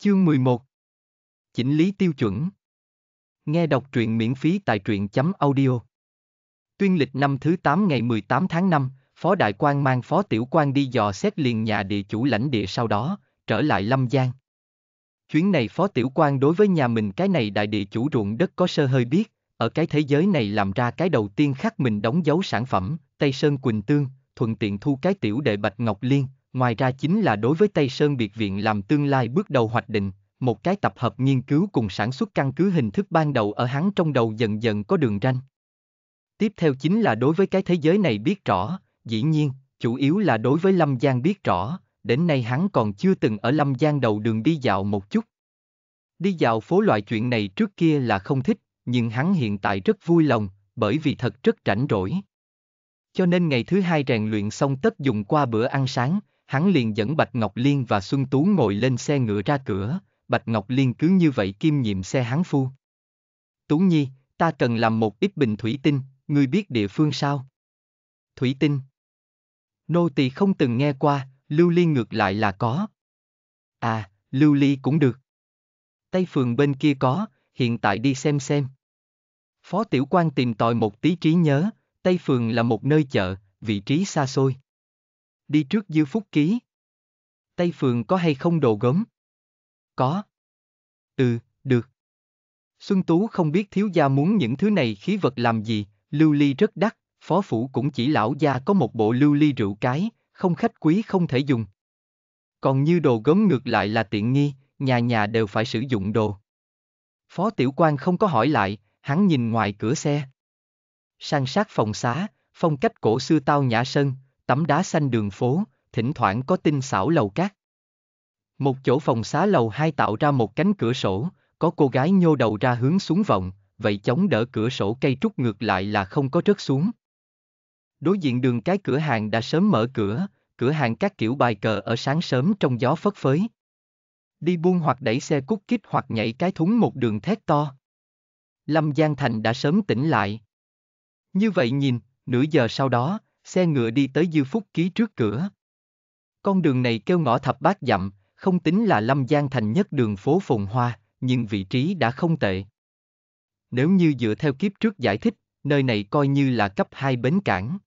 Chương 11 Chỉnh lý tiêu chuẩn Nghe đọc truyện miễn phí tại truyện.audio Chấm Tuyên lịch năm thứ 8 ngày 18 tháng 5, Phó Đại quan mang Phó Tiểu quan đi dò xét liền nhà địa chủ lãnh địa sau đó, trở lại Lâm Giang. Chuyến này Phó Tiểu quan đối với nhà mình cái này đại địa chủ ruộng đất có sơ hơi biết, ở cái thế giới này làm ra cái đầu tiên khắc mình đóng dấu sản phẩm, Tây Sơn Quỳnh Tương, thuận tiện thu cái tiểu đệ Bạch Ngọc Liên, Ngoài ra chính là đối với Tây Sơn Biệt Viện làm tương lai bước đầu hoạch định, một cái tập hợp nghiên cứu cùng sản xuất căn cứ hình thức ban đầu ở hắn trong đầu dần dần có đường ranh. Tiếp theo chính là đối với cái thế giới này biết rõ, dĩ nhiên, chủ yếu là đối với Lâm Giang biết rõ, đến nay hắn còn chưa từng ở Lâm Giang đầu đường đi dạo một chút. Đi dạo phố loại chuyện này trước kia là không thích, nhưng hắn hiện tại rất vui lòng, bởi vì thật rất rảnh rỗi. Cho nên ngày thứ hai rèn luyện xong tất dùng qua bữa ăn sáng, hắn liền dẫn Bạch Ngọc Liên và Xuân Tú ngồi lên xe ngựa ra cửa, Bạch Ngọc Liên cứ như vậy kiêm nhiệm xe hắn phu. Tú Nhi, ta cần làm một ít bình thủy tinh, ngươi biết địa phương sao? Thủy tinh. Nô tỳ không từng nghe qua, lưu ly ngược lại là có. À, lưu ly cũng được. Tây phường bên kia có, hiện tại đi xem xem. Phó tiểu quan tìm tòi một tí trí nhớ, Tây phường là một nơi chợ, vị trí xa xôi. Đi trước Dư Phúc Ký. Tây Phường có hay không đồ gốm? Có. Ừ, được. Xuân Tú không biết thiếu gia muốn những thứ này khí vật làm gì, lưu ly rất đắt, phó phủ cũng chỉ lão gia có một bộ lưu ly rượu cái, không khách quý không thể dùng. Còn như đồ gốm ngược lại là tiện nghi, nhà nhà đều phải sử dụng đồ. Phó tiểu quan không có hỏi lại, hắn nhìn ngoài cửa xe. Sang sát phòng xá, phong cách cổ xưa tao nhã sơn, tấm đá xanh đường phố, thỉnh thoảng có tinh xảo lầu cát. Một chỗ phòng xá lầu hai tạo ra một cánh cửa sổ, có cô gái nhô đầu ra hướng xuống vọng, vậy chống đỡ cửa sổ cây trúc ngược lại là không có rớt xuống. Đối diện đường cái cửa hàng đã sớm mở cửa, cửa hàng các kiểu bài cờ ở sáng sớm trong gió phất phới. Đi buông hoặc đẩy xe cút kít hoặc nhảy cái thúng một đường thét to. Lâm Giang Thành đã sớm tỉnh lại. Như vậy nhìn, nửa giờ sau đó, xe ngựa đi tới Dư Phúc Ký trước cửa. Con đường này kêu ngõ thập bát dặm, không tính là Lâm Giang thành nhất đường phố phồn hoa, nhưng vị trí đã không tệ. Nếu như dựa theo kiếp trước giải thích, nơi này coi như là cấp 2 bến cảng.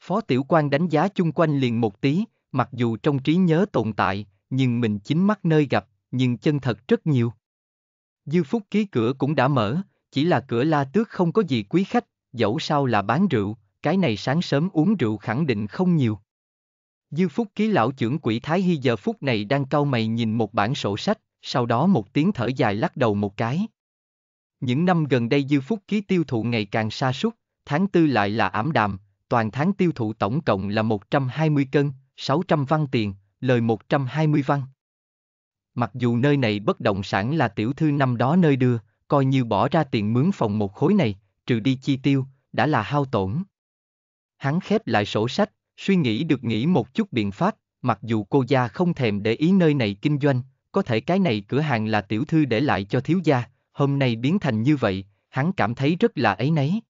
Phó Tiểu quan đánh giá chung quanh liền một tí, mặc dù trong trí nhớ tồn tại, nhưng mình chính mắt nơi gặp, nhưng chân thật rất nhiều. Dư Phúc ký cửa cũng đã mở, chỉ là cửa la tước không có gì quý khách, dẫu sao là bán rượu, cái này sáng sớm uống rượu khẳng định không nhiều. Dư Phúc Ký lão trưởng quỷ Thái Hy giờ phút này đang cau mày nhìn một bản sổ sách, sau đó một tiếng thở dài lắc đầu một cái. Những năm gần đây Dư Phúc Ký tiêu thụ ngày càng xa sút, tháng tư lại là ảm đạm, toàn tháng tiêu thụ tổng cộng là 120 cân, 600 văn tiền, lời 120 văn. Mặc dù nơi này bất động sản là tiểu thư năm đó nơi đưa, coi như bỏ ra tiền mướn phòng một khối này, trừ đi chi tiêu, đã là hao tổn hắn khép lại sổ sách, suy nghĩ được nghĩ một chút biện pháp, mặc dù cô gia không thèm để ý nơi này kinh doanh, có thể cái này cửa hàng là tiểu thư để lại cho thiếu gia, hôm nay biến thành như vậy, hắn cảm thấy rất là ấy nấy.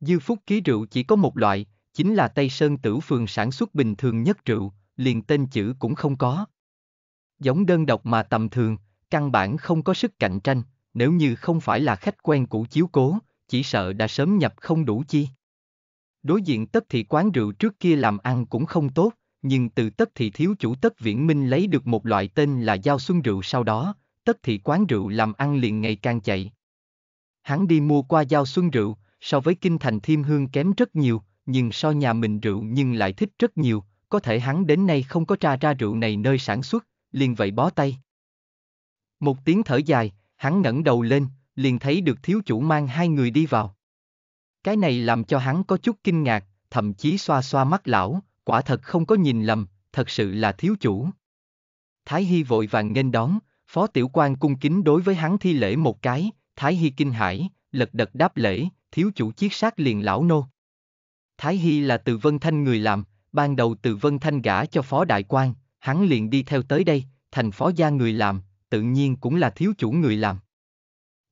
Dư phúc ký rượu chỉ có một loại, chính là Tây Sơn Tử Phường sản xuất bình thường nhất rượu, liền tên chữ cũng không có. Giống đơn độc mà tầm thường, căn bản không có sức cạnh tranh, nếu như không phải là khách quen cũ chiếu cố, chỉ sợ đã sớm nhập không đủ chi. Đối diện tất thị quán rượu trước kia làm ăn cũng không tốt, nhưng từ tất thị thiếu chủ tất viễn minh lấy được một loại tên là giao xuân rượu sau đó, tất thị quán rượu làm ăn liền ngày càng chạy. Hắn đi mua qua giao xuân rượu, so với kinh thành thiêm hương kém rất nhiều, nhưng so nhà mình rượu nhưng lại thích rất nhiều, có thể hắn đến nay không có tra ra rượu này nơi sản xuất, liền vậy bó tay. Một tiếng thở dài, hắn ngẩng đầu lên, liền thấy được thiếu chủ mang hai người đi vào. Cái này làm cho hắn có chút kinh ngạc, thậm chí xoa xoa mắt lão, quả thật không có nhìn lầm, thật sự là thiếu chủ. Thái Hy vội vàng nghênh đón, phó tiểu quan cung kính đối với hắn thi lễ một cái, Thái Hy kinh hãi, lật đật đáp lễ, thiếu chủ chiết sát liền lão nô. Thái Hy là từ Vân Thanh người làm, ban đầu từ Vân Thanh gả cho phó đại quan, hắn liền đi theo tới đây, thành phó gia người làm, tự nhiên cũng là thiếu chủ người làm.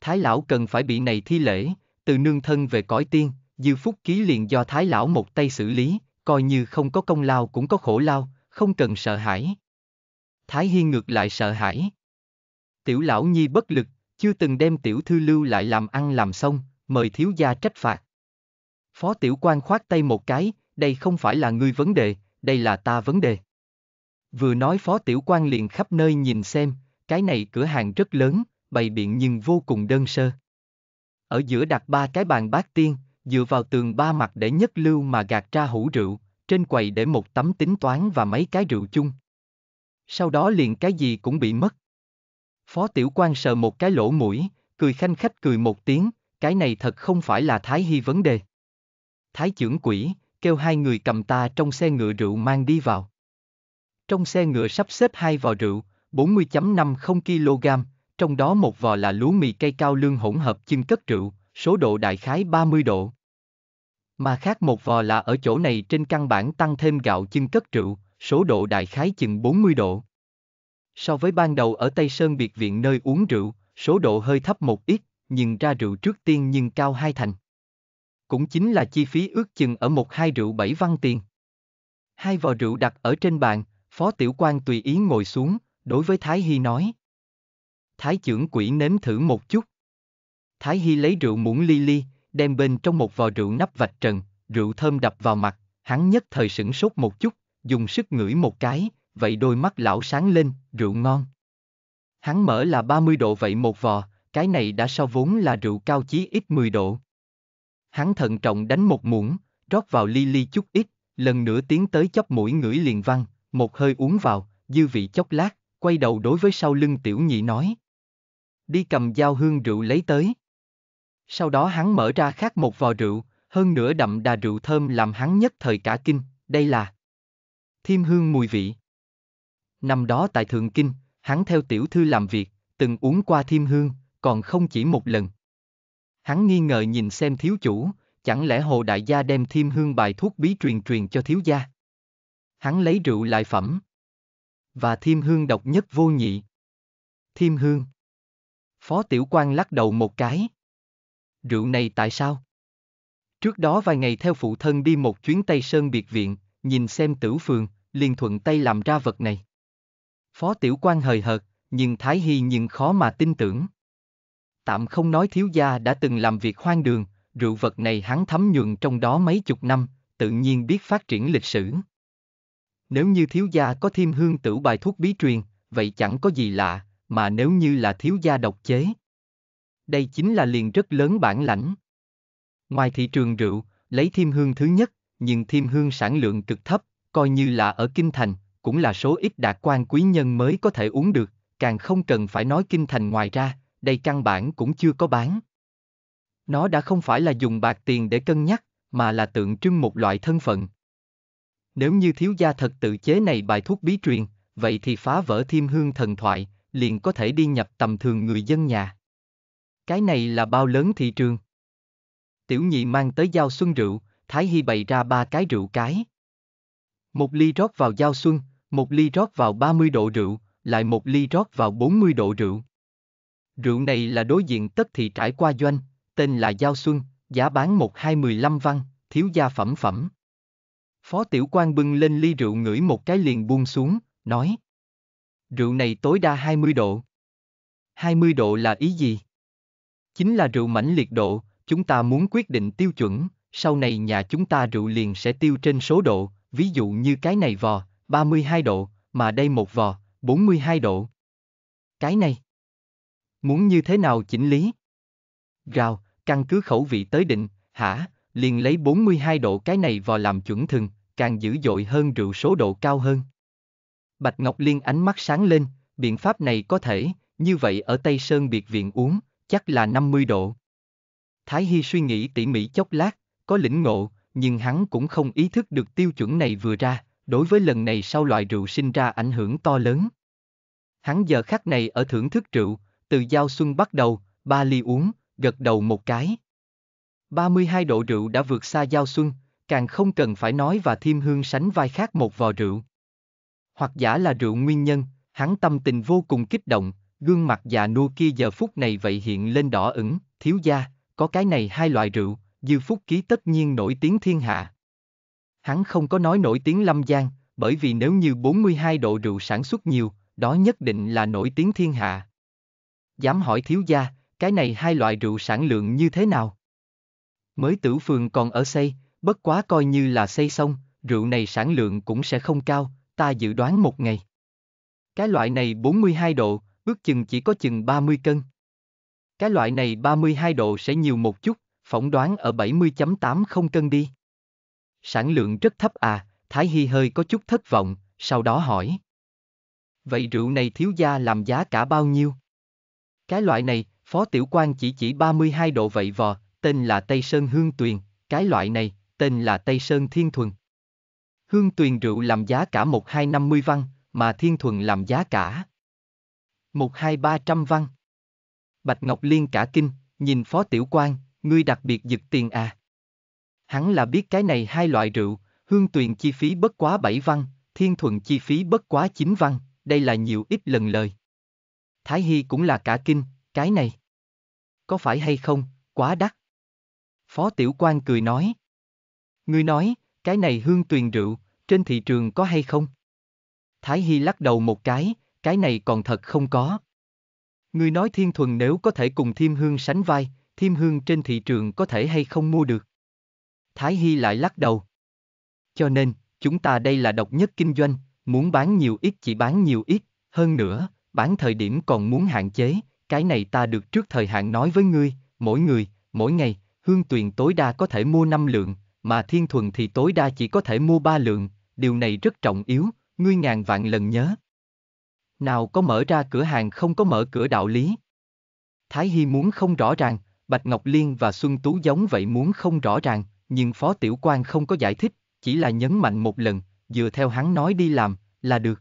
Thái lão cần phải bị này thi lễ, từ nương thân về cõi tiên, dư phúc ký liền do thái lão một tay xử lý, coi như không có công lao cũng có khổ lao, không cần sợ hãi. Thái Hiên ngược lại sợ hãi. Tiểu lão nhi bất lực, chưa từng đem tiểu thư lưu lại làm ăn làm xong, mời thiếu gia trách phạt. Phó tiểu quan khoát tay một cái, đây không phải là ngươi vấn đề, đây là ta vấn đề. Vừa nói phó tiểu quan liền khắp nơi nhìn xem, cái này cửa hàng rất lớn, bày biện nhưng vô cùng đơn sơ ở giữa đặt ba cái bàn bát tiên, dựa vào tường ba mặt để nhất lưu mà gạt ra hũ rượu, trên quầy để một tấm tính toán và mấy cái rượu chung. Sau đó liền cái gì cũng bị mất. Phó tiểu quan sờ một cái lỗ mũi, cười khanh khách cười một tiếng, cái này thật không phải là Thái Hy vấn đề. Thái trưởng quỷ, kêu hai người cầm ta trong xe ngựa rượu mang đi vào. Trong xe ngựa sắp xếp hai vò rượu, 40.50 kg, trong đó một vò là lúa mì cây cao lương hỗn hợp chưng cất rượu, số độ đại khái 30 độ. Mà khác một vò là ở chỗ này trên căn bản tăng thêm gạo chưng cất rượu, số độ đại khái chừng 40 độ. So với ban đầu ở Tây Sơn biệt viện nơi uống rượu, số độ hơi thấp một ít, nhưng ra rượu trước tiên nhưng cao hai thành. Cũng chính là chi phí ước chừng ở một hai rượu bảy văn tiền. Hai vò rượu đặt ở trên bàn, Phó Tiểu quan tùy ý ngồi xuống, đối với Thái Hy nói thái trưởng quỷ nếm thử một chút. Thái Hy lấy rượu muỗng ly ly, đem bên trong một vò rượu nắp vạch trần, rượu thơm đập vào mặt, hắn nhất thời sửng sốt một chút, dùng sức ngửi một cái, vậy đôi mắt lão sáng lên, rượu ngon. Hắn mở là 30 độ vậy một vò, cái này đã so vốn là rượu cao chí ít 10 độ. Hắn thận trọng đánh một muỗng, rót vào ly ly chút ít, lần nữa tiến tới chóp mũi ngửi liền văng, một hơi uống vào, dư vị chốc lát, quay đầu đối với sau lưng tiểu nhị nói đi cầm dao hương rượu lấy tới. Sau đó hắn mở ra khác một vò rượu, hơn nữa đậm đà rượu thơm làm hắn nhất thời cả kinh, đây là thiêm hương mùi vị. Năm đó tại Thượng Kinh, hắn theo tiểu thư làm việc, từng uống qua thiêm hương, còn không chỉ một lần. Hắn nghi ngờ nhìn xem thiếu chủ, chẳng lẽ hồ đại gia đem thiêm hương bài thuốc bí truyền truyền cho thiếu gia. Hắn lấy rượu lại phẩm. Và thiêm hương độc nhất vô nhị. Thiêm hương Phó Tiểu quan lắc đầu một cái. Rượu này tại sao? Trước đó vài ngày theo phụ thân đi một chuyến Tây Sơn biệt viện, nhìn xem tử phường, liền thuận tay làm ra vật này. Phó Tiểu quan hời hợt, nhưng Thái Hy nhưng khó mà tin tưởng. Tạm không nói thiếu gia đã từng làm việc hoang đường, rượu vật này hắn thấm nhuận trong đó mấy chục năm, tự nhiên biết phát triển lịch sử. Nếu như thiếu gia có thêm hương tử bài thuốc bí truyền, vậy chẳng có gì lạ, mà nếu như là thiếu gia độc chế. Đây chính là liền rất lớn bản lãnh. Ngoài thị trường rượu, lấy thiêm hương thứ nhất, nhưng thiêm hương sản lượng cực thấp, coi như là ở Kinh Thành, cũng là số ít đạt quan quý nhân mới có thể uống được, càng không cần phải nói Kinh Thành ngoài ra, đây căn bản cũng chưa có bán. Nó đã không phải là dùng bạc tiền để cân nhắc, mà là tượng trưng một loại thân phận. Nếu như thiếu gia thật tự chế này bài thuốc bí truyền, vậy thì phá vỡ thiêm hương thần thoại, liền có thể đi nhập tầm thường người dân nhà. Cái này là bao lớn thị trường. Tiểu nhị mang tới giao xuân rượu, Thái Hy bày ra ba cái rượu cái. Một ly rót vào giao xuân, một ly rót vào 30 độ rượu, lại một ly rót vào 40 độ rượu. Rượu này là đối diện tất thị trải qua doanh, tên là Giao Xuân, giá bán một hai mười lăm văn, thiếu gia phẩm phẩm. Phó tiểu quan bưng lên ly rượu ngửi một cái liền buông xuống, nói. Rượu này tối đa 20 độ. 20 độ là ý gì? Chính là rượu mãnh liệt độ, chúng ta muốn quyết định tiêu chuẩn, sau này nhà chúng ta rượu liền sẽ tiêu trên số độ, ví dụ như cái này vò, 32 độ, mà đây một vò, 42 độ. Cái này. Muốn như thế nào chỉnh lý? Rào, căn cứ khẩu vị tới định, hả, liền lấy 42 độ cái này vò làm chuẩn thường, càng dữ dội hơn rượu số độ cao hơn. Bạch Ngọc Liên ánh mắt sáng lên, biện pháp này có thể, như vậy ở Tây Sơn biệt viện uống, chắc là 50 độ. Thái Hy suy nghĩ tỉ mỉ chốc lát, có lĩnh ngộ, nhưng hắn cũng không ý thức được tiêu chuẩn này vừa ra, đối với lần này sau loại rượu sinh ra ảnh hưởng to lớn. Hắn giờ khắc này ở thưởng thức rượu, từ giao xuân bắt đầu, ba ly uống, gật đầu một cái. 32 độ rượu đã vượt xa giao xuân, càng không cần phải nói và thêm hương sánh vai khác một vò rượu hoặc giả là rượu nguyên nhân, hắn tâm tình vô cùng kích động, gương mặt già nua kia giờ phút này vậy hiện lên đỏ ửng, thiếu gia, có cái này hai loại rượu, dư phúc ký tất nhiên nổi tiếng thiên hạ. Hắn không có nói nổi tiếng lâm giang, bởi vì nếu như 42 độ rượu sản xuất nhiều, đó nhất định là nổi tiếng thiên hạ. Dám hỏi thiếu gia, cái này hai loại rượu sản lượng như thế nào? Mới tử phường còn ở xây, bất quá coi như là xây xong, rượu này sản lượng cũng sẽ không cao, ta dự đoán một ngày. Cái loại này 42 độ, ước chừng chỉ có chừng 30 cân. Cái loại này 32 độ sẽ nhiều một chút, phỏng đoán ở 70.80 cân đi. Sản lượng rất thấp à, Thái Hy hơi có chút thất vọng, sau đó hỏi. Vậy rượu này thiếu gia làm giá cả bao nhiêu? Cái loại này, Phó Tiểu quan chỉ chỉ 32 độ vậy vò, tên là Tây Sơn Hương Tuyền, cái loại này, tên là Tây Sơn Thiên Thuần. Hương tuyền rượu làm giá cả 1250 văn, mà thiên thuần làm giá cả. 12300 văn. Bạch Ngọc Liên cả kinh, nhìn Phó Tiểu Quang, ngươi đặc biệt giật tiền à. Hắn là biết cái này hai loại rượu, hương tuyền chi phí bất quá 7 văn, thiên thuần chi phí bất quá 9 văn, đây là nhiều ít lần lời. Thái Hy cũng là cả kinh, cái này. Có phải hay không, quá đắt. Phó Tiểu Quang cười nói. Ngươi nói, cái này hương tuyền rượu, trên thị trường có hay không? Thái Hy lắc đầu một cái, cái này còn thật không có. Người nói thiên thuần nếu có thể cùng thiêm hương sánh vai, thiêm hương trên thị trường có thể hay không mua được. Thái Hy lại lắc đầu. Cho nên, chúng ta đây là độc nhất kinh doanh, muốn bán nhiều ít chỉ bán nhiều ít, hơn nữa, bán thời điểm còn muốn hạn chế, cái này ta được trước thời hạn nói với ngươi, mỗi người, mỗi ngày, hương tuyền tối đa có thể mua 5 lượng, mà thiên thuần thì tối đa chỉ có thể mua ba lượng, điều này rất trọng yếu, ngươi ngàn vạn lần nhớ. Nào có mở ra cửa hàng không có mở cửa đạo lý. Thái Hy muốn không rõ ràng, Bạch Ngọc Liên và Xuân Tú giống vậy muốn không rõ ràng, nhưng Phó Tiểu Quang không có giải thích, chỉ là nhấn mạnh một lần, dựa theo hắn nói đi làm, là được.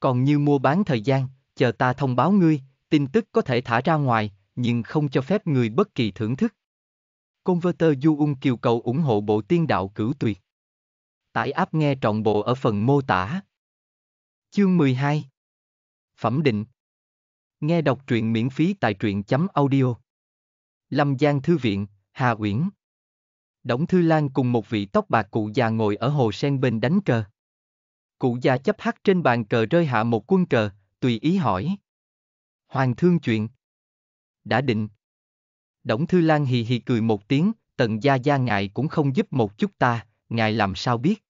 Còn như mua bán thời gian, chờ ta thông báo ngươi, tin tức có thể thả ra ngoài, nhưng không cho phép người bất kỳ thưởng thức. Converter ung Kiều cầu ủng hộ bộ tiên đạo cửu tuyệt. Tải app nghe trọn bộ ở phần mô tả. Chương 12 Phẩm định Nghe đọc truyện miễn phí tại truyện chấm audio. Lâm Giang Thư Viện, Hà Uyển Đổng Thư Lan cùng một vị tóc bạc cụ già ngồi ở hồ sen bên đánh cờ. Cụ già chấp hắt trên bàn cờ rơi hạ một quân cờ, tùy ý hỏi. Hoàng thương chuyện. Đã định. Đổng Thư Lan hì hì cười một tiếng, tần gia gia ngại cũng không giúp một chút ta, ngài làm sao biết.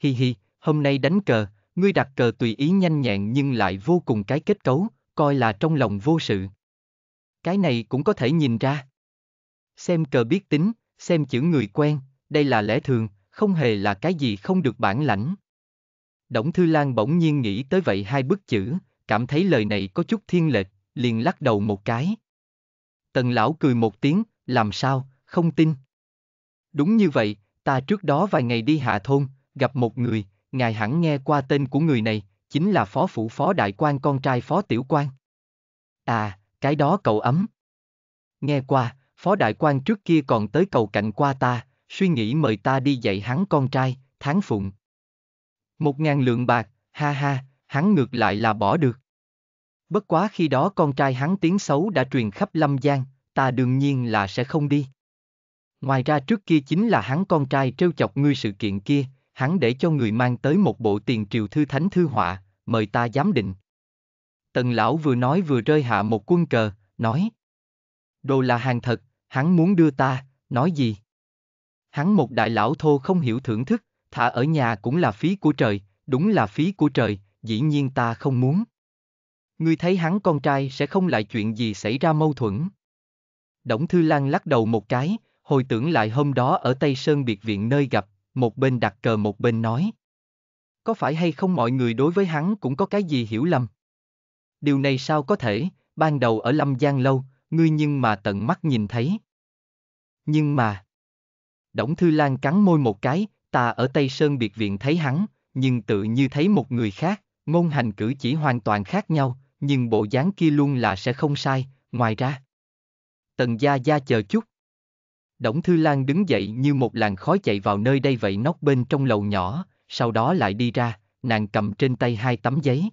Hì hì, hôm nay đánh cờ, ngươi đặt cờ tùy ý nhanh nhẹn nhưng lại vô cùng cái kết cấu, coi là trong lòng vô sự. Cái này cũng có thể nhìn ra. Xem cờ biết tính, xem chữ người quen, đây là lẽ thường, không hề là cái gì không được bản lãnh. Đổng Thư Lan bỗng nhiên nghĩ tới vậy hai bức chữ, cảm thấy lời này có chút thiên lệch, liền lắc đầu một cái. Tần lão cười một tiếng, làm sao, không tin. Đúng như vậy, ta trước đó vài ngày đi hạ thôn, gặp một người, ngài hẳn nghe qua tên của người này, chính là phó phủ phó đại quan con trai phó tiểu quan. À, cái đó cậu ấm. Nghe qua, phó đại quan trước kia còn tới cầu cạnh qua ta, suy nghĩ mời ta đi dạy hắn con trai, tháng phụng. Một ngàn lượng bạc, ha ha, hắn ngược lại là bỏ được. Bất quá khi đó con trai hắn tiếng xấu đã truyền khắp Lâm Giang, ta đương nhiên là sẽ không đi. Ngoài ra trước kia chính là hắn con trai trêu chọc ngươi sự kiện kia, hắn để cho người mang tới một bộ tiền triều thư thánh thư họa, mời ta giám định. Tần lão vừa nói vừa rơi hạ một quân cờ, nói. Đồ là hàng thật, hắn muốn đưa ta, nói gì? Hắn một đại lão thô không hiểu thưởng thức, thả ở nhà cũng là phí của trời, đúng là phí của trời, dĩ nhiên ta không muốn. Ngươi thấy hắn con trai sẽ không lại chuyện gì xảy ra mâu thuẫn. Đổng Thư Lan lắc đầu một cái, hồi tưởng lại hôm đó ở Tây Sơn biệt viện nơi gặp, một bên đặt cờ một bên nói. Có phải hay không mọi người đối với hắn cũng có cái gì hiểu lầm? Điều này sao có thể, ban đầu ở Lâm Giang Lâu, ngươi nhưng mà tận mắt nhìn thấy. Nhưng mà... Đổng Thư Lan cắn môi một cái, ta ở Tây Sơn biệt viện thấy hắn, nhưng tự như thấy một người khác, ngôn hành cử chỉ hoàn toàn khác nhau, nhưng bộ dáng kia luôn là sẽ không sai, ngoài ra. Tần gia gia chờ chút. Đổng Thư Lan đứng dậy như một làn khói chạy vào nơi đây vậy nóc bên trong lầu nhỏ, sau đó lại đi ra, nàng cầm trên tay hai tấm giấy.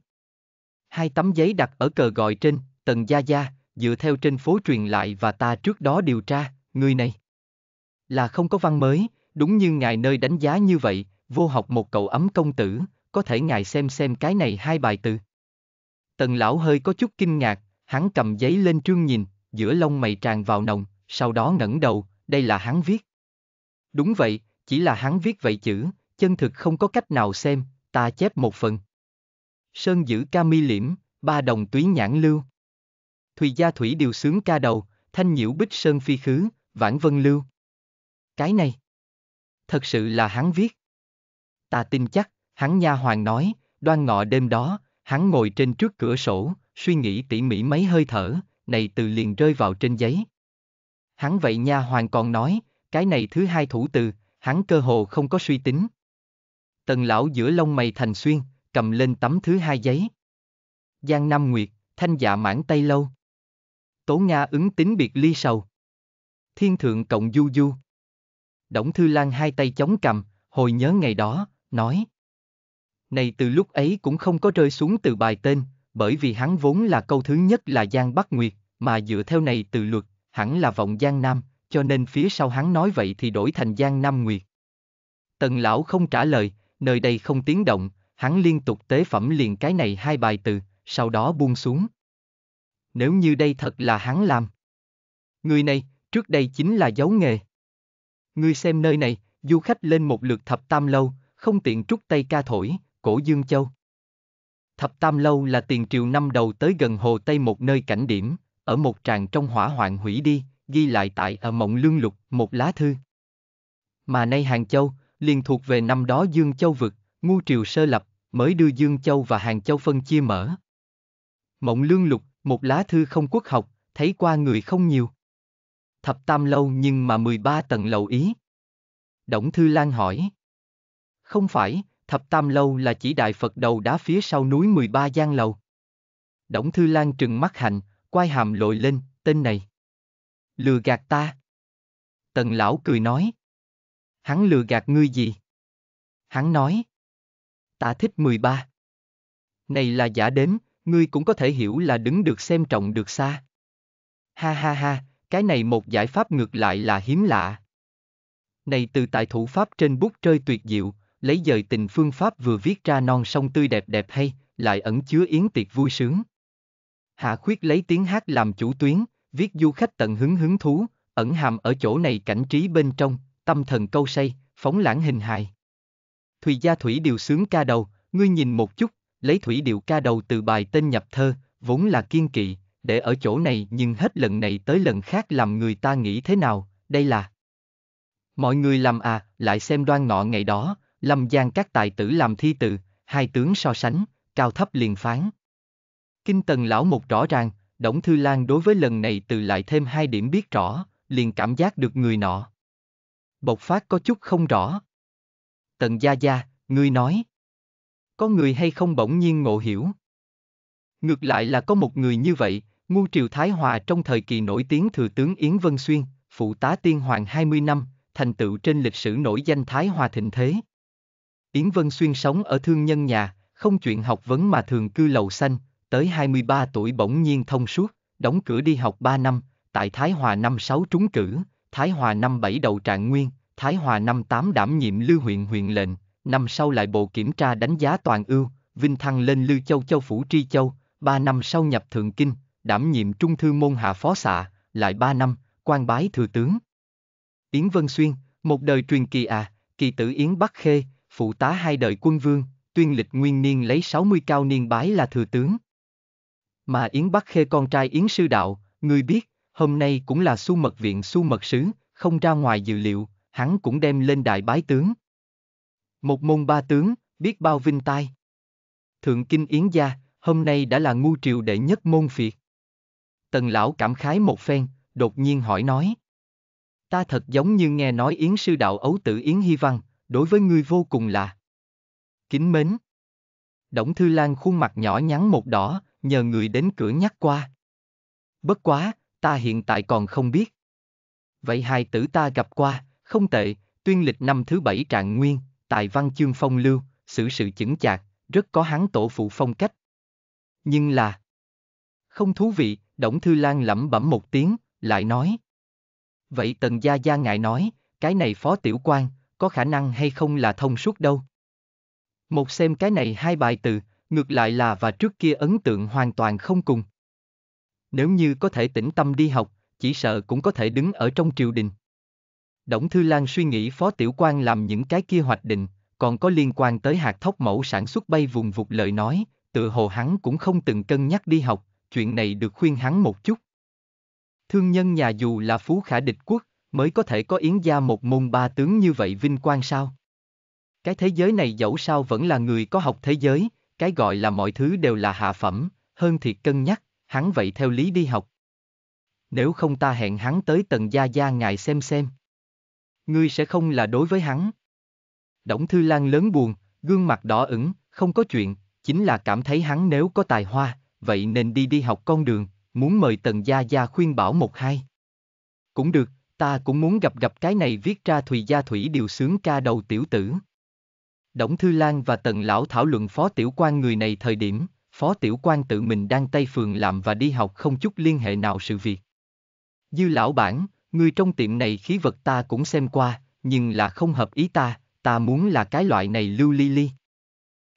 Hai tấm giấy đặt ở cờ gọi trên, Tần Gia Gia, dựa theo trên phố truyền lại và ta trước đó điều tra, người này. Là không có văn mới, đúng như ngài nơi đánh giá như vậy, vô học một cậu ấm công tử, có thể ngài xem xem cái này hai bài từ. Tần lão hơi có chút kinh ngạc, hắn cầm giấy lên trương nhìn, giữa lông mày tràn vào nồng, sau đó ngẩng đầu, đây là hắn viết. Đúng vậy, chỉ là hắn viết vậy chữ, chân thực không có cách nào xem, ta chép một phần. Sơn giữ ca mi liễm, ba đồng túy nhãn lưu. Thùy gia thủy điều sướng ca đầu, thanh nhiễu bích sơn phi khứ, vãn vân lưu. Cái này, thật sự là hắn viết. Ta tin chắc, hắn nha hoàng nói, đoan ngọ đêm đó, Hắn ngồi trên trước cửa sổ, suy nghĩ tỉ mỉ mấy hơi thở, này từ liền rơi vào trên giấy. Hắn vậy nha hoàng còn nói, cái này thứ hai thủ từ, hắn cơ hồ không có suy tính. Tần lão giữa lông mày thành xuyên, cầm lên tấm thứ hai giấy. Giang Nam Nguyệt, thanh dạ mãn tay lâu. Tố Nga ứng tính biệt ly sầu. Thiên thượng cộng du du. Đổng Thư Lan hai tay chống cầm, hồi nhớ ngày đó, nói này từ lúc ấy cũng không có rơi xuống từ bài tên, bởi vì hắn vốn là câu thứ nhất là Giang Bắc Nguyệt, mà dựa theo này từ luật, hẳn là vọng Giang Nam, cho nên phía sau hắn nói vậy thì đổi thành Giang Nam Nguyệt. Tần lão không trả lời, nơi đây không tiếng động, hắn liên tục tế phẩm liền cái này hai bài từ, sau đó buông xuống. Nếu như đây thật là hắn làm. Người này, trước đây chính là giấu nghề. người xem nơi này, du khách lên một lượt thập tam lâu, không tiện trút tay ca thổi, Cổ Dương Châu Thập Tam Lâu là tiền triều năm đầu tới gần Hồ Tây một nơi cảnh điểm, ở một tràng trong hỏa hoạn hủy đi, ghi lại tại ở Mộng Lương Lục, một lá thư. Mà nay Hàng Châu, liền thuộc về năm đó Dương Châu vực, ngu triều sơ lập, mới đưa Dương Châu và Hàng Châu phân chia mở. Mộng Lương Lục, một lá thư không quốc học, thấy qua người không nhiều. Thập Tam Lâu nhưng mà 13 tầng lầu ý. Đổng Thư Lan hỏi. Không phải, Thập Tam Lâu là chỉ đại Phật đầu đá phía sau núi 13 gian lầu. Đổng Thư Lan trừng mắt hạnh, quay hàm lội lên, tên này. Lừa gạt ta. Tần lão cười nói. Hắn lừa gạt ngươi gì? Hắn nói. Ta thích 13. Này là giả đến, ngươi cũng có thể hiểu là đứng được xem trọng được xa. Ha ha ha, cái này một giải pháp ngược lại là hiếm lạ. Này từ tại thủ pháp trên bút chơi tuyệt diệu, lấy dời tình phương pháp vừa viết ra non sông tươi đẹp đẹp hay, lại ẩn chứa yến tiệc vui sướng. Hạ khuyết lấy tiếng hát làm chủ tuyến, viết du khách tận hứng hứng thú, ẩn hàm ở chỗ này cảnh trí bên trong, tâm thần câu say, phóng lãng hình hài. Thùy Gia Thủy Điều sướng ca đầu, ngươi nhìn một chút, lấy Thủy Điều ca đầu từ bài tên nhập thơ, vốn là kiên kỵ, để ở chỗ này nhưng hết lần này tới lần khác làm người ta nghĩ thế nào, đây là... Mọi người làm à, lại xem đoan ngọ ngày đó, Lâm Giang các tài tử làm thi tự, hai tướng so sánh, cao thấp liền phán. Kinh Tần Lão mục rõ ràng, Đổng Thư Lan đối với lần này từ lại thêm hai điểm biết rõ, liền cảm giác được người nọ. Bộc phát có chút không rõ. Tần Gia Gia, ngươi nói. Có người hay không bỗng nhiên ngộ hiểu. Ngược lại là có một người như vậy, ngu triều Thái Hòa trong thời kỳ nổi tiếng thừa tướng Yến Vân Xuyên, phụ tá tiên hoàng 20 năm, thành tựu trên lịch sử nổi danh Thái Hòa thịnh thế. Yến Vân Xuyên sống ở thương nhân nhà, không chuyện học vấn mà thường cư lầu xanh, tới 23 tuổi bỗng nhiên thông suốt, đóng cửa đi học 3 năm, tại Thái Hòa năm 6 trúng cử, Thái Hòa năm 7 đầu trạng nguyên, Thái Hòa năm 8 đảm nhiệm lưu huyện huyện lệnh, năm sau lại bộ kiểm tra đánh giá toàn ưu, vinh thăng lên Lưu Châu Châu Phủ Tri Châu, 3 năm sau nhập Thượng Kinh, đảm nhiệm Trung Thư Môn Hạ Phó Xạ, lại 3 năm, quan bái Thừa Tướng. Yến Vân Xuyên, một đời truyền kỳ à, kỳ tử Yến Bắc Khê, phụ tá hai đời quân vương, tuyên lịch nguyên niên lấy 60 cao niên bái là thừa tướng. Mà Yến Bắc Khê con trai Yến Sư Đạo, người biết, hôm nay cũng là su mật viện su mật sứ, không ra ngoài dự liệu, hắn cũng đem lên đại bái tướng. Một môn ba tướng, biết bao vinh tai. Thượng Kinh Yến Gia, hôm nay đã là ngu triều đệ nhất môn phiệt. Tần lão cảm khái một phen, đột nhiên hỏi nói. Ta thật giống như nghe nói Yến sư đạo ấu tử Yến Hy Văn, đối với ngươi vô cùng là kính mến. Đổng Thư Lan khuôn mặt nhỏ nhắn một đỏ, nhờ người đến cửa nhắc qua. Bất quá, ta hiện tại còn không biết. Vậy hai tử ta gặp qua, không tệ, tuyên lịch năm thứ bảy trạng nguyên, tài văn chương phong lưu, xử sự, sự chững chạc, rất có hắn tổ phụ phong cách. Nhưng là... Không thú vị, Đổng Thư Lan lẩm bẩm một tiếng, lại nói. Vậy Tần Gia Gia ngại nói, cái này phó tiểu quan, có khả năng hay không là thông suốt đâu. Một xem cái này hai bài từ, ngược lại là và trước kia ấn tượng hoàn toàn không cùng. Nếu như có thể tĩnh tâm đi học, chỉ sợ cũng có thể đứng ở trong triều đình. Đổng Thư Lan suy nghĩ Phó Tiểu quan làm những cái kia hoạch định, còn có liên quan tới hạt thóc mẫu sản xuất bay vùng vụt lợi nói, tự hồ hắn cũng không từng cân nhắc đi học, chuyện này được khuyên hắn một chút. Thương nhân nhà dù là phú khả địch quốc, mới có thể có yến gia một môn ba tướng như vậy vinh quang sao? Cái thế giới này dẫu sao vẫn là người có học thế giới, cái gọi là mọi thứ đều là hạ phẩm, hơn thiệt cân nhắc, hắn vậy theo lý đi học. Nếu không ta hẹn hắn tới tầng gia gia ngài xem xem. Ngươi sẽ không là đối với hắn. Đổng Thư Lan lớn buồn, gương mặt đỏ ửng, không có chuyện, chính là cảm thấy hắn nếu có tài hoa, vậy nên đi đi học con đường, muốn mời tần gia gia khuyên bảo một hai. Cũng được, ta cũng muốn gặp gặp cái này viết ra Thùy Gia Thủy điều sướng ca đầu tiểu tử. Đổng Thư Lan và Tần Lão thảo luận phó tiểu quan người này thời điểm, phó tiểu quan tự mình đang tay phường làm và đi học không chút liên hệ nào sự việc. Dư lão bản, người trong tiệm này khí vật ta cũng xem qua, nhưng là không hợp ý ta, ta muốn là cái loại này lưu ly ly.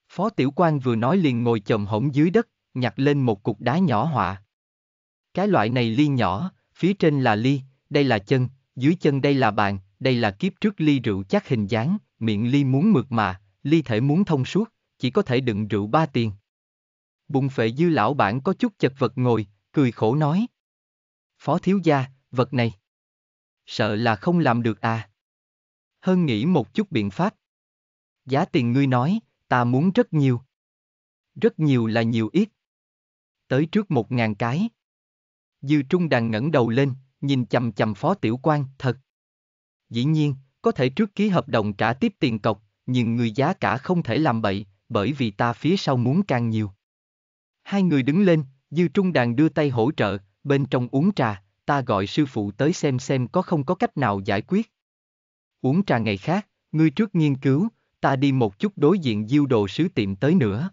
Phó tiểu quan vừa nói liền ngồi chồm hổm dưới đất, nhặt lên một cục đá nhỏ họa. Cái loại này ly nhỏ, phía trên là ly, đây là chân, dưới chân đây là bàn, đây là kiếp trước ly rượu chắc hình dáng, miệng ly muốn mượt mà, ly thể muốn thông suốt, chỉ có thể đựng rượu ba tiền. Bùng phệ dư lão bản có chút chật vật ngồi, cười khổ nói. Phó thiếu gia, vật này. Sợ là không làm được à. Hơn nghĩ một chút biện pháp. Giá tiền ngươi nói, ta muốn rất nhiều. Rất nhiều là nhiều ít. Tới trước một ngàn cái. Dư trung đàn ngẩng đầu lên, nhìn chầm chầm phó tiểu quan, thật. Dĩ nhiên, có thể trước ký hợp đồng trả tiếp tiền cọc, nhưng người giá cả không thể làm bậy, bởi vì ta phía sau muốn càng nhiều. Hai người đứng lên, Dư Trung Đàn đưa tay hỗ trợ, bên trong uống trà, ta gọi sư phụ tới xem xem có không có cách nào giải quyết. Uống trà ngày khác, ngươi trước nghiên cứu, ta đi một chút đối diện diêu đồ sứ tiệm tới nữa.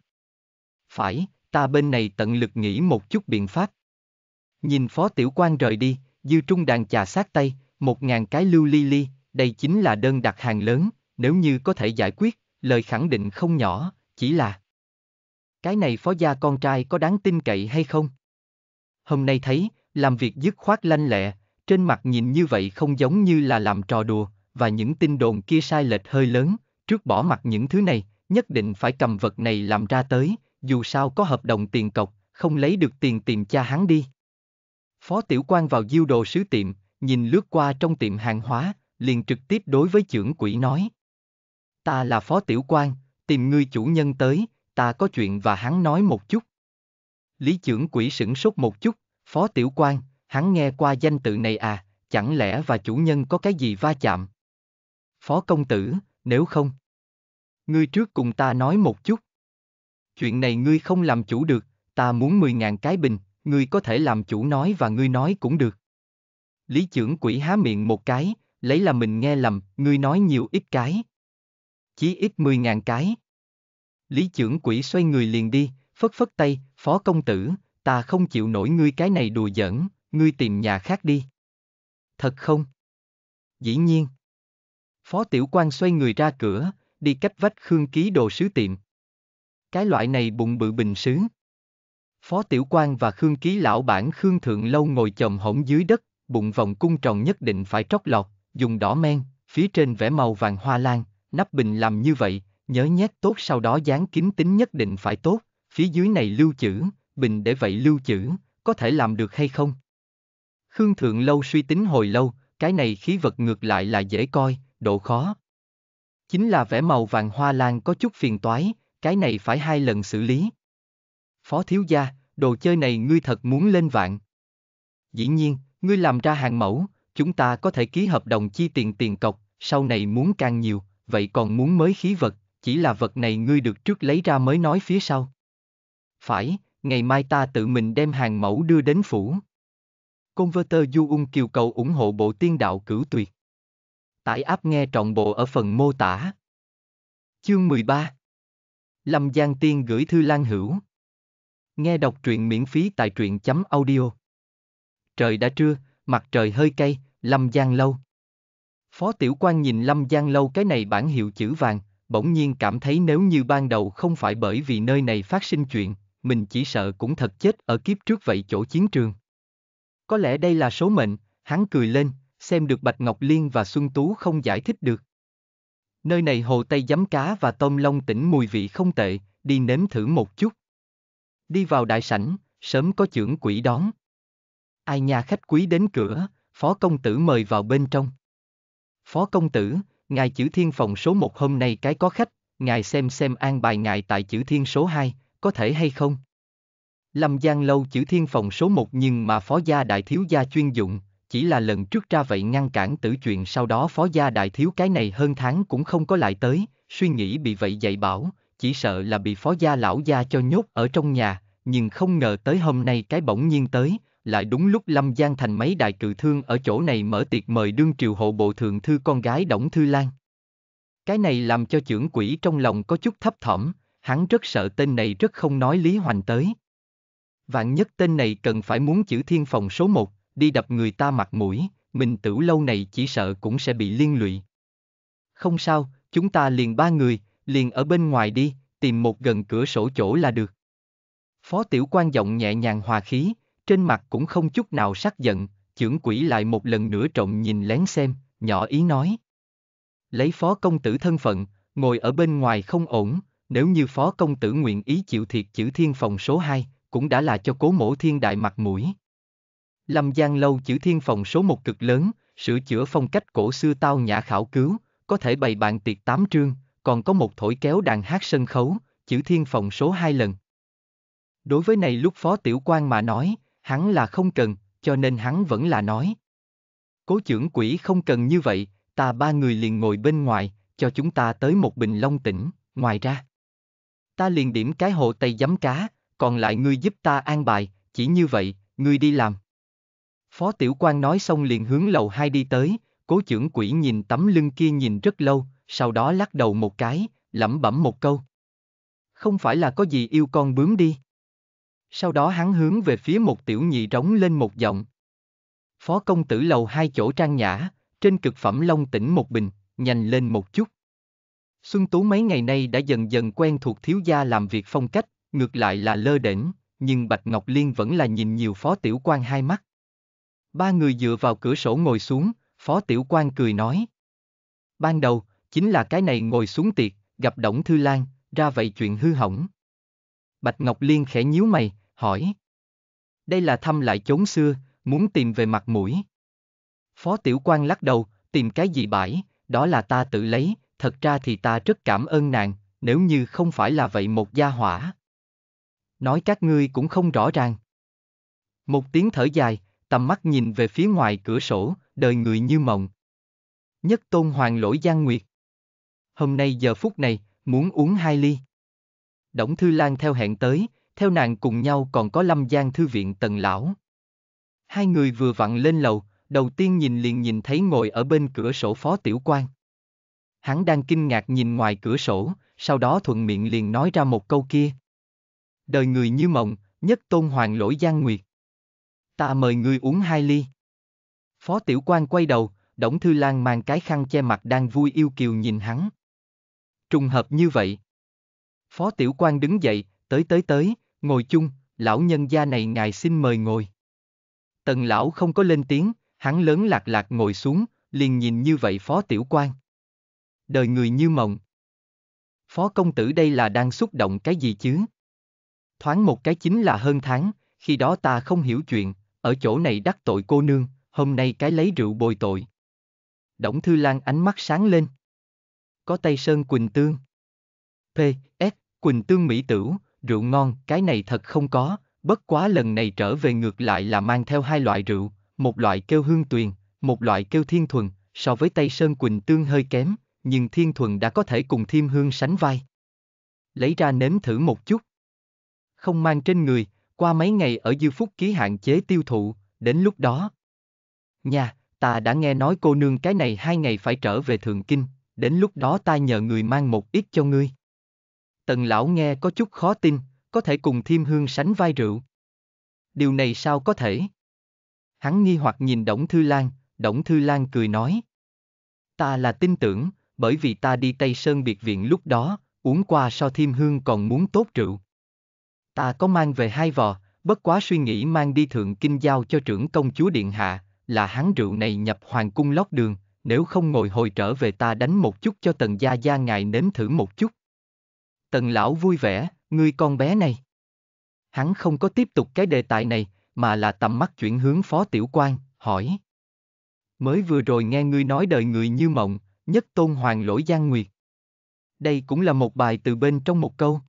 Phải, ta bên này tận lực nghĩ một chút biện pháp. Nhìn phó tiểu quan rời đi, dư trung đàn trà sát tay, một ngàn cái lưu ly ly, đây chính là đơn đặt hàng lớn, nếu như có thể giải quyết, lời khẳng định không nhỏ, chỉ là Cái này phó gia con trai có đáng tin cậy hay không? Hôm nay thấy, làm việc dứt khoát lanh lẹ, trên mặt nhìn như vậy không giống như là làm trò đùa, và những tin đồn kia sai lệch hơi lớn, trước bỏ mặt những thứ này, nhất định phải cầm vật này làm ra tới, dù sao có hợp đồng tiền cọc, không lấy được tiền tìm cha hắn đi. Phó Tiểu quan vào diêu đồ sứ tiệm, nhìn lướt qua trong tiệm hàng hóa, liền trực tiếp đối với trưởng quỹ nói. Ta là Phó Tiểu quan, tìm ngươi chủ nhân tới, ta có chuyện và hắn nói một chút. Lý trưởng quỹ sửng sốt một chút, Phó Tiểu quan, hắn nghe qua danh tự này à, chẳng lẽ và chủ nhân có cái gì va chạm? Phó công tử, nếu không, ngươi trước cùng ta nói một chút. Chuyện này ngươi không làm chủ được, ta muốn 10.000 cái bình, ngươi có thể làm chủ nói và ngươi nói cũng được. Lý trưởng quỷ há miệng một cái, lấy là mình nghe lầm, ngươi nói nhiều ít cái. Chí ít mười ngàn cái. Lý trưởng quỷ xoay người liền đi, phất phất tay, phó công tử, ta không chịu nổi ngươi cái này đùa giỡn, ngươi tìm nhà khác đi. Thật không? Dĩ nhiên. Phó tiểu quan xoay người ra cửa, đi cách vách khương ký đồ sứ tiệm. Cái loại này bụng bự bình sướng. Phó Tiểu Quang và Khương Ký lão bản Khương Thượng Lâu ngồi chồm hổm dưới đất, bụng vòng cung tròn nhất định phải tróc lọt, dùng đỏ men, phía trên vẽ màu vàng hoa lan, nắp bình làm như vậy, nhớ nhét tốt sau đó dán kín tính nhất định phải tốt, phía dưới này lưu chữ, bình để vậy lưu chữ, có thể làm được hay không? Khương Thượng Lâu suy tính hồi lâu, cái này khí vật ngược lại là dễ coi, độ khó. Chính là vẽ màu vàng hoa lan có chút phiền toái, cái này phải hai lần xử lý. Phó thiếu gia, đồ chơi này ngươi thật muốn lên vạn. Dĩ nhiên, ngươi làm ra hàng mẫu, chúng ta có thể ký hợp đồng chi tiền tiền cọc, sau này muốn càng nhiều, vậy còn muốn mới khí vật, chỉ là vật này ngươi được trước lấy ra mới nói phía sau. Phải, ngày mai ta tự mình đem hàng mẫu đưa đến phủ. Converter Du Ung Kiều cầu ủng hộ bộ tiên đạo cửu tuyệt. Tải áp nghe trọn bộ ở phần mô tả. Chương 13 Lâm Giang Tiên gửi thư Lan Hữu Nghe đọc truyện miễn phí tại truyện chấm audio. Trời đã trưa, mặt trời hơi cay, Lâm Giang Lâu. Phó Tiểu Quan nhìn Lâm Giang Lâu cái này bản hiệu chữ vàng, bỗng nhiên cảm thấy nếu như ban đầu không phải bởi vì nơi này phát sinh chuyện, mình chỉ sợ cũng thật chết ở kiếp trước vậy chỗ chiến trường. Có lẽ đây là số mệnh, hắn cười lên, xem được Bạch Ngọc Liên và Xuân Tú không giải thích được. Nơi này hồ tây giấm cá và tôm long tỉnh mùi vị không tệ, đi nếm thử một chút đi vào đại sảnh, sớm có trưởng quỷ đón. Ai nhà khách quý đến cửa, phó công tử mời vào bên trong. Phó công tử, ngài chữ thiên phòng số 1 hôm nay cái có khách, ngài xem xem an bài ngài tại chữ thiên số 2, có thể hay không? Lâm Giang lâu chữ thiên phòng số 1 nhưng mà phó gia đại thiếu gia chuyên dụng, chỉ là lần trước ra vậy ngăn cản tử chuyện sau đó phó gia đại thiếu cái này hơn tháng cũng không có lại tới, suy nghĩ bị vậy dạy bảo, chỉ sợ là bị phó gia lão gia cho nhốt ở trong nhà, nhưng không ngờ tới hôm nay cái bỗng nhiên tới, lại đúng lúc Lâm Giang thành mấy đại cự thương ở chỗ này mở tiệc mời đương triều hộ bộ thượng thư con gái Đổng Thư Lan. Cái này làm cho trưởng quỷ trong lòng có chút thấp thỏm, hắn rất sợ tên này rất không nói lý hoành tới. Vạn nhất tên này cần phải muốn chữ thiên phòng số một, đi đập người ta mặt mũi, mình tử lâu này chỉ sợ cũng sẽ bị liên lụy. Không sao, chúng ta liền ba người, liền ở bên ngoài đi, tìm một gần cửa sổ chỗ là được. Phó tiểu quan giọng nhẹ nhàng hòa khí, trên mặt cũng không chút nào sắc giận, chưởng quỷ lại một lần nữa trộm nhìn lén xem, nhỏ ý nói. Lấy phó công tử thân phận, ngồi ở bên ngoài không ổn, nếu như phó công tử nguyện ý chịu thiệt chữ thiên phòng số 2, cũng đã là cho cố mổ thiên đại mặt mũi. Lâm Giang Lâu chữ thiên phòng số 1 cực lớn, sửa chữa phong cách cổ xưa tao nhã khảo cứu, có thể bày bàn tiệc tám trương, còn có một thổi kéo đàn hát sân khấu, chữ thiên phòng số hai lần. Đối với này lúc Phó Tiểu quan mà nói, hắn là không cần, cho nên hắn vẫn là nói. Cố trưởng quỷ không cần như vậy, ta ba người liền ngồi bên ngoài, cho chúng ta tới một bình long tỉnh, ngoài ra. Ta liền điểm cái hộ tây giấm cá, còn lại ngươi giúp ta an bài, chỉ như vậy, ngươi đi làm. Phó Tiểu quan nói xong liền hướng lầu hai đi tới, cố trưởng quỷ nhìn tấm lưng kia nhìn rất lâu, sau đó lắc đầu một cái, lẩm bẩm một câu. Không phải là có gì yêu con bướm đi. Sau đó hắn hướng về phía một tiểu nhị rống lên một giọng. Phó công tử lầu hai chỗ trang nhã, trên cực phẩm long tỉnh một bình, nhanh lên một chút. Xuân Tú mấy ngày nay đã dần dần quen thuộc thiếu gia làm việc phong cách, ngược lại là lơ đễnh, nhưng Bạch Ngọc Liên vẫn là nhìn nhiều phó tiểu quan hai mắt. Ba người dựa vào cửa sổ ngồi xuống, phó tiểu quan cười nói. Ban đầu, chính là cái này ngồi xuống tiệc, gặp Đổng Thư Lan, ra vậy chuyện hư hỏng. Bạch Ngọc Liên khẽ nhíu mày, hỏi. Đây là thăm lại chốn xưa, muốn tìm về mặt mũi. Phó Tiểu quan lắc đầu, tìm cái gì bãi, đó là ta tự lấy, thật ra thì ta rất cảm ơn nàng, nếu như không phải là vậy một gia hỏa. Nói các ngươi cũng không rõ ràng. Một tiếng thở dài, tầm mắt nhìn về phía ngoài cửa sổ, đời người như mộng. Nhất tôn hoàng lỗi giang nguyệt hôm nay giờ phút này, muốn uống hai ly. Đổng Thư Lan theo hẹn tới, theo nàng cùng nhau còn có Lâm Giang Thư viện Tần Lão. Hai người vừa vặn lên lầu, đầu tiên nhìn liền nhìn thấy ngồi ở bên cửa sổ Phó Tiểu Quang. Hắn đang kinh ngạc nhìn ngoài cửa sổ, sau đó thuận miệng liền nói ra một câu kia. Đời người như mộng, nhất tôn hoàng lỗi giang nguyệt. Ta mời ngươi uống hai ly. Phó Tiểu Quang quay đầu, Đổng Thư Lan mang cái khăn che mặt đang vui yêu kiều nhìn hắn trùng hợp như vậy. Phó Tiểu quan đứng dậy, tới tới tới, ngồi chung, lão nhân gia này ngài xin mời ngồi. Tần lão không có lên tiếng, hắn lớn lạc lạc ngồi xuống, liền nhìn như vậy Phó Tiểu quan. Đời người như mộng. Phó công tử đây là đang xúc động cái gì chứ? Thoáng một cái chính là hơn tháng, khi đó ta không hiểu chuyện, ở chỗ này đắc tội cô nương, hôm nay cái lấy rượu bồi tội. Đổng Thư Lan ánh mắt sáng lên có Tây Sơn Quỳnh Tương. P. S. Quỳnh Tương Mỹ Tửu, rượu ngon, cái này thật không có, bất quá lần này trở về ngược lại là mang theo hai loại rượu, một loại kêu hương tuyền, một loại kêu thiên thuần, so với Tây Sơn Quỳnh Tương hơi kém, nhưng thiên thuần đã có thể cùng thiêm hương sánh vai. Lấy ra nếm thử một chút. Không mang trên người, qua mấy ngày ở dư phúc ký hạn chế tiêu thụ, đến lúc đó. Nhà, ta đã nghe nói cô nương cái này hai ngày phải trở về Thượng Kinh, đến lúc đó ta nhờ người mang một ít cho ngươi. Tần lão nghe có chút khó tin, có thể cùng thiêm hương sánh vai rượu. Điều này sao có thể? Hắn nghi hoặc nhìn Đổng Thư Lan, Đổng Thư Lan cười nói. Ta là tin tưởng, bởi vì ta đi Tây Sơn biệt viện lúc đó, uống qua so thiêm hương còn muốn tốt rượu. Ta có mang về hai vò, bất quá suy nghĩ mang đi thượng kinh giao cho trưởng công chúa Điện Hạ, là hắn rượu này nhập hoàng cung lót đường, nếu không ngồi hồi trở về ta đánh một chút cho tần gia gia ngài nếm thử một chút. Tần lão vui vẻ, ngươi con bé này. Hắn không có tiếp tục cái đề tài này, mà là tầm mắt chuyển hướng phó tiểu quan, hỏi. Mới vừa rồi nghe ngươi nói đời người như mộng, nhất tôn hoàng lỗi gian nguyệt. Đây cũng là một bài từ bên trong một câu.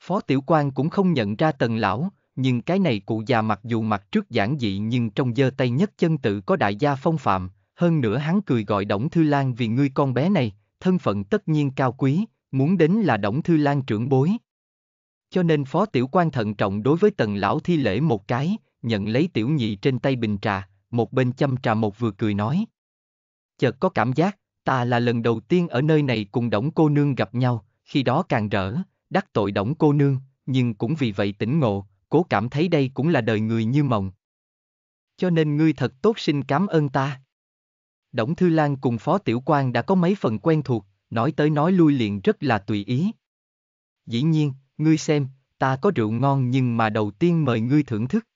Phó tiểu quan cũng không nhận ra tần lão, nhưng cái này cụ già mặc dù mặt trước giản dị nhưng trong giơ tay nhất chân tự có đại gia phong phạm, hơn nữa hắn cười gọi Đổng Thư Lan vì ngươi con bé này, thân phận tất nhiên cao quý, muốn đến là Đổng Thư Lan trưởng bối. Cho nên Phó Tiểu quan thận trọng đối với tần lão thi lễ một cái, nhận lấy tiểu nhị trên tay bình trà, một bên chăm trà một vừa cười nói. Chợt có cảm giác, ta là lần đầu tiên ở nơi này cùng Đổng cô nương gặp nhau, khi đó càng rỡ, đắc tội Đổng cô nương, nhưng cũng vì vậy tỉnh ngộ, cố cảm thấy đây cũng là đời người như mộng. Cho nên ngươi thật tốt xin cảm ơn ta. Đổng Thư Lan cùng Phó Tiểu Quang đã có mấy phần quen thuộc, nói tới nói lui liền rất là tùy ý. Dĩ nhiên, ngươi xem, ta có rượu ngon nhưng mà đầu tiên mời ngươi thưởng thức.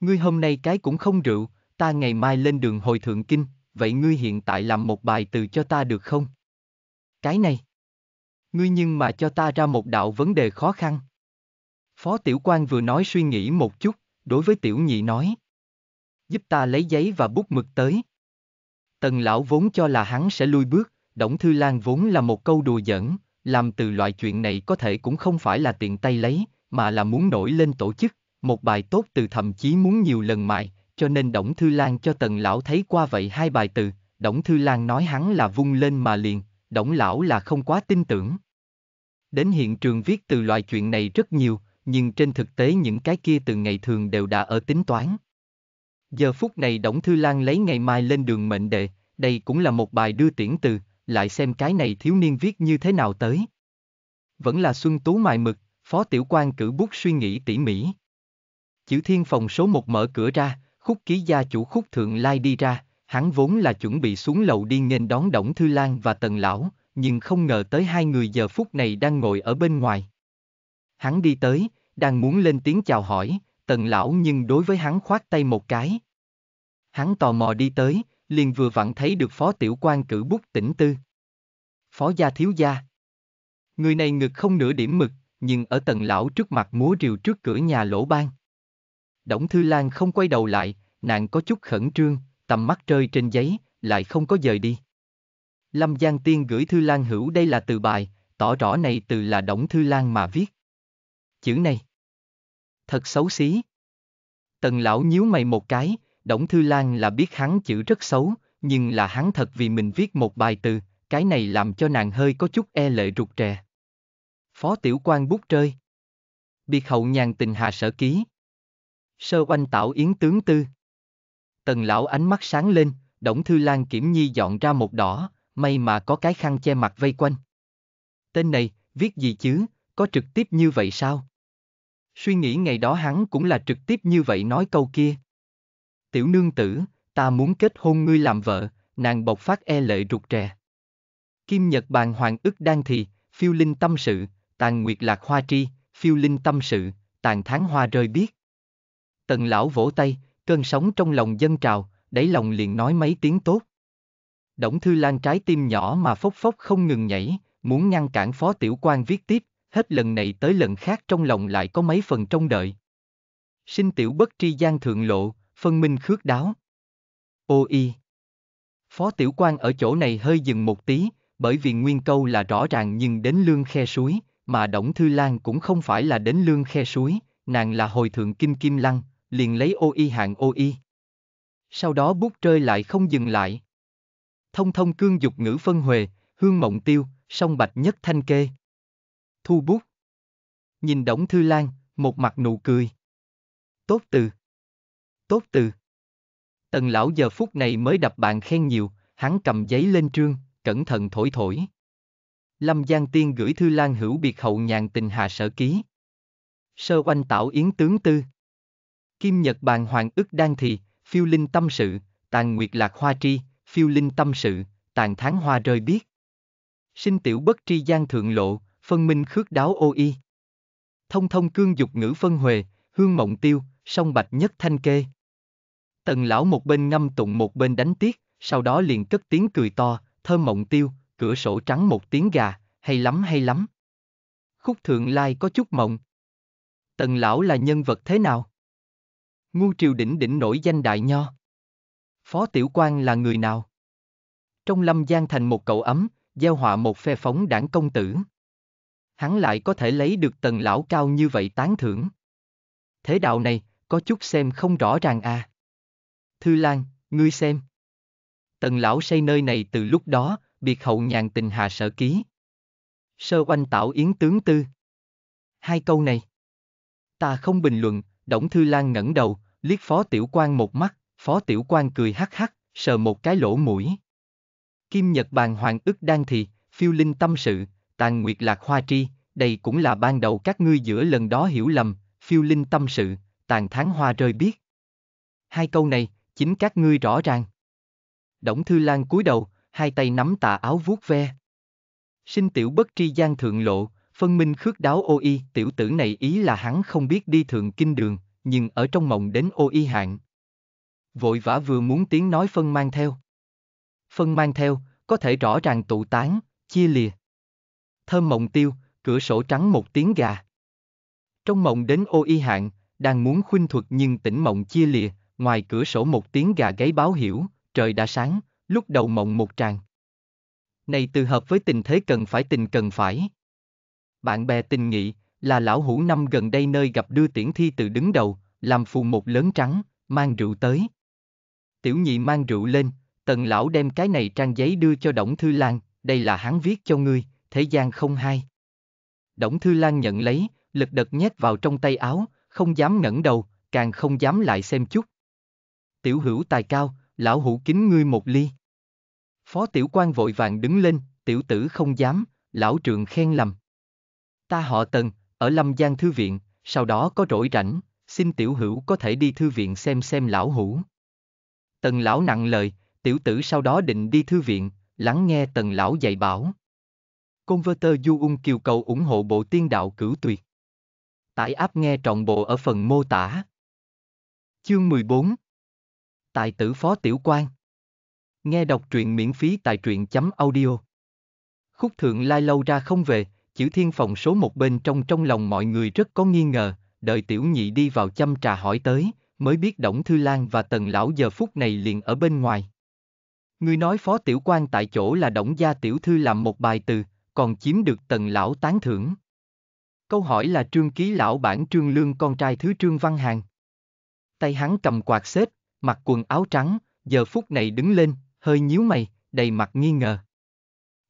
Ngươi hôm nay cái cũng không rượu, ta ngày mai lên đường hồi thượng kinh, vậy ngươi hiện tại làm một bài từ cho ta được không? Cái này. Ngươi nhưng mà cho ta ra một đạo vấn đề khó khăn. Phó Tiểu Quang vừa nói suy nghĩ một chút, đối với Tiểu Nhị nói. Giúp ta lấy giấy và bút mực tới. Tần lão vốn cho là hắn sẽ lui bước, Đổng Thư Lan vốn là một câu đùa giỡn, làm từ loại chuyện này có thể cũng không phải là tiện tay lấy, mà là muốn nổi lên tổ chức, một bài tốt từ thậm chí muốn nhiều lần mại, cho nên Đổng Thư Lan cho Tần lão thấy qua vậy hai bài từ, Đổng Thư Lan nói hắn là vung lên mà liền, Đổng lão là không quá tin tưởng. Đến hiện trường viết từ loại chuyện này rất nhiều, nhưng trên thực tế những cái kia từ ngày thường đều đã ở tính toán. Giờ phút này Đổng Thư Lan lấy ngày mai lên đường mệnh đệ, đây cũng là một bài đưa tiễn từ, lại xem cái này thiếu niên viết như thế nào tới. Vẫn là Xuân Tú mài mực, Phó Tiểu quan cử bút suy nghĩ tỉ mỉ. Chữ thiên phòng số một mở cửa ra, khúc ký gia chủ khúc thượng lai đi ra, hắn vốn là chuẩn bị xuống lầu đi nghênh đón Đổng Thư Lan và Tần Lão, nhưng không ngờ tới hai người giờ phút này đang ngồi ở bên ngoài. Hắn đi tới, đang muốn lên tiếng chào hỏi, tần lão nhưng đối với hắn khoát tay một cái. Hắn tò mò đi tới, liền vừa vặn thấy được phó tiểu quan cử bút tỉnh tư. Phó gia thiếu gia. Người này ngực không nửa điểm mực, nhưng ở tần lão trước mặt múa rìu trước cửa nhà lỗ Bang. Đổng Thư Lan không quay đầu lại, nàng có chút khẩn trương, tầm mắt rơi trên giấy, lại không có dời đi. Lâm Giang Tiên gửi Thư Lan hữu đây là từ bài, tỏ rõ này từ là Đổng Thư Lan mà viết. Chữ này thật xấu xí. Tần lão nhíu mày một cái, Đổng Thư Lan là biết hắn chữ rất xấu, nhưng là hắn thật vì mình viết một bài từ, cái này làm cho nàng hơi có chút e lệ rụt rè. Phó tiểu quan bút rơi. Biệt hậu nhàn tình hà sở ký. Sơ oanh tạo yến tướng tư. Tần lão ánh mắt sáng lên, Đổng Thư Lan kiểm nhi dọn ra một đỏ, may mà có cái khăn che mặt vây quanh. Tên này, viết gì chứ, có trực tiếp như vậy sao? Suy nghĩ ngày đó hắn cũng là trực tiếp như vậy nói câu kia. Tiểu nương tử, ta muốn kết hôn ngươi làm vợ, nàng bộc phát e lệ rụt rè. Kim Nhật Bàn Hoàng ức đang thì, phiêu linh tâm sự, tàn nguyệt lạc hoa tri, phiêu linh tâm sự, tàn tháng hoa rơi biết. Tần lão vỗ tay, cơn sóng trong lòng dân trào, đẩy lòng liền nói mấy tiếng tốt. Đổng Thư Lan trái tim nhỏ mà phốc phốc không ngừng nhảy, muốn ngăn cản phó tiểu quan viết tiếp, hết lần này tới lần khác trong lòng lại có mấy phần trông đợi. Sinh tiểu bất tri gian thượng lộ, phân minh khước đáo. Ô y. Phó tiểu quan ở chỗ này hơi dừng một tí, bởi vì nguyên câu là rõ ràng nhưng đến lương khe suối, mà Đổng Thư Lan cũng không phải là đến lương khe suối, nàng là hồi thượng kim kim lăng, liền lấy ô y hạng ô y. Sau đó bút rơi lại không dừng lại. Thông thông cương dục ngữ phân huề, hương mộng tiêu, song bạch nhất thanh kê thu bút. Nhìn Đổng Thư Lan, một mặt nụ cười. Tốt từ. Tốt từ. Tần lão giờ phút này mới đập bàn khen nhiều, hắn cầm giấy lên trương, cẩn thận thổi thổi. Lâm Giang Tiên gửi Thư Lan hữu biệt hậu nhàn tình hạ sở ký. Sơ oanh tạo yến tướng tư. Kim Nhật bàn hoàng ức đan thì, phiêu linh tâm sự, tàn nguyệt lạc hoa tri, phiêu linh tâm sự, tàn tháng hoa rơi biết. Sinh tiểu bất tri gian thượng lộ, phân minh khước đáo ô y. Thông thông cương dục ngữ phân huệ, hương mộng tiêu, song bạch nhất thanh kê. Tần lão một bên ngâm tụng một bên đánh tiết, sau đó liền cất tiếng cười to, thơm mộng tiêu, cửa sổ trắng một tiếng gà, hay lắm hay lắm. Khúc thượng lai có chút mộng. Tần lão là nhân vật thế nào? Ngu triều đỉnh đỉnh nổi danh đại nho. Phó tiểu quan là người nào? Trong lâm giang thành một cậu ấm, gieo họa một phe phóng đảng công tử hắn lại có thể lấy được tần lão cao như vậy tán thưởng. Thế đạo này, có chút xem không rõ ràng à. Thư Lan, ngươi xem. Tần lão say nơi này từ lúc đó, biệt hậu nhàn tình hà sở ký. Sơ oanh tạo yến tướng tư. Hai câu này. Ta không bình luận, Đổng Thư Lan ngẩng đầu, liếc Phó Tiểu Quan một mắt, Phó Tiểu Quan cười hắc hắc, sờ một cái lỗ mũi. Kim Nhật Bàn Hoàng ức đang thì, phiêu linh tâm sự, Tàn Nguyệt Lạc Hoa Tri, đây cũng là ban đầu các ngươi giữa lần đó hiểu lầm, phiêu linh tâm sự, tàn tháng hoa rơi biết. Hai câu này, chính các ngươi rõ ràng. Đổng Thư Lan cúi đầu, hai tay nắm tà áo vuốt ve. Sinh tiểu bất tri gian thượng lộ, phân minh khước đáo ô y, tiểu tử này ý là hắn không biết đi thượng kinh đường, nhưng ở trong mộng đến ô y hạn. Vội vã vừa muốn tiếng nói phân mang theo. Phân mang theo, có thể rõ ràng tụ tán, chia lìa thơm mộng tiêu, cửa sổ trắng một tiếng gà. Trong mộng đến ô y hạng, đang muốn khuynh thuật nhưng tỉnh mộng chia lìa, ngoài cửa sổ một tiếng gà gáy báo hiểu, trời đã sáng, lúc đầu mộng một tràng. Này từ hợp với tình thế cần phải tình cần phải. Bạn bè tình nghị, là lão hủ năm gần đây nơi gặp đưa tiễn thi từ đứng đầu, làm phù một lớn trắng, mang rượu tới. Tiểu nhị mang rượu lên, tần lão đem cái này trang giấy đưa cho Đổng Thư Lan, đây là hắn viết cho ngươi, thế gian không hai. Đổng Thư Lan nhận lấy, lực đật nhét vào trong tay áo, không dám ngẩng đầu, càng không dám lại xem chút. Tiểu hữu tài cao, lão hữu kính ngươi một ly. Phó tiểu quan vội vàng đứng lên, tiểu tử không dám, lão trượng khen lầm. Ta họ Tần, ở Lâm Giang Thư Viện, sau đó có rỗi rảnh, xin tiểu hữu có thể đi thư viện xem xem lão hữu. Tần lão nặng lời, tiểu tử sau đó định đi thư viện, lắng nghe tần lão dạy bảo. Converter Ung Kiều Cầu ủng hộ bộ tiên đạo cửu tuyệt. Tải app nghe trọn bộ ở phần mô tả. Chương 14 Tài tử Phó Tiểu Quang Nghe đọc truyện miễn phí tại truyện chấm audio. Khúc thượng lai lâu ra không về, chữ thiên phòng số một bên trong trong lòng mọi người rất có nghi ngờ, đợi tiểu nhị đi vào chăm trà hỏi tới, mới biết Đổng Thư Lan và Tần Lão giờ phút này liền ở bên ngoài. Người nói Phó Tiểu Quang tại chỗ là Đổng Gia Tiểu Thư làm một bài từ, còn chiếm được tần lão tán thưởng. Câu hỏi là trương ký lão bản trương lương con trai thứ trương văn hàng. Tay hắn cầm quạt xếp, mặc quần áo trắng, giờ phút này đứng lên, hơi nhíu mày, đầy mặt nghi ngờ.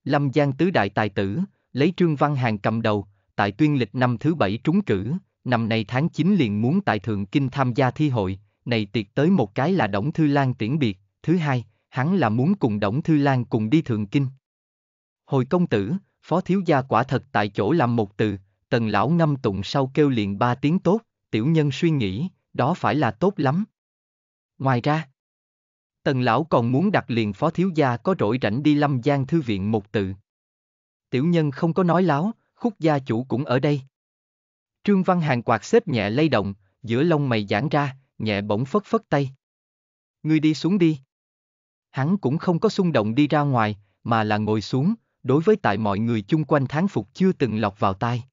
Lâm Giang tứ đại tài tử, lấy Trương Văn Hàng cầm đầu, tại tuyên lịch năm thứ bảy trúng cử, năm nay tháng 9 liền muốn tại Thượng Kinh tham gia thi hội, này tiệc tới một cái là Đổng Thư Lan tiễn biệt, thứ hai, hắn là muốn cùng Đổng Thư Lan cùng đi Thượng Kinh. Hồi công tử, phó thiếu gia quả thật tại chỗ làm một từ, tần lão ngâm tụng sau kêu liền ba tiếng tốt, tiểu nhân suy nghĩ, đó phải là tốt lắm. Ngoài ra, tần lão còn muốn đặt liền phó thiếu gia có rỗi rảnh đi lâm giang thư viện một từ. Tiểu nhân không có nói láo, khúc gia chủ cũng ở đây. Trương Văn Hàng quạt xếp nhẹ lay động, giữa lông mày giãn ra, nhẹ bỗng phất phất tay. Ngươi đi xuống đi. Hắn cũng không có xung động đi ra ngoài, mà là ngồi xuống, đối với tại mọi người chung quanh tháng phục chưa từng lọc vào tai.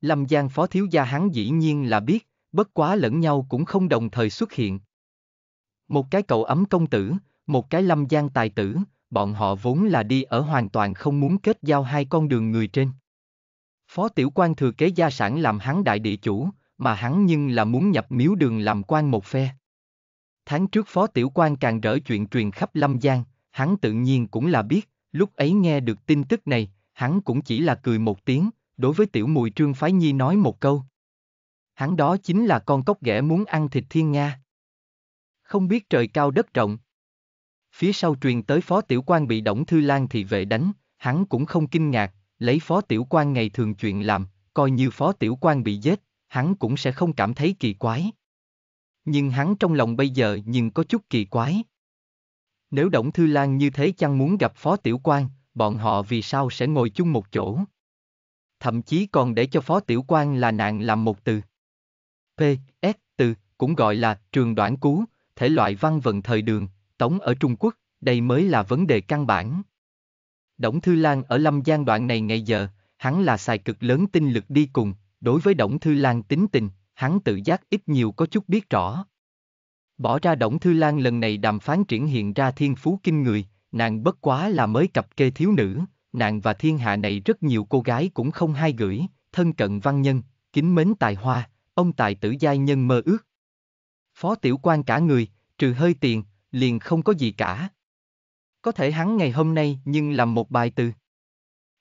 Lâm Giang phó thiếu gia hắn dĩ nhiên là biết, bất quá lẫn nhau cũng không đồng thời xuất hiện. Một cái cậu ấm công tử, một cái Lâm Giang tài tử, bọn họ vốn là đi ở hoàn toàn không muốn kết giao hai con đường người trên. Phó tiểu quan thừa kế gia sản làm hắn đại địa chủ, mà hắn nhưng là muốn nhập miếu đường làm quan một phe. Tháng trước phó tiểu quan càng rỡ chuyện truyền khắp Lâm Giang, hắn tự nhiên cũng là biết, Lúc ấy nghe được tin tức này, hắn cũng chỉ là cười một tiếng, đối với tiểu mùi trương phái nhi nói một câu. Hắn đó chính là con cốc ghẻ muốn ăn thịt thiên nga. Không biết trời cao đất rộng. Phía sau truyền tới phó tiểu quan bị Đổng Thư Lan thì vệ đánh, hắn cũng không kinh ngạc, lấy phó tiểu quan ngày thường chuyện làm, coi như phó tiểu quan bị giết, hắn cũng sẽ không cảm thấy kỳ quái. Nhưng hắn trong lòng bây giờ nhưng có chút kỳ quái. Nếu Đổng Thư Lan như thế chăng muốn gặp Phó Tiểu Quang, bọn họ vì sao sẽ ngồi chung một chỗ? Thậm chí còn để cho Phó Tiểu Quang là nạn làm một từ. P. S. Từ, cũng gọi là trường đoạn cú, thể loại văn vận thời đường, tống ở Trung Quốc, đây mới là vấn đề căn bản. Đổng Thư Lan ở lâm giang đoạn này ngày giờ, hắn là xài cực lớn tinh lực đi cùng, đối với Đổng Thư Lan tính tình, hắn tự giác ít nhiều có chút biết rõ. Bỏ ra Đổng Thư Lan lần này đàm phán triển hiện ra thiên phú kinh người, nàng bất quá là mới cặp kê thiếu nữ, nàng và thiên hạ này rất nhiều cô gái cũng không hay gửi, thân cận văn nhân, kính mến tài hoa, ông tài tử giai nhân mơ ước. Phó tiểu quan cả người, trừ hơi tiền, liền không có gì cả. Có thể hắn ngày hôm nay nhưng làm một bài từ.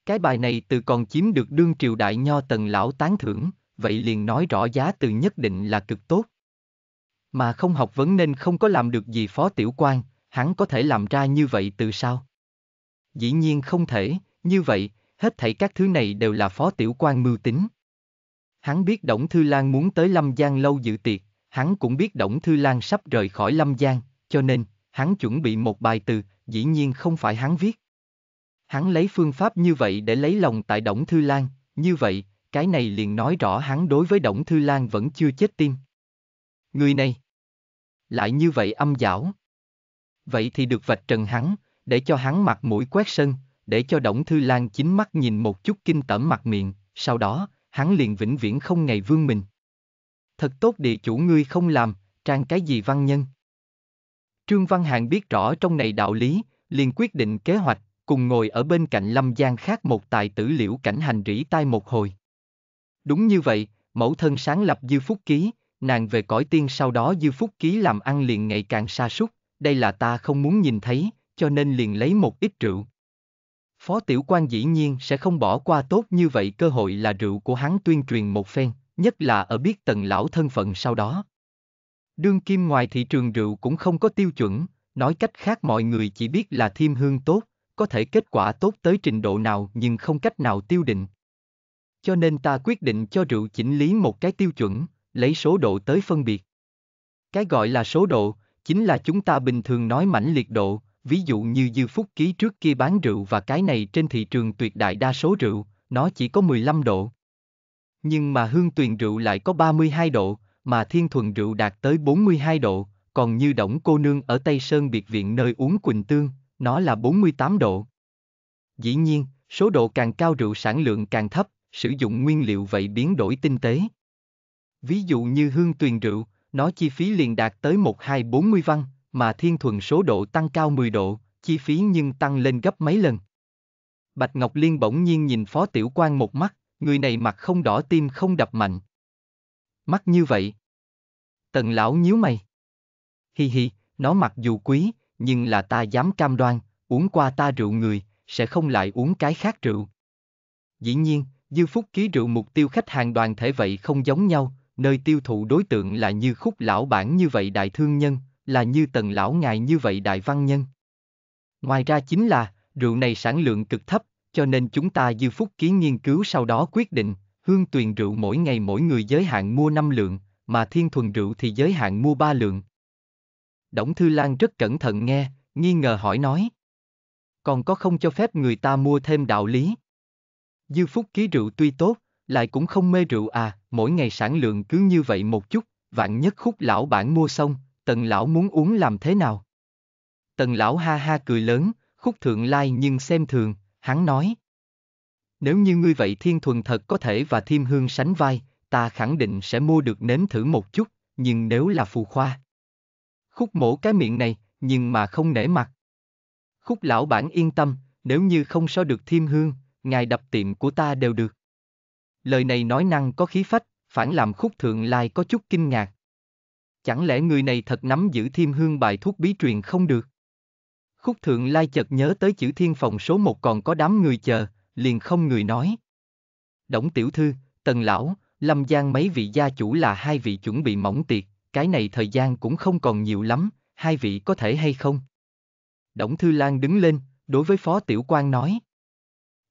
Cái bài này từ còn chiếm được đương triều đại nho tần lão tán thưởng, vậy liền nói rõ giá từ nhất định là cực tốt. Mà không học vấn nên không có làm được gì phó tiểu quan, hắn có thể làm ra như vậy từ sao? Dĩ nhiên không thể, như vậy, hết thảy các thứ này đều là phó tiểu quan mưu tính. Hắn biết Đổng Thư Lan muốn tới Lâm Giang lâu dự tiệc, hắn cũng biết Đổng Thư Lan sắp rời khỏi Lâm Giang, cho nên, hắn chuẩn bị một bài từ, dĩ nhiên không phải hắn viết. Hắn lấy phương pháp như vậy để lấy lòng tại Đổng Thư Lan, như vậy, cái này liền nói rõ hắn đối với Đổng Thư Lan vẫn chưa chết tim. Người này, lại như vậy âm giảo. Vậy thì được vạch trần hắn, để cho hắn mặt mũi quét sân, để cho Đổng Thư Lan chính mắt nhìn một chút kinh tởm mặt miệng, sau đó, hắn liền vĩnh viễn không ngày vương mình. Thật tốt địa chủ ngươi không làm, trang cái gì văn nhân. Trương Văn Hạng biết rõ trong này đạo lý, liền quyết định kế hoạch, cùng ngồi ở bên cạnh Lâm Giang khác một tài tử liễu cảnh hành rỉ tai một hồi. Đúng như vậy, mẫu thân sáng lập Dư Phúc Ký, nàng về cõi tiên sau đó dư phúc ký làm ăn liền ngày càng sa sút, đây là ta không muốn nhìn thấy, cho nên liền lấy một ít rượu. Phó tiểu quan dĩ nhiên sẽ không bỏ qua tốt như vậy cơ hội là rượu của hắn tuyên truyền một phen, nhất là ở biết tần lão thân phận sau đó. Đương kim ngoài thị trường rượu cũng không có tiêu chuẩn, nói cách khác mọi người chỉ biết là thiêm hương tốt, có thể kết quả tốt tới trình độ nào nhưng không cách nào tiêu định. Cho nên ta quyết định cho rượu chỉnh lý một cái tiêu chuẩn, lấy số độ tới phân biệt. Cái gọi là số độ, chính là chúng ta bình thường nói mãnh liệt độ, ví dụ như dư phúc ký trước kia bán rượu và cái này trên thị trường tuyệt đại đa số rượu, nó chỉ có 15 độ. Nhưng mà hương tuyền rượu lại có 32 độ, mà thiên thuần rượu đạt tới 42 độ, còn như đổng cô nương ở Tây Sơn biệt viện nơi uống quỳnh tương, nó là 48 độ. Dĩ nhiên, số độ càng cao rượu sản lượng càng thấp, sử dụng nguyên liệu vậy biến đổi tinh tế. Ví dụ như hương tuyền rượu, nó chi phí liền đạt tới 1240 văn, mà thiên thuần số độ tăng cao 10 độ, chi phí nhưng tăng lên gấp mấy lần. Bạch Ngọc Liên bỗng nhiên nhìn Phó Tiểu Quan một mắt, người này mặt không đỏ tim không đập mạnh. Mắt như vậy. Tần lão nhíu mày. Hi hi, nó mặc dù quý, nhưng là ta dám cam đoan, uống qua ta rượu người, sẽ không lại uống cái khác rượu. Dĩ nhiên, dư phúc ký rượu mục tiêu khách hàng đoàn thể vậy không giống nhau, nơi tiêu thụ đối tượng là như khúc lão bản như vậy đại thương nhân, là như tần lão ngài như vậy đại văn nhân. Ngoài ra chính là, rượu này sản lượng cực thấp, cho nên chúng ta dư phúc ký nghiên cứu sau đó quyết định, hương tuyền rượu mỗi ngày mỗi người giới hạn mua 5 lượng, mà thiên thuần rượu thì giới hạn mua 3 lượng. Đổng Thư Lan rất cẩn thận nghe, nghi ngờ hỏi nói. Còn có không cho phép người ta mua thêm đạo lý? Dư phúc ký rượu tuy tốt, lại cũng không mê rượu à, mỗi ngày sản lượng cứ như vậy một chút, vạn nhất khúc lão bản mua xong, tần lão muốn uống làm thế nào? Tần lão ha ha cười lớn, khúc thượng lai nhưng xem thường, hắn nói. Nếu như ngươi vậy thiên thuần thật có thể và thiêm hương sánh vai, ta khẳng định sẽ mua được nếm thử một chút, nhưng nếu là phù khoa. Khúc mổ cái miệng này, nhưng mà không nể mặt. Khúc lão bản yên tâm, nếu như không so được thiêm hương, ngài đập tiệm của ta đều được lời này nói năng có khí phách, phản làm khúc thượng lai có chút kinh ngạc. Chẳng lẽ người này thật nắm giữ thiêm hương bài thuốc bí truyền không được? Khúc thượng lai chợt nhớ tới chữ thiên phòng số một còn có đám người chờ, liền không người nói. Đổng tiểu thư, tần lão, lâm giang mấy vị gia chủ là hai vị chuẩn bị mỏng tiệc, cái này thời gian cũng không còn nhiều lắm, hai vị có thể hay không? Đổng thư lan đứng lên, đối với phó tiểu quan nói.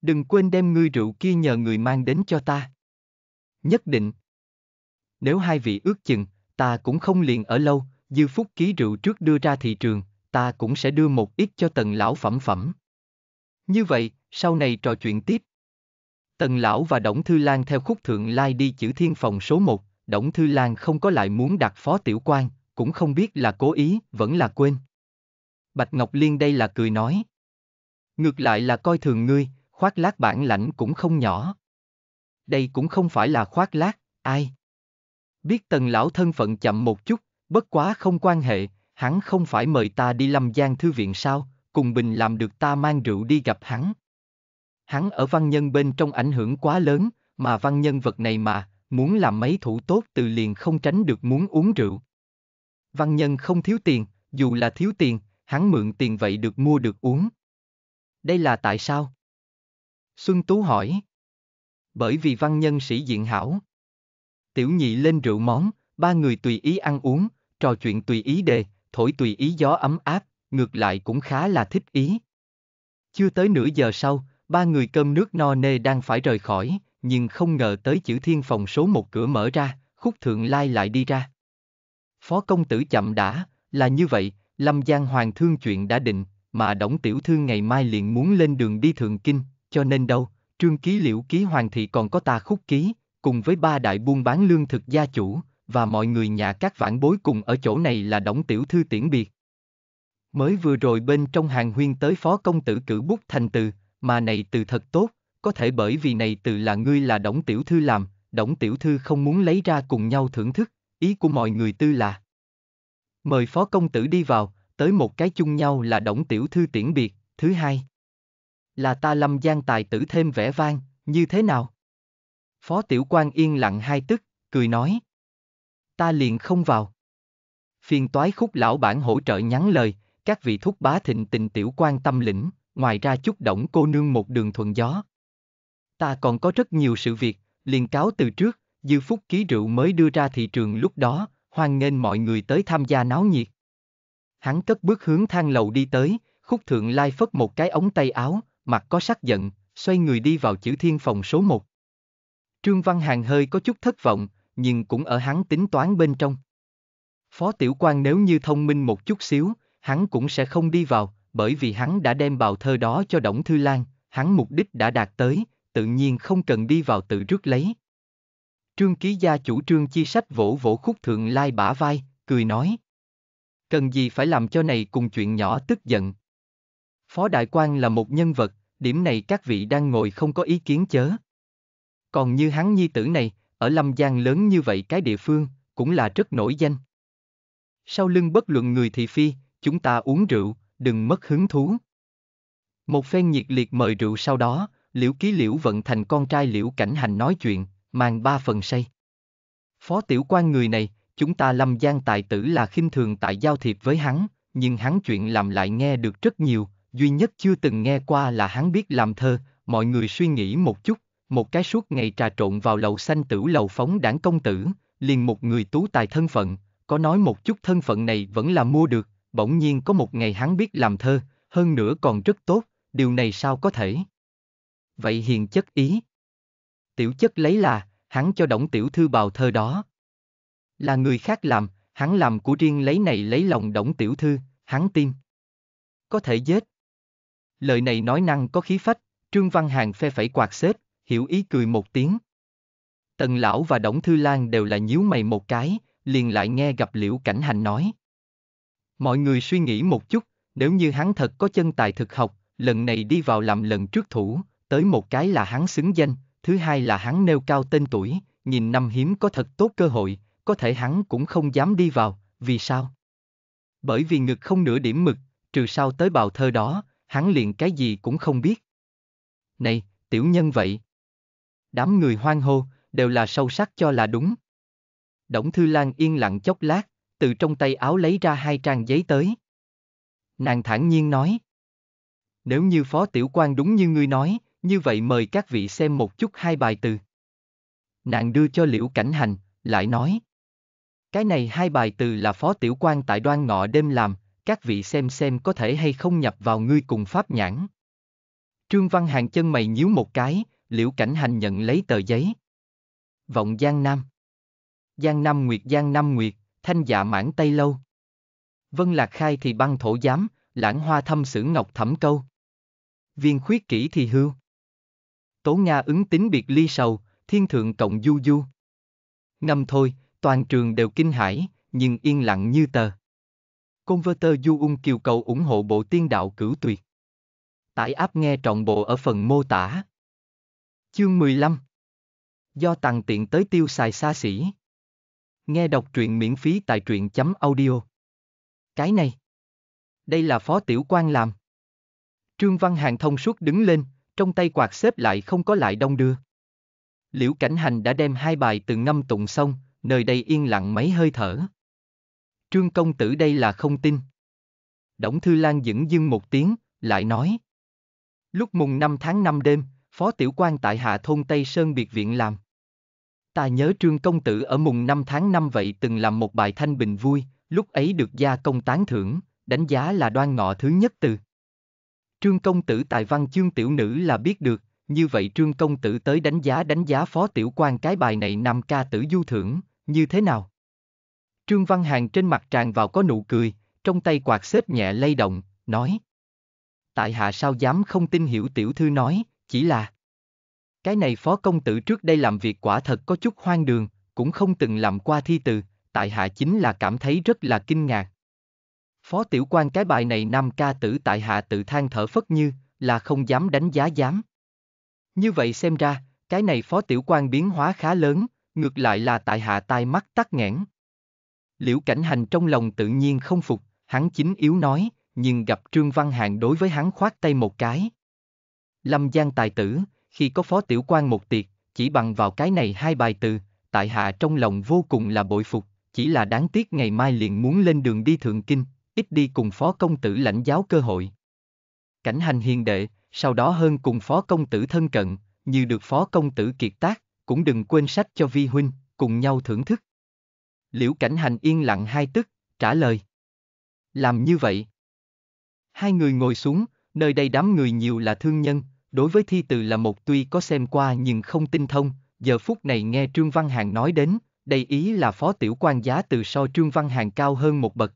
Đừng quên đem ngươi rượu kia nhờ người mang đến cho ta. Nhất định. Nếu hai vị ước chừng, ta cũng không liền ở lâu, dư phúc ký rượu trước đưa ra thị trường, ta cũng sẽ đưa một ít cho tần lão phẩm phẩm. Như vậy, sau này trò chuyện tiếp. Tần lão và Đổng Thư Lan theo khúc thượng lai đi chữ thiên phòng số 1, Đổng Thư Lan không có lại muốn đặt phó tiểu quan, cũng không biết là cố ý, vẫn là quên. Bạch Ngọc Liên đây là cười nói. Ngược lại là coi thường ngươi, khoác lác bản lãnh cũng không nhỏ. Đây cũng không phải là khoác lác, ai. Biết tần lão thân phận chậm một chút, bất quá không quan hệ, hắn không phải mời ta đi lâm giang thư viện sao, cùng bình làm được ta mang rượu đi gặp hắn. Hắn ở văn nhân bên trong ảnh hưởng quá lớn, mà văn nhân vật này mà, muốn làm mấy thủ tốt từ liền không tránh được muốn uống rượu. Văn nhân không thiếu tiền, dù là thiếu tiền, hắn mượn tiền vậy được mua được uống. Đây là tại sao? Xuân Tú hỏi. Bởi vì văn nhân sĩ diện hảo. Tiểu nhị lên rượu món, ba người tùy ý ăn uống, trò chuyện tùy ý đề, thổi tùy ý gió ấm áp, ngược lại cũng khá là thích ý. Chưa tới nửa giờ sau, ba người cơm nước no nê đang phải rời khỏi, nhưng không ngờ tới chữ thiên phòng số một cửa mở ra, khúc thượng lai lại đi ra. Phó công tử chậm đã, là như vậy, Lâm Giang Hoàng thương chuyện đã định, mà Đổng Tiểu Thương ngày mai liền muốn lên đường đi Thượng Kinh, cho nên đâu, trương ký liễu ký hoàng thị còn có ta khúc ký, cùng với ba đại buôn bán lương thực gia chủ, và mọi người nhà các vãn bối cùng ở chỗ này là đóng tiểu thư tiễn biệt. Mới vừa rồi bên trong hàng huyên tới phó công tử cử bút thành từ, mà này từ thật tốt, có thể bởi vì này từ là ngươi là đóng tiểu thư làm, đóng tiểu thư không muốn lấy ra cùng nhau thưởng thức, ý của mọi người tư là. Mời phó công tử đi vào, tới một cái chung nhau là đóng tiểu thư tiễn biệt, thứ hai là ta lâm giang tài tử thêm vẻ vang, như thế nào? Phó Tiểu quan yên lặng hai tức, cười nói. Ta liền không vào. Phiền toái khúc lão bản hỗ trợ nhắn lời, các vị thúc bá thịnh tình Tiểu quan tâm lĩnh, ngoài ra chúc động cô nương một đường thuận gió. Ta còn có rất nhiều sự việc, liền cáo từ trước, dư phúc ký rượu mới đưa ra thị trường lúc đó, hoan nghênh mọi người tới tham gia náo nhiệt. Hắn cất bước hướng thang lầu đi tới, khúc thượng lai phất một cái ống tay áo, mặt có sắc giận, xoay người đi vào chữ thiên phòng số 1. Trương Văn Hàng hơi có chút thất vọng, nhưng cũng ở hắn tính toán bên trong. Phó Tiểu Quang nếu như thông minh một chút xíu, hắn cũng sẽ không đi vào, bởi vì hắn đã đem bào thơ đó cho Đổng Thư Lan, hắn mục đích đã đạt tới, tự nhiên không cần đi vào tự rước lấy. Trương Ký Gia chủ trương chi sách vỗ vỗ khúc thượng lai bả vai, cười nói. Cần gì phải làm cho này cùng chuyện nhỏ tức giận. Phó Đại quan là một nhân vật, điểm này các vị đang ngồi không có ý kiến chớ. Còn như hắn nhi tử này, ở Lâm Giang lớn như vậy cái địa phương, cũng là rất nổi danh. Sau lưng bất luận người thị phi, chúng ta uống rượu, đừng mất hứng thú. Một phen nhiệt liệt mời rượu sau đó, liễu ký liễu vận thành con trai liễu cảnh hành nói chuyện, mang ba phần say. Phó tiểu quan người này, chúng ta lâm giang tài tử là khinh thường tại giao thiệp với hắn, nhưng hắn chuyện làm lại nghe được rất nhiều, duy nhất chưa từng nghe qua là hắn biết làm thơ, mọi người suy nghĩ một chút, một cái suốt ngày trà trộn vào lầu xanh tử lầu phóng đảng công tử, liền một người tú tài thân phận, có nói một chút thân phận này vẫn là mua được, bỗng nhiên có một ngày hắn biết làm thơ, hơn nữa còn rất tốt, điều này sao có thể? Vậy hiền chất ý. Tiểu chất lấy là, hắn cho đổng tiểu thư bào thơ đó. Là người khác làm, hắn làm của riêng lấy này lấy lòng đổng tiểu thư, hắn tin. Có thể giết lời này nói năng có khí phách, Trương Văn Hàng phe phẩy quạt xếp, hiểu ý cười một tiếng. Tần Lão và Đổng Thư Lan đều là nhíu mày một cái, liền lại nghe gặp Liễu Cảnh Hành nói. Mọi người suy nghĩ một chút, nếu như hắn thật có chân tài thực học, lần này đi vào làm lần trước thủ, tới một cái là hắn xứng danh, thứ hai là hắn nêu cao tên tuổi, nhìn năm hiếm có thật tốt cơ hội, có thể hắn cũng không dám đi vào, vì sao? Bởi vì ngực không nửa điểm mực, trừ sau tới bào thơ đó, hắn liền cái gì cũng không biết. Này, tiểu nhân vậy. Đám người hoang hô, đều là sâu sắc cho là đúng. Đổng Thư Lan yên lặng chốc lát, từ trong tay áo lấy ra hai trang giấy tới. Nàng thản nhiên nói. Nếu như phó tiểu quan đúng như ngươi nói, như vậy mời các vị xem một chút hai bài từ. Nàng đưa cho Liễu Cảnh Hành, lại nói. Cái này hai bài từ là phó tiểu quan tại đoan ngọ đêm làm, các vị xem xem có thể hay không nhập vào ngươi cùng pháp nhãn. Trương Văn Hàng chân mày nhíu một cái, liễu cảnh hành nhận lấy tờ giấy. Vọng Giang Nam Giang Nam Nguyệt Giang Nam Nguyệt, thanh dạ mãn Tây Lâu. Vân Lạc Khai thì băng thổ giám, lãng hoa thâm sử ngọc thẩm câu. Viên khuyết kỹ thì hưu. Tố Nga ứng tính biệt ly sầu, thiên thượng cộng du du. ngâm thôi, toàn trường đều kinh hãi, nhưng yên lặng như tờ. Converter ung Kiều cầu ủng hộ bộ tiên đạo cửu tuyệt. Tải áp nghe trọn bộ ở phần mô tả. Chương 15 Do tàng tiện tới tiêu xài xa xỉ. Nghe đọc truyện miễn phí tại truyện chấm audio. Cái này. Đây là phó tiểu quan làm. Trương Văn Hàng thông suốt đứng lên, trong tay quạt xếp lại không có lại đông đưa. Liễu Cảnh Hành đã đem hai bài từ ngâm tụng xong, nơi đây yên lặng mấy hơi thở. Trương công tử đây là không tin. Đổng Thư Lan dững dưng một tiếng, lại nói. Lúc mùng 5 tháng 5 đêm, Phó Tiểu quan tại hạ thôn Tây Sơn biệt viện làm. Ta nhớ Trương Công Tử ở mùng 5 tháng 5 vậy từng làm một bài thanh bình vui, lúc ấy được gia công tán thưởng, đánh giá là đoan ngọ thứ nhất từ. Trương Công Tử tài văn chương tiểu nữ là biết được, như vậy Trương Công Tử tới đánh giá đánh giá Phó Tiểu quan cái bài này nam ca tử du thưởng, như thế nào? Trương Văn Hàng trên mặt tràn vào có nụ cười, trong tay quạt xếp nhẹ lay động, nói. Tại hạ sao dám không tin hiểu tiểu thư nói, chỉ là... Cái này phó công tử trước đây làm việc quả thật có chút hoang đường, cũng không từng làm qua thi từ, tại hạ chính là cảm thấy rất là kinh ngạc. Phó tiểu quan cái bài này nam ca tử tại hạ tự than thở phất như, là không dám đánh giá dám. Như vậy xem ra, cái này phó tiểu quan biến hóa khá lớn, ngược lại là tại hạ tai mắt tắc nghẽn. Liễu Cảnh Hành trong lòng tự nhiên không phục, hắn chính yếu nói, nhưng gặp Trương Văn Hạng đối với hắn khoát tay một cái. Lâm Giang tài tử, khi có phó tiểu quan một tiệc, chỉ bằng vào cái này hai bài từ, tại hạ trong lòng vô cùng là bội phục, chỉ là đáng tiếc ngày mai liền muốn lên đường đi thượng kinh, ít đi cùng phó công tử lãnh giáo cơ hội. Cảnh hành hiền đệ, sau đó hơn cùng phó công tử thân cận, như được phó công tử kiệt tác, cũng đừng quên sách cho vi huynh, cùng nhau thưởng thức. Liễu Cảnh Hành yên lặng hai tức, trả lời. Làm như vậy. Hai người ngồi xuống, nơi đây đám người nhiều là thương nhân, đối với thi từ là một tuy có xem qua nhưng không tinh thông, giờ phút này nghe Trương Văn Hàng nói đến, đầy ý là phó tiểu quan giá từ so Trương Văn Hàng cao hơn một bậc.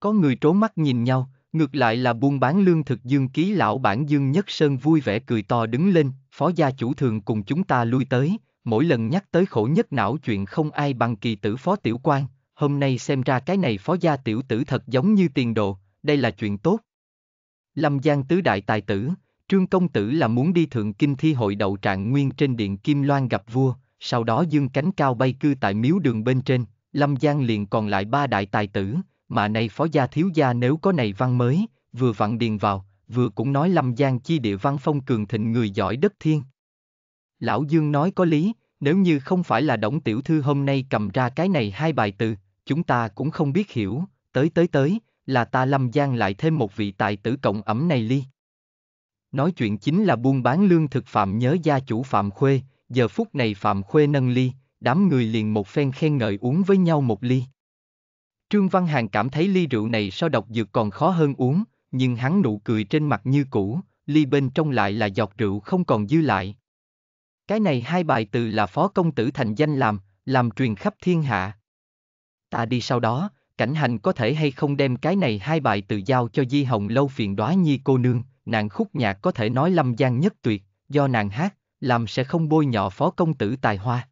Có người trố mắt nhìn nhau, ngược lại là buôn bán lương thực dương ký lão bản dương nhất sơn vui vẻ cười to đứng lên, phó gia chủ thường cùng chúng ta lui tới, mỗi lần nhắc tới khổ nhất não chuyện không ai bằng kỳ tử phó tiểu quan, hôm nay xem ra cái này phó gia tiểu tử thật giống như tiền đồ, đây là chuyện tốt. Lâm Giang tứ đại tài tử, Trương Công Tử là muốn đi Thượng Kinh thi hội đậu trạng nguyên trên điện Kim Loan gặp vua, sau đó dương cánh cao bay cư tại miếu đường bên trên, Lâm Giang liền còn lại ba đại tài tử, mà này phó gia thiếu gia nếu có này văn mới, vừa vặn điền vào, vừa cũng nói Lâm Giang chi địa văn phong cường thịnh người giỏi đất thiên. Lão Dương nói có lý, nếu như không phải là Đổng Tiểu Thư hôm nay cầm ra cái này hai bài từ, chúng ta cũng không biết hiểu, tới tới tới, là ta Lâm Giang lại thêm một vị tài tử cộng ẩm này ly. Nói chuyện chính là buôn bán lương thực Phạm nhớ gia chủ Phạm Khuê, giờ phút này Phạm Khuê nâng ly, đám người liền một phen khen ngợi uống với nhau một ly. Trương Văn Hàng cảm thấy ly rượu này so độc dược còn khó hơn uống, nhưng hắn nụ cười trên mặt như cũ, ly bên trong lại là giọt rượu không còn dư lại, cái này hai bài từ là phó công tử thành danh làm, làm truyền khắp thiên hạ. Ta đi sau đó, cảnh hành có thể hay không đem cái này hai bài từ giao cho Di Hồng lâu phiền đoá nhi cô nương, nàng khúc nhạc có thể nói lâm gian nhất tuyệt, do nàng hát, làm sẽ không bôi nhọ phó công tử tài hoa.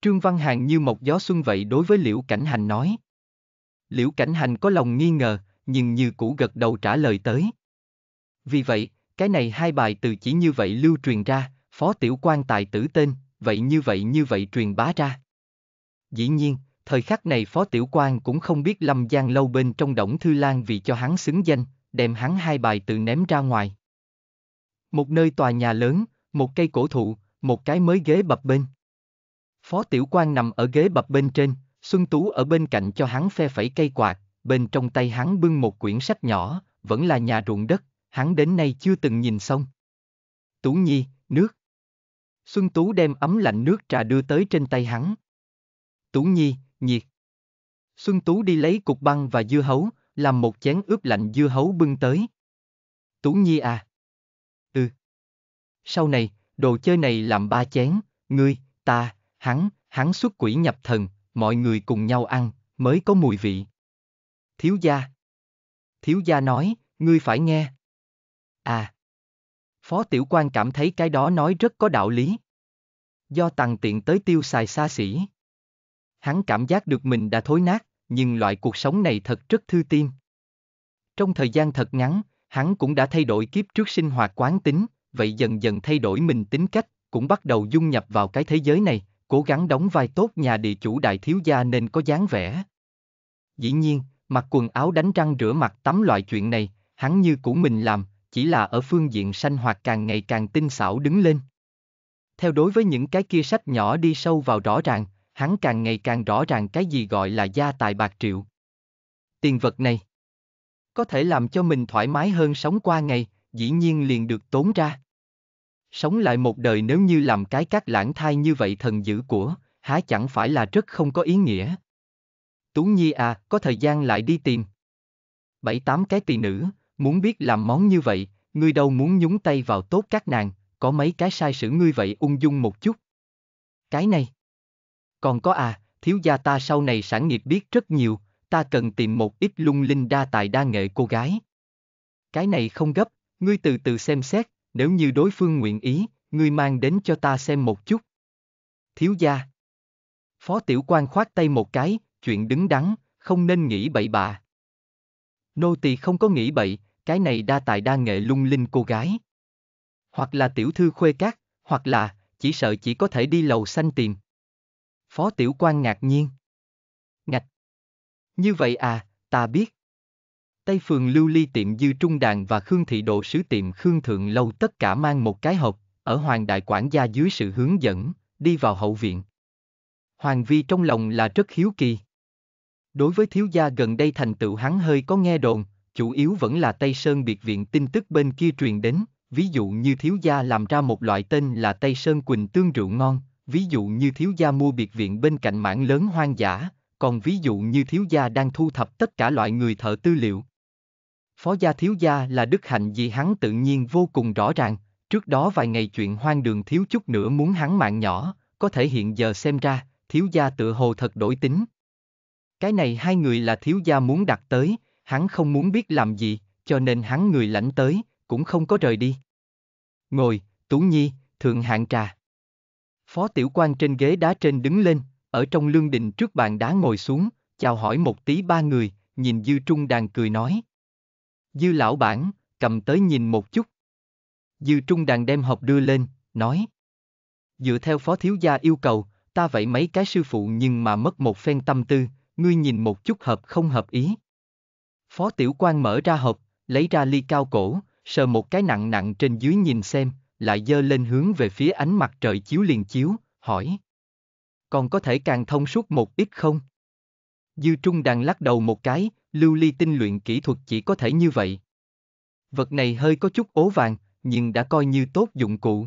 Trương Văn Hàng như một gió xuân vậy đối với Liễu Cảnh Hành nói. Liễu Cảnh Hành có lòng nghi ngờ, nhưng như cũ gật đầu trả lời tới. Vì vậy, cái này hai bài từ chỉ như vậy lưu truyền ra, phó tiểu quan tài tử tên, vậy như vậy như vậy truyền bá ra. Dĩ nhiên, thời khắc này phó tiểu quan cũng không biết lâm giang lâu bên trong động thư lan vì cho hắn xứng danh, đem hắn hai bài tự ném ra ngoài. Một nơi tòa nhà lớn, một cây cổ thụ, một cái mới ghế bập bên. Phó tiểu quan nằm ở ghế bập bên trên, Xuân Tú ở bên cạnh cho hắn phe phẩy cây quạt, bên trong tay hắn bưng một quyển sách nhỏ, vẫn là nhà ruộng đất, hắn đến nay chưa từng nhìn xong. Tú Nhi, nước, Xuân Tú đem ấm lạnh nước trà đưa tới trên tay hắn. Tú Nhi, nhiệt. Xuân Tú đi lấy cục băng và dưa hấu, làm một chén ướp lạnh dưa hấu bưng tới. Tú Nhi à. Ừ. Sau này, đồ chơi này làm ba chén, ngươi, ta, hắn, hắn xuất quỷ nhập thần, mọi người cùng nhau ăn, mới có mùi vị. Thiếu gia. Thiếu gia nói, ngươi phải nghe. À. Phó Tiểu quan cảm thấy cái đó nói rất có đạo lý. Do tặng tiện tới tiêu xài xa xỉ. Hắn cảm giác được mình đã thối nát, nhưng loại cuộc sống này thật rất thư tim. Trong thời gian thật ngắn, hắn cũng đã thay đổi kiếp trước sinh hoạt quán tính, vậy dần dần thay đổi mình tính cách, cũng bắt đầu dung nhập vào cái thế giới này, cố gắng đóng vai tốt nhà địa chủ đại thiếu gia nên có dáng vẻ. Dĩ nhiên, mặc quần áo đánh răng rửa mặt tắm loại chuyện này, hắn như cũ mình làm, chỉ là ở phương diện sanh hoạt càng ngày càng tinh xảo đứng lên. Theo đối với những cái kia sách nhỏ đi sâu vào rõ ràng, hắn càng ngày càng rõ ràng cái gì gọi là gia tài bạc triệu. Tiền vật này có thể làm cho mình thoải mái hơn sống qua ngày, dĩ nhiên liền được tốn ra. Sống lại một đời nếu như làm cái các lãng thai như vậy thần dữ của, há chẳng phải là rất không có ý nghĩa. Tú Nhi à, có thời gian lại đi tìm. Bảy tám cái tỳ nữ, muốn biết làm món như vậy, ngươi đâu muốn nhúng tay vào tốt các nàng, có mấy cái sai sử ngươi vậy ung dung một chút. Cái này. Còn có à, thiếu gia ta sau này sản nghiệp biết rất nhiều, ta cần tìm một ít lung linh đa tài đa nghệ cô gái. Cái này không gấp, ngươi từ từ xem xét, nếu như đối phương nguyện ý, ngươi mang đến cho ta xem một chút. Thiếu gia. Phó tiểu quan khoát tay một cái, chuyện đứng đắn, không nên nghĩ bậy bạ. Nô tỳ không có nghĩ bậy, cái này đa tài đa nghệ lung linh cô gái. Hoặc là tiểu thư khuê cát, hoặc là, chỉ sợ chỉ có thể đi lầu xanh tìm. Phó tiểu quan ngạc nhiên. Ngạch. Như vậy à, ta biết. Tây phường lưu ly tiệm dư trung đàn và khương thị độ sứ tiệm khương thượng lâu tất cả mang một cái hộp, ở hoàng đại quản gia dưới sự hướng dẫn, đi vào hậu viện. Hoàng vi trong lòng là rất hiếu kỳ. Đối với thiếu gia gần đây thành tựu hắn hơi có nghe đồn, chủ yếu vẫn là Tây Sơn biệt viện tin tức bên kia truyền đến, ví dụ như thiếu gia làm ra một loại tên là Tây Sơn Quỳnh Tương rượu ngon, ví dụ như thiếu gia mua biệt viện bên cạnh mảng lớn hoang dã, còn ví dụ như thiếu gia đang thu thập tất cả loại người thợ tư liệu. Phó gia thiếu gia là đức hạnh gì hắn tự nhiên vô cùng rõ ràng, trước đó vài ngày chuyện hoang đường thiếu chút nữa muốn hắn mạng nhỏ, có thể hiện giờ xem ra, thiếu gia tự hồ thật đổi tính. Cái này hai người là thiếu gia muốn đặt tới, hắn không muốn biết làm gì, cho nên hắn người lãnh tới, cũng không có rời đi. Ngồi, Tú Nhi, thượng hạng trà. Phó tiểu quan trên ghế đá trên đứng lên, ở trong lương đình trước bàn đá ngồi xuống, chào hỏi một tí ba người, nhìn Dư Trung Đàn cười nói. Dư lão bản, cầm tới nhìn một chút. Dư Trung Đàn đem hộp đưa lên, nói. Dựa theo phó thiếu gia yêu cầu, ta vậy mấy cái sư phụ nhưng mà mất một phen tâm tư, ngươi nhìn một chút hợp không hợp ý. Phó tiểu quan mở ra hộp, lấy ra ly cao cổ, sờ một cái nặng nặng trên dưới nhìn xem, lại dơ lên hướng về phía ánh mặt trời chiếu liền chiếu, hỏi. Còn có thể càng thông suốt một ít không? Dư Trung đang lắc đầu một cái, lưu ly tinh luyện kỹ thuật chỉ có thể như vậy. Vật này hơi có chút ố vàng, nhưng đã coi như tốt dụng cụ.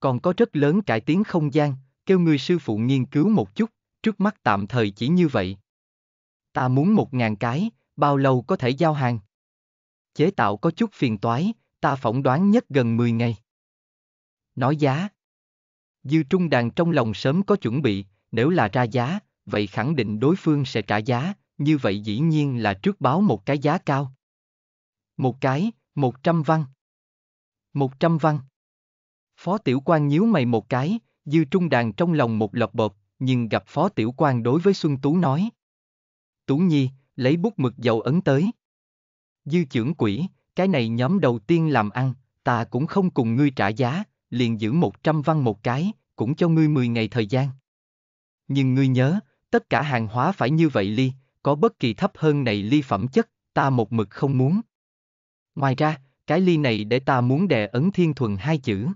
Còn có rất lớn cải tiến không gian, kêu người sư phụ nghiên cứu một chút, trước mắt tạm thời chỉ như vậy. Ta muốn một ngàn cái, bao lâu có thể giao hàng? Chế tạo có chút phiền toái, ta phỏng đoán nhất gần 10 ngày. Nói giá. Dư trung đàn trong lòng sớm có chuẩn bị, nếu là ra giá, vậy khẳng định đối phương sẽ trả giá, như vậy dĩ nhiên là trước báo một cái giá cao. Một cái, một trăm văn. Một trăm văn. Phó tiểu quan nhíu mày một cái, dư trung đàn trong lòng một lọc bột, nhưng gặp phó tiểu quan đối với Xuân Tú nói. Tú Nhi, lấy bút mực dầu ấn tới. Dư trưởng quỷ, cái này nhóm đầu tiên làm ăn, ta cũng không cùng ngươi trả giá, liền giữ 100 văn một cái, cũng cho ngươi 10 ngày thời gian. Nhưng ngươi nhớ, tất cả hàng hóa phải như vậy ly, có bất kỳ thấp hơn này ly phẩm chất, ta một mực không muốn. Ngoài ra, cái ly này để ta muốn đè ấn thiên thuần hai chữ.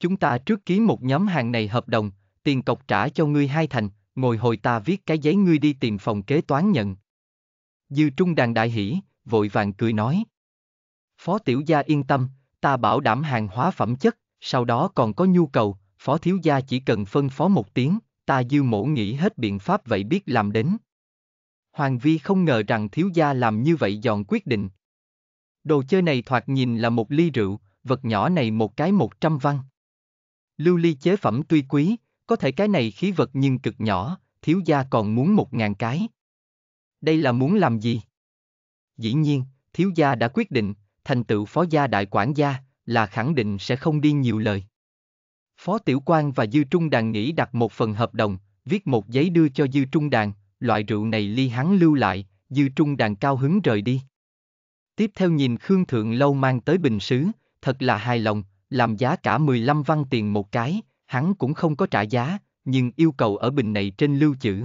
Chúng ta trước ký một nhóm hàng này hợp đồng, tiền cọc trả cho ngươi hai thành, ngồi hồi ta viết cái giấy ngươi đi tìm phòng kế toán nhận, Dư Trung Đàn đại hỉ, vội vàng cười nói. Phó tiểu gia yên tâm, ta bảo đảm hàng hóa phẩm chất, sau đó còn có nhu cầu, phó thiếu gia chỉ cần phân phó một tiếng, ta dư mổ nghĩ hết biện pháp vậy biết làm đến. Hoàng Vi không ngờ rằng thiếu gia làm như vậy dọn quyết định. Đồ chơi này thoạt nhìn là một ly rượu, vật nhỏ này một cái một trăm văn. Lưu ly chế phẩm tuy quý, có thể cái này khí vật nhưng cực nhỏ, thiếu gia còn muốn một ngàn cái đây là muốn làm gì? Dĩ nhiên, thiếu gia đã quyết định, thành tựu phó gia đại quản gia, là khẳng định sẽ không đi nhiều lời. Phó Tiểu Quang và Dư Trung Đàn nghĩ đặt một phần hợp đồng, viết một giấy đưa cho Dư Trung Đàn, loại rượu này ly hắn lưu lại, Dư Trung Đàn cao hứng rời đi. Tiếp theo nhìn Khương Thượng Lâu mang tới bình sứ, thật là hài lòng, làm giá cả 15 văn tiền một cái, hắn cũng không có trả giá, nhưng yêu cầu ở bình này trên lưu chữ.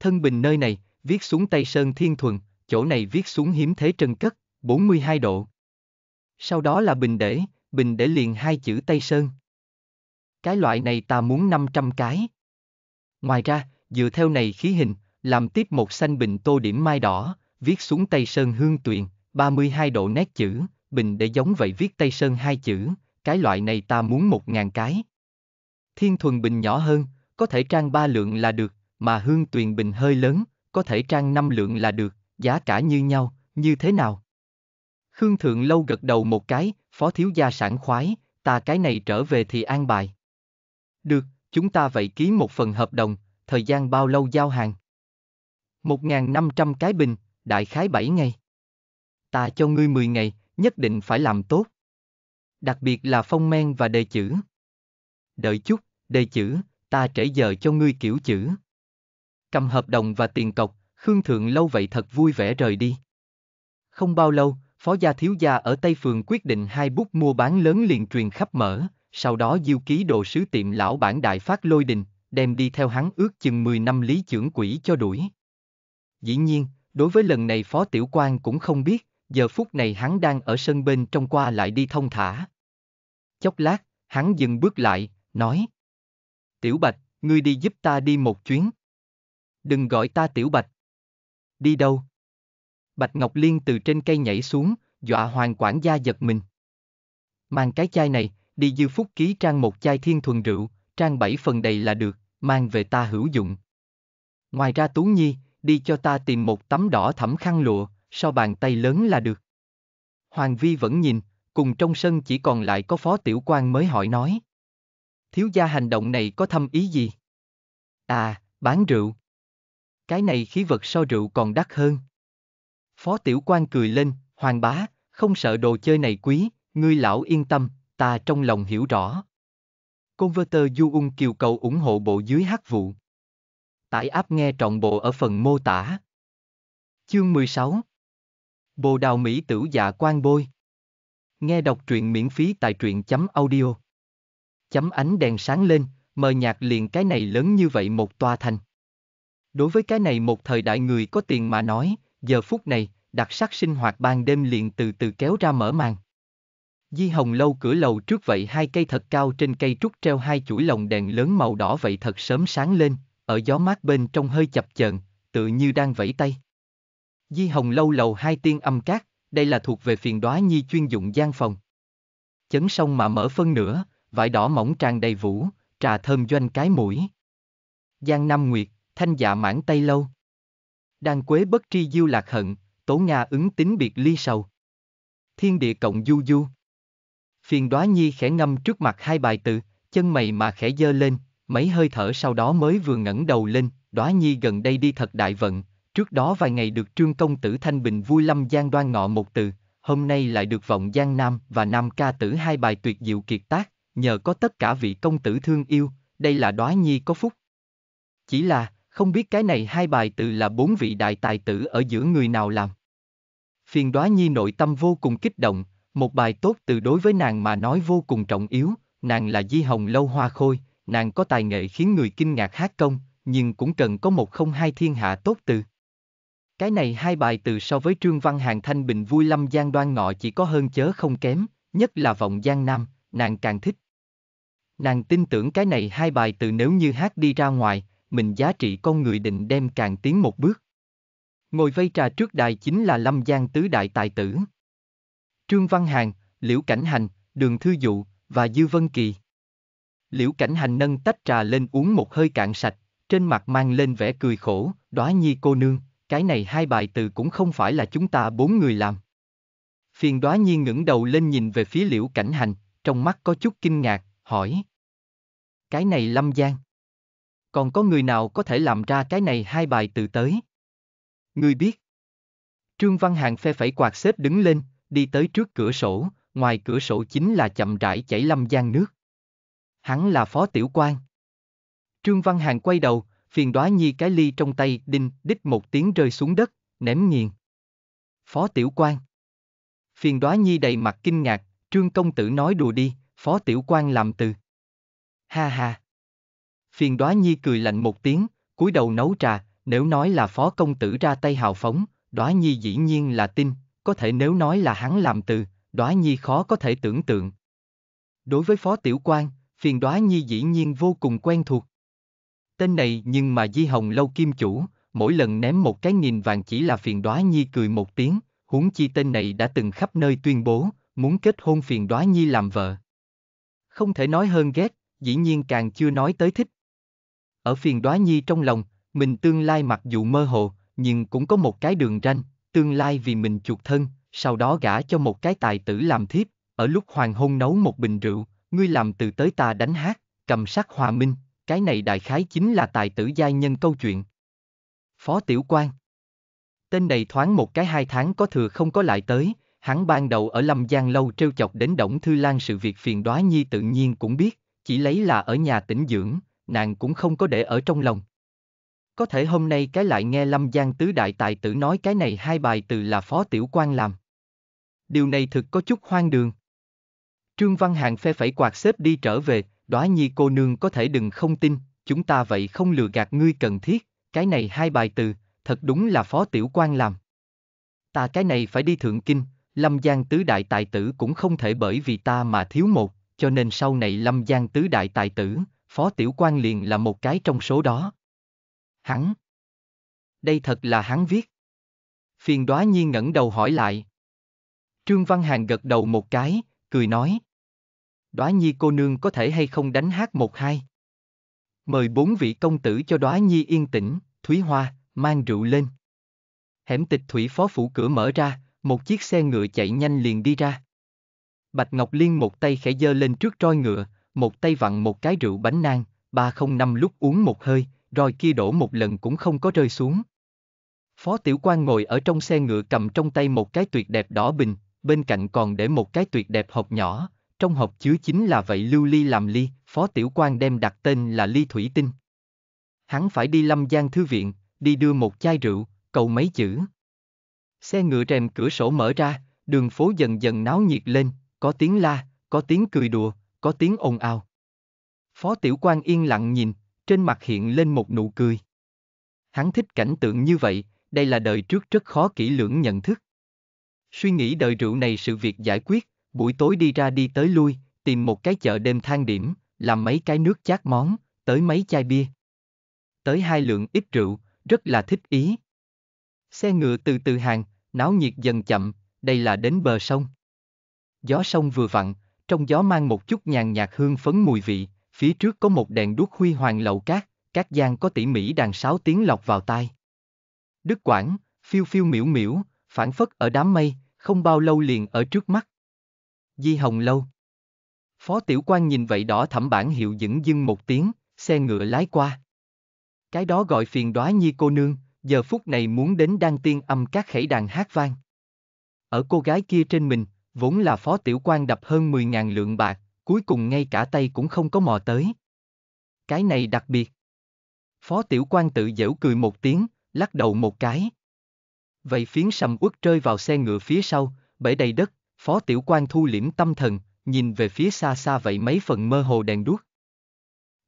Thân bình nơi này, viết xuống Tây Sơn Thiên Thuần, chỗ này viết xuống hiếm thế trân cất, 42 độ. Sau đó là bình để, bình để liền hai chữ Tây Sơn. Cái loại này ta muốn 500 cái. Ngoài ra, dựa theo này khí hình, làm tiếp một xanh bình tô điểm mai đỏ, viết xuống Tây Sơn Hương Tuyền, 32 độ nét chữ, bình để giống vậy viết Tây Sơn hai chữ, cái loại này ta muốn 1.000 cái. Thiên thuần bình nhỏ hơn, có thể trang ba lượng là được, mà hương tuyền bình hơi lớn, có thể trang năm lượng là được, giá cả như nhau, như thế nào? Khương Thượng Lâu gật đầu một cái, phó thiếu gia sản khoái, ta cái này trở về thì an bài. Được, chúng ta vậy ký một phần hợp đồng, thời gian bao lâu giao hàng? 1.500 cái bình, đại khái 7 ngày. Ta cho ngươi 10 ngày, nhất định phải làm tốt. Đặc biệt là phong men và đề chữ. Đợi chút, đề chữ, ta trễ giờ cho ngươi kiểu chữ cầm hợp đồng và tiền cọc, Khương Thượng Lâu vậy thật vui vẻ rời đi. Không bao lâu, phó gia thiếu gia ở Tây Phường quyết định hai bút mua bán lớn liền truyền khắp mở, sau đó diêu ký đồ sứ tiệm lão bản đại phát lôi đình, đem đi theo hắn ước chừng 10 năm lý trưởng quỷ cho đuổi. Dĩ nhiên, đối với lần này phó tiểu quan cũng không biết, giờ phút này hắn đang ở sân bên trong qua lại đi thông thả. Chốc lát, hắn dừng bước lại, nói. Tiểu Bạch, ngươi đi giúp ta đi một chuyến. Đừng gọi ta Tiểu Bạch. Đi đâu? Bạch Ngọc Liên từ trên cây nhảy xuống, dọa hoàng quản gia giật mình. Mang cái chai này, đi dư phúc ký trang một chai thiên thuần rượu, trang bảy phần đầy là được, mang về ta hữu dụng. Ngoài ra Tú Nhi, đi cho ta tìm một tấm đỏ thẫm khăn lụa, sau bàn tay lớn là được. Hoàng Vi vẫn nhìn, cùng trong sân chỉ còn lại có phó tiểu quan mới hỏi nói. Thiếu gia hành động này có thâm ý gì? À, bán rượu cái này khí vật so rượu còn đắt hơn. Phó tiểu quan cười lên, hoàng bá, không sợ đồ chơi này quý, ngươi lão yên tâm, ta trong lòng hiểu rõ. Converter Du Ung Kiều cầu ủng hộ bộ dưới hát vụ. Tải áp nghe trọn bộ ở phần mô tả. Chương 16 Bồ đào Mỹ tử dạ quan bôi Nghe đọc truyện miễn phí tại truyện chấm audio. Chấm ánh đèn sáng lên, mờ nhạc liền cái này lớn như vậy một tòa thành. Đối với cái này một thời đại người có tiền mà nói, giờ phút này, đặc sắc sinh hoạt ban đêm liền từ từ kéo ra mở màn. Di Hồng lâu cửa lầu trước vậy hai cây thật cao trên cây trúc treo hai chuỗi lồng đèn lớn màu đỏ vậy thật sớm sáng lên, ở gió mát bên trong hơi chập chờn, tự như đang vẫy tay. Di Hồng lâu lầu hai tiên âm cát, đây là thuộc về phiền đoá nhi chuyên dụng gian phòng. Chấn xong mà mở phân nửa, vải đỏ mỏng tràn đầy vũ, trà thơm doanh cái mũi. Giang Nam Nguyệt, thanh dạ mãn tay lâu. Đàn quế bất tri diêu lạc hận, tố Nga ứng tính biệt ly sầu. Thiên địa cộng du du. Phiền đoá nhi khẽ ngâm trước mặt hai bài từ, chân mày mà khẽ dơ lên, mấy hơi thở sau đó mới vừa ngẩng đầu lên, đoá nhi gần đây đi thật đại vận, trước đó vài ngày được trương công tử Thanh Bình vui lâm giang đoan ngọ một từ, hôm nay lại được vọng giang nam và nam ca tử hai bài tuyệt diệu kiệt tác, nhờ có tất cả vị công tử thương yêu, đây là đoá nhi có phúc. Chỉ là, không biết cái này hai bài tự là bốn vị đại tài tử ở giữa người nào làm. Phiền đoá nhi nội tâm vô cùng kích động, một bài tốt từ đối với nàng mà nói vô cùng trọng yếu, nàng là di hồng lâu hoa khôi, nàng có tài nghệ khiến người kinh ngạc hát công, nhưng cũng cần có một không hai thiên hạ tốt từ. Cái này hai bài từ so với Trương Văn Hàng Thanh Bình vui lâm giang đoan ngọ chỉ có hơn chớ không kém, nhất là vọng giang nam, nàng càng thích. Nàng tin tưởng cái này hai bài từ nếu như hát đi ra ngoài, mình giá trị con người định đem càng tiến một bước. Ngồi vây trà trước đài chính là Lâm Giang tứ đại tài tử. Trương Văn Hàng, Liễu Cảnh Hành, Đường Thư Dụ và Dư Vân Kỳ. Liễu Cảnh Hành nâng tách trà lên uống một hơi cạn sạch, trên mặt mang lên vẻ cười khổ, đóa nhi cô nương, cái này hai bài từ cũng không phải là chúng ta bốn người làm. Phiền đóa nhi ngẩng đầu lên nhìn về phía liễu cảnh hành, trong mắt có chút kinh ngạc, hỏi. Cái này lâm giang còn có người nào có thể làm ra cái này hai bài từ tới. người biết. Trương Văn Hạng phe phẩy quạt xếp đứng lên, đi tới trước cửa sổ, ngoài cửa sổ chính là chậm rãi chảy lâm giang nước. Hắn là phó tiểu quan. Trương Văn Hạng quay đầu, phiền đoá nhi cái ly trong tay đinh đích một tiếng rơi xuống đất, ném nghiền. Phó tiểu quan. Phiền đoá nhi đầy mặt kinh ngạc, Trương Công Tử nói đùa đi, phó tiểu quan làm từ. Ha ha. Phiền đoá nhi cười lạnh một tiếng, cúi đầu nấu trà, nếu nói là phó công tử ra tay hào phóng, đoá nhi dĩ nhiên là tin, có thể nếu nói là hắn làm từ, đoá nhi khó có thể tưởng tượng. Đối với phó tiểu quan, phiền đoá nhi dĩ nhiên vô cùng quen thuộc. Tên này nhưng mà Di Hồng lâu kim chủ, mỗi lần ném một cái nghìn vàng chỉ là phiền đoá nhi cười một tiếng, huống chi tên này đã từng khắp nơi tuyên bố, muốn kết hôn phiền đoá nhi làm vợ. Không thể nói hơn ghét, dĩ nhiên càng chưa nói tới thích. Ở phiền đoá nhi trong lòng, mình tương lai mặc dù mơ hồ, nhưng cũng có một cái đường ranh, tương lai vì mình chuộc thân, sau đó gả cho một cái tài tử làm thiếp, ở lúc hoàng hôn nấu một bình rượu, ngươi làm từ tới ta đánh hát, cầm sắc hòa minh, cái này đại khái chính là tài tử giai nhân câu chuyện. Phó Tiểu Quang Tên này thoáng một cái hai tháng có thừa không có lại tới, hắn ban đầu ở Lâm Giang lâu trêu chọc đến Đổng Thư Lan sự việc phiền đoá nhi tự nhiên cũng biết, chỉ lấy là ở nhà tỉnh dưỡng, nàng cũng không có để ở trong lòng. Có thể hôm nay cái lại nghe Lâm Giang Tứ Đại Tài Tử nói cái này hai bài từ là Phó Tiểu quan làm. Điều này thực có chút hoang đường. Trương Văn Hạng phe phẩy quạt xếp đi trở về, đóa nhi cô nương có thể đừng không tin, chúng ta vậy không lừa gạt ngươi cần thiết, cái này hai bài từ, thật đúng là Phó Tiểu quan làm. Ta cái này phải đi thượng kinh, Lâm Giang Tứ Đại Tài Tử cũng không thể bởi vì ta mà thiếu một, cho nên sau này Lâm Giang Tứ Đại Tài Tử, Phó Tiểu Quan liền là một cái trong số đó. Hắn. Đây thật là hắn viết. Phiền đoá Nhi ngẩng đầu hỏi lại. Trương Văn Hàng gật đầu một cái, cười nói. Đoá nhi cô nương có thể hay không đánh hát một hai. Mời bốn vị công tử cho đoá nhi yên tĩnh, Thúy Hoa, mang rượu lên. Hẻm tịch thủy phó phủ cửa mở ra, một chiếc xe ngựa chạy nhanh liền đi ra. Bạch Ngọc Liên một tay khẽ dơ lên trước roi ngựa, một tay vặn một cái rượu bánh nang, ba không năm lúc uống một hơi, rồi kia đổ một lần cũng không có rơi xuống. Phó Tiểu quan ngồi ở trong xe ngựa cầm trong tay một cái tuyệt đẹp đỏ bình, bên cạnh còn để một cái tuyệt đẹp hộp nhỏ, trong hộp chứa chính là vậy lưu ly làm ly, Phó Tiểu quan đem đặt tên là ly thủy tinh. Hắn phải đi lâm giang thư viện, đi đưa một chai rượu, cầu mấy chữ. Xe ngựa rèm cửa sổ mở ra, đường phố dần dần náo nhiệt lên, có tiếng la, có tiếng cười đùa, có tiếng ồn ào. Phó Tiểu Quan yên lặng nhìn, trên mặt hiện lên một nụ cười. Hắn thích cảnh tượng như vậy, đây là đời trước rất khó kỹ lưỡng nhận thức. Suy nghĩ đời rượu này sự việc giải quyết, buổi tối đi ra đi tới lui, tìm một cái chợ đêm than điểm, làm mấy cái nước chát món, tới mấy chai bia. Tới hai lượng ít rượu, rất là thích ý. Xe ngựa từ từ hàng, náo nhiệt dần chậm, đây là đến bờ sông. Gió sông vừa vặn, trong gió mang một chút nhàn nhạt hương phấn mùi vị, phía trước có một đèn đuốc huy hoàng lậu cát, các gian có tỉ mỉ đàn sáo tiếng lọc vào tai. Đức Quảng, phiêu phiêu miễu miễu, phản phất ở đám mây, không bao lâu liền ở trước mắt. Di Hồng Lâu Phó Tiểu quan nhìn vậy đỏ thẩm bản hiệu dững dưng một tiếng, xe ngựa lái qua. Cái đó gọi phiền đóa nhi cô nương, giờ phút này muốn đến đan tiên âm các khẩy đàn hát vang. Ở cô gái kia trên mình, vốn là phó tiểu quan đập hơn 10.000 lượng bạc, cuối cùng ngay cả tay cũng không có mò tới. Cái này đặc biệt. Phó tiểu quan tự giễu cười một tiếng, lắc đầu một cái. Vậy phiến sầm uất rơi vào xe ngựa phía sau, bể đầy đất, phó tiểu quan thu liễm tâm thần, nhìn về phía xa xa vậy mấy phần mơ hồ đèn đuốc.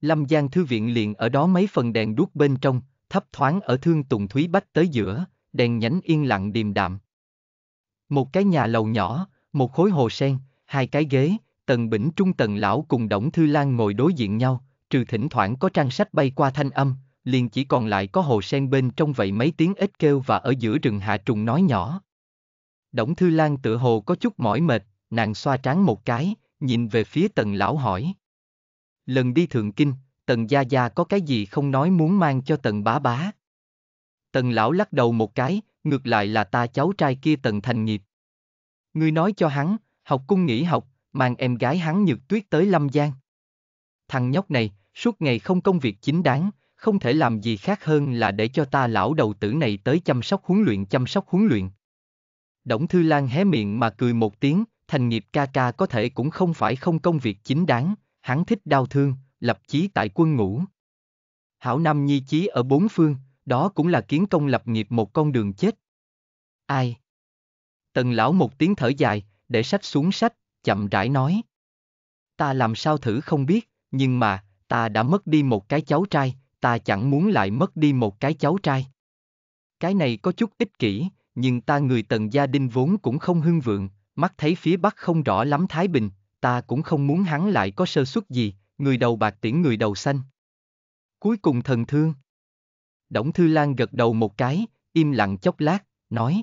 Lâm Giang Thư Viện liền ở đó mấy phần đèn đuốc bên trong, thấp thoáng ở thương tùng thúy bách tới giữa, đèn nhánh yên lặng điềm đạm. Một cái nhà lầu nhỏ, một khối hồ sen, hai cái ghế, tần bỉnh trung tần lão cùng Đổng Thư Lan ngồi đối diện nhau, trừ thỉnh thoảng có trang sách bay qua thanh âm, liền chỉ còn lại có hồ sen bên trong vậy mấy tiếng ếch kêu và ở giữa rừng hạ trùng nói nhỏ. Đổng Thư Lan tựa hồ có chút mỏi mệt, nàng xoa trán một cái, nhìn về phía tần lão hỏi. Lần đi thượng kinh, tần gia gia có cái gì không nói muốn mang cho tần bá bá. Tần lão lắc đầu một cái, ngược lại là ta cháu trai kia tần thành nghiệp, Ngươi nói cho hắn, học cung nghỉ học, mang em gái hắn nhược tuyết tới Lâm Giang. Thằng nhóc này, suốt ngày không công việc chính đáng, không thể làm gì khác hơn là để cho ta lão đầu tử này tới chăm sóc huấn luyện chăm sóc huấn luyện. Đổng Thư Lan hé miệng mà cười một tiếng, thành nghiệp ca ca có thể cũng không phải không công việc chính đáng, hắn thích đau thương, lập chí tại quân ngũ. Hảo Nam Nhi Chí ở bốn phương, đó cũng là kiến công lập nghiệp một con đường chết. Ai? Tần lão một tiếng thở dài, để sách xuống sách, chậm rãi nói. Ta làm sao thử không biết, nhưng mà, ta đã mất đi một cái cháu trai, ta chẳng muốn lại mất đi một cái cháu trai. Cái này có chút ích kỷ, nhưng ta người tần gia đình vốn cũng không hưng vượng, mắt thấy phía bắc không rõ lắm Thái Bình, ta cũng không muốn hắn lại có sơ suất gì, người đầu bạc tiễn người đầu xanh. Cuối cùng thần thương. Đổng Thư Lan gật đầu một cái, im lặng chốc lát, nói.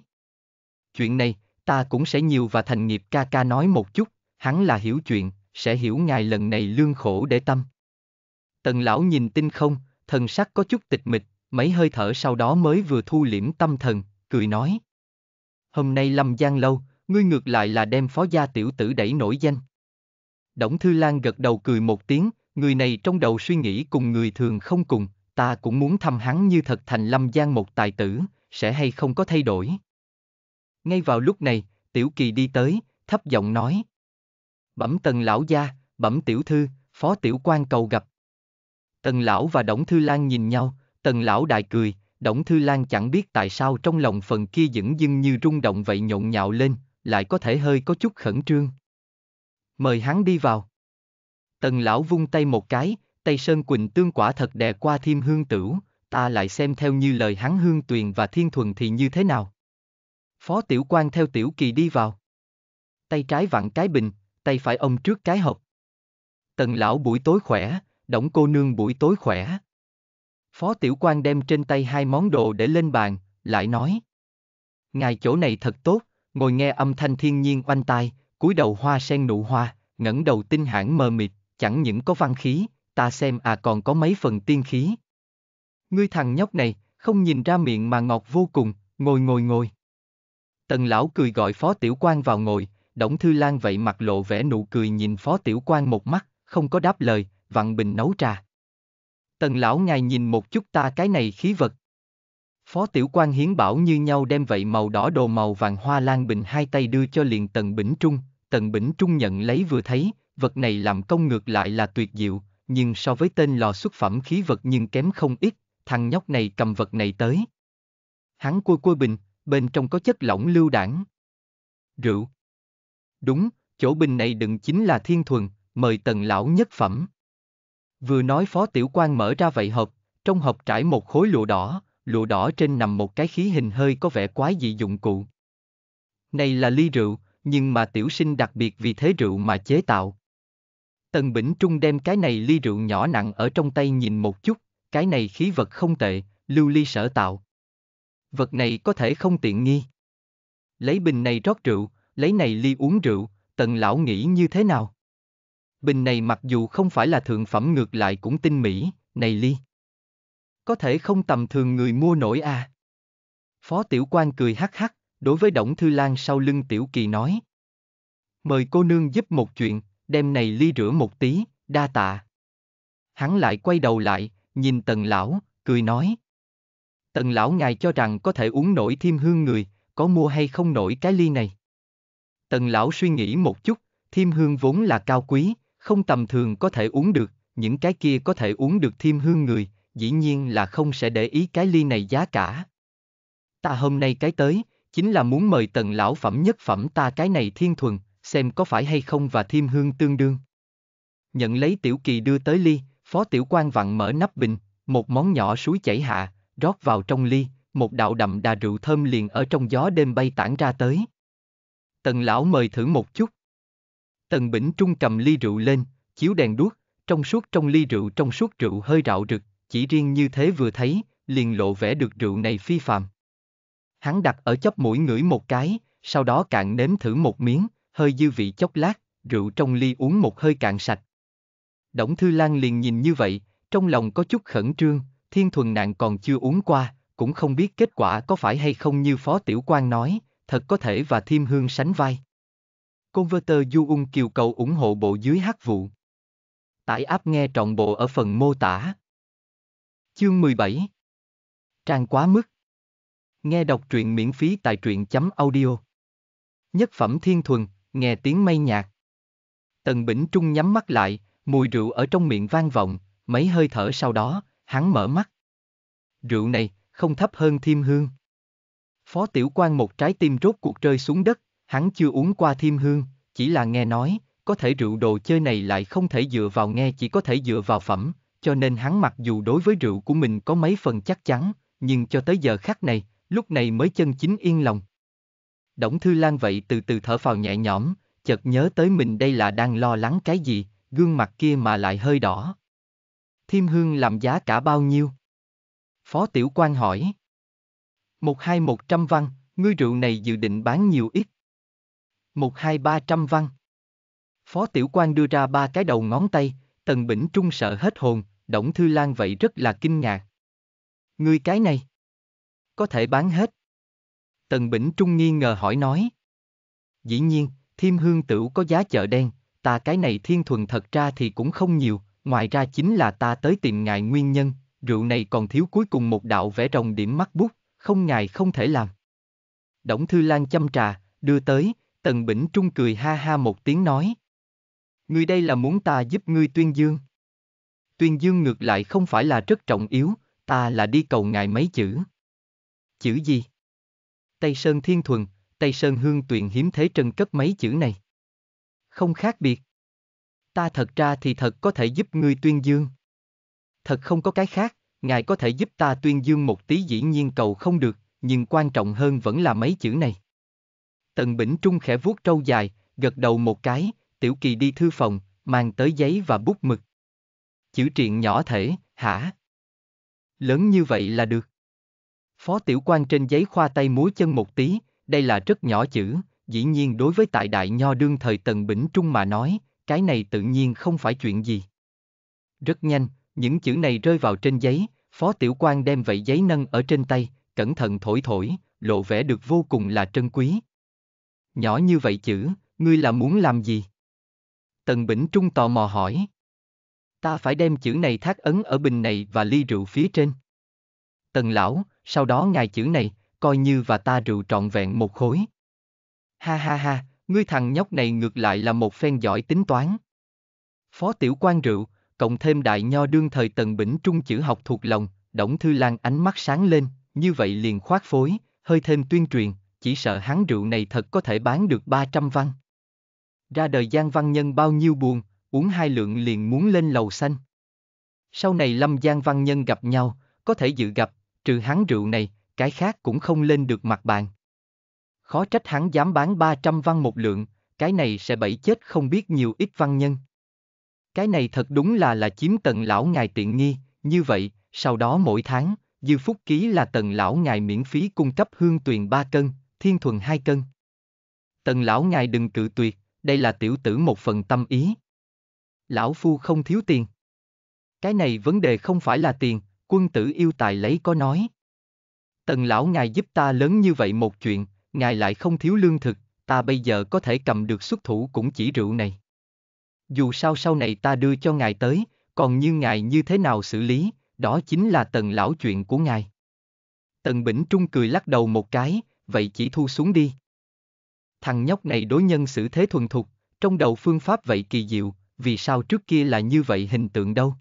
Chuyện này, ta cũng sẽ nhiều và thành nghiệp ca ca nói một chút, hắn là hiểu chuyện, sẽ hiểu ngài lần này lương khổ để tâm. Tần lão nhìn tinh không, thần sắc có chút tịch mịch, mấy hơi thở sau đó mới vừa thu liễm tâm thần, cười nói. Hôm nay lâm giang lâu, ngươi ngược lại là đem phó gia tiểu tử đẩy nổi danh. Đổng Thư Lan gật đầu cười một tiếng, người này trong đầu suy nghĩ cùng người thường không cùng, ta cũng muốn thăm hắn như thật thành lâm giang một tài tử, sẽ hay không có thay đổi. Ngay vào lúc này, Tiểu Kỳ đi tới, thấp giọng nói. Bẩm tần lão gia, bẩm tiểu thư, phó tiểu quan cầu gặp. Tần lão và Đổng Thư Lan nhìn nhau, tần lão đại cười, Đổng Thư Lan chẳng biết tại sao trong lòng phần kia dững dưng như rung động vậy nhộn nhạo lên, lại có thể hơi có chút khẩn trương. Mời hắn đi vào. Tần lão vung tay một cái, tay Sơn Quỳnh tương quả thật đè qua thiêm hương tửu, ta lại xem theo như lời hắn hương tuyền và thiên thuần thì như thế nào. Phó tiểu quan theo tiểu kỳ đi vào. Tay trái vặn cái bình, tay phải ông trước cái hộp. Tần lão buổi tối khỏe, đổng cô nương buổi tối khỏe. Phó tiểu quan đem trên tay hai món đồ để lên bàn, lại nói. Ngài chỗ này thật tốt, ngồi nghe âm thanh thiên nhiên oanh tai, cúi đầu hoa sen nụ hoa, ngẩng đầu tinh hãn mờ mịt, chẳng những có văn khí, ta xem à còn có mấy phần tiên khí. Ngươi thằng nhóc này, không nhìn ra miệng mà ngọt vô cùng, ngồi ngồi ngồi. Tần lão cười gọi Phó Tiểu Quan vào ngồi, Đổng Thư Lan vậy mặt lộ vẻ nụ cười nhìn Phó Tiểu Quan một mắt, không có đáp lời, vặn bình nấu trà. Tần lão ngài nhìn một chút ta cái này khí vật. Phó Tiểu Quan hiến bảo như nhau đem vậy màu đỏ đồ màu vàng hoa lan bình hai tay đưa cho liền Tần Bỉnh Trung, Tần Bỉnh Trung nhận lấy vừa thấy, vật này làm công ngược lại là tuyệt diệu, nhưng so với tên lò xuất phẩm khí vật nhưng kém không ít, thằng nhóc này cầm vật này tới. Hắn cua cua bình, bên trong có chất lỏng lưu đảng. Rượu. Đúng, chỗ bình này đựng chính là thiên thuần, mời tần lão nhất phẩm. Vừa nói phó tiểu quan mở ra vậy hộp, trong hộp trải một khối lụa đỏ, lụa đỏ trên nằm một cái khí hình hơi có vẻ quái dị dụng cụ. Này là ly rượu, nhưng mà tiểu sinh đặc biệt vì thế rượu mà chế tạo. Tần Bỉnh Trung đem cái này ly rượu nhỏ nặng ở trong tay nhìn một chút, cái này khí vật không tệ, lưu ly sở tạo, vật này có thể không tiện nghi. Lấy bình này rót rượu, lấy này ly uống rượu, tần lão nghĩ như thế nào? Bình này mặc dù không phải là thượng phẩm ngược lại cũng tinh mỹ, này ly. Có thể không tầm thường người mua nổi à? Phó tiểu quan cười hắc hắc, đối với Đổng Thư Lan sau lưng tiểu kỳ nói. Mời cô nương giúp một chuyện, đem này ly rửa một tí, đa tạ. Hắn lại quay đầu lại, nhìn tần lão, cười nói tần lão ngài cho rằng có thể uống nổi thiêm hương người, có mua hay không nổi cái ly này. Tần lão suy nghĩ một chút, thiêm hương vốn là cao quý, không tầm thường có thể uống được, những cái kia có thể uống được thiêm hương người, dĩ nhiên là không sẽ để ý cái ly này giá cả. Ta hôm nay cái tới, chính là muốn mời tần lão phẩm nhất phẩm ta cái này thiên thuần, xem có phải hay không và thiêm hương tương đương. Nhận lấy tiểu kỳ đưa tới ly, phó tiểu quan vặn mở nắp bình, một món nhỏ suối chảy hạ, rót vào trong ly, một đạo đậm đà rượu thơm liền ở trong gió đêm bay tản ra tới. Tần lão mời thử một chút. Tần Bỉnh Trung cầm ly rượu lên, chiếu đèn đuốc, trong suốt trong ly rượu trong suốt rượu hơi rạo rực, chỉ riêng như thế vừa thấy, liền lộ vẻ được rượu này phi phàm. Hắn đặt ở chóp mũi ngửi một cái, sau đó cạn nếm thử một miếng, hơi dư vị chốc lát, rượu trong ly uống một hơi cạn sạch. Đổng Thư Lan liền nhìn như vậy, trong lòng có chút khẩn trương, thiên thuần nạn còn chưa uống qua, cũng không biết kết quả có phải hay không như Phó Tiểu Quang nói, thật có thể và Thiêm Hương sánh vai. Converter Du Ung Kiều cầu ủng hộ bộ dưới hát vụ. Tải áp nghe trọn bộ ở phần mô tả. Chương 17 Trang quá mức Nghe đọc truyện miễn phí tại truyện.audio chấm Nhất phẩm thiên thuần, nghe tiếng mây nhạc. Tần Bỉnh Trung nhắm mắt lại, mùi rượu ở trong miệng vang vọng, mấy hơi thở sau đó, hắn mở mắt. Rượu này, không thấp hơn thiêm hương. Phó tiểu quan một trái tim rốt cuộc rơi xuống đất, hắn chưa uống qua thiêm hương, chỉ là nghe nói, có thể rượu đồ chơi này lại không thể dựa vào nghe chỉ có thể dựa vào phẩm, cho nên hắn mặc dù đối với rượu của mình có mấy phần chắc chắn, nhưng cho tới giờ khắc này, lúc này mới chân chính yên lòng. Đổng Thư Lan vậy từ từ thở phào nhẹ nhõm, chợt nhớ tới mình đây là đang lo lắng cái gì, gương mặt kia mà lại hơi đỏ. Thiêm Hương làm giá cả bao nhiêu? Phó Tiểu quan hỏi. Một hai một trăm văn, ngươi rượu này dự định bán nhiều ít? Một hai ba trăm văn. Phó Tiểu quan đưa ra ba cái đầu ngón tay, Tần Bỉnh Trung sợ hết hồn, Đổng Thư Lan vậy rất là kinh ngạc. Ngươi cái này, có thể bán hết. Tần Bỉnh Trung nghi ngờ hỏi nói. Dĩ nhiên, thiêm hương tửu có giá chợ đen, ta cái này thiên thuần thật ra thì cũng không nhiều, Ngoài ra chính là ta tới tìm ngài nguyên nhân, rượu này còn thiếu cuối cùng một đạo vẽ rồng điểm mắt bút, không ngài không thể làm. Đổng Thư Lan chăm trà, đưa tới, Tần Bỉnh Trung cười ha ha một tiếng nói. Ngươi đây là muốn ta giúp ngươi tuyên dương. Tuyên dương ngược lại không phải là rất trọng yếu, ta là đi cầu ngài mấy chữ. Chữ gì? Tây Sơn Thiên Thuần, Tây Sơn Hương Tuyền hiếm thế trân cất mấy chữ này. Không khác biệt ta thật ra thì thật có thể giúp ngươi tuyên dương. Thật không có cái khác, ngài có thể giúp ta tuyên dương một tí dĩ nhiên cầu không được, nhưng quan trọng hơn vẫn là mấy chữ này. Tần Bỉnh Trung khẽ vuốt trâu dài, gật đầu một cái, tiểu kỳ đi thư phòng, mang tới giấy và bút mực. Chữ triện nhỏ thể, hả? Lớn như vậy là được. Phó tiểu quan trên giấy khoa tay múa chân một tí, đây là rất nhỏ chữ, dĩ nhiên đối với tại đại nho đương thời Tần Bỉnh Trung mà nói, cái này tự nhiên không phải chuyện gì. Rất nhanh, những chữ này rơi vào trên giấy, Phó Tiểu Quang đem vậy giấy nâng ở trên tay, cẩn thận thổi thổi, lộ vẻ được vô cùng là trân quý. Nhỏ như vậy chữ, ngươi là muốn làm gì? Tần Bỉnh Trung tò mò hỏi. Ta phải đem chữ này thác ấn ở bình này và ly rượu phía trên. Tần Lão, sau đó ngài chữ này, coi như và ta rượu trọn vẹn một khối. Ha ha ha, ngươi thằng nhóc này ngược lại là một phen giỏi tính toán. Phó tiểu quan rượu, cộng thêm đại nho đương thời tần bỉnh trung chữ học thuộc lòng, Đổng Thư Lan ánh mắt sáng lên, như vậy liền khoát phối, hơi thêm tuyên truyền, chỉ sợ hắn rượu này thật có thể bán được 300 văn. Ra đời Giang Văn Nhân bao nhiêu buồn, uống hai lượng liền muốn lên lầu xanh. Sau này Lâm Giang Văn Nhân gặp nhau, có thể dự gặp, trừ hắn rượu này, cái khác cũng không lên được mặt bàn. Khó trách hắn dám bán 300 văn một lượng, cái này sẽ bẫy chết không biết nhiều ít văn nhân. Cái này thật đúng là là chiếm tần lão ngài tiện nghi, như vậy, sau đó mỗi tháng, dư phúc ký là tần lão ngài miễn phí cung cấp hương tuyền 3 cân, thiên thuần 2 cân. Tần lão ngài đừng cự tuyệt, đây là tiểu tử một phần tâm ý. Lão phu không thiếu tiền. Cái này vấn đề không phải là tiền, quân tử yêu tài lấy có nói. Tần lão ngài giúp ta lớn như vậy một chuyện, ngài lại không thiếu lương thực, ta bây giờ có thể cầm được xuất thủ cũng chỉ rượu này. Dù sao sau này ta đưa cho ngài tới, còn như ngài như thế nào xử lý, đó chính là tần lão chuyện của ngài. Tần Bỉnh Trung cười lắc đầu một cái, vậy chỉ thu xuống đi. Thằng nhóc này đối nhân xử thế thuần thục, trong đầu phương pháp vậy kỳ diệu, vì sao trước kia là như vậy hình tượng đâu.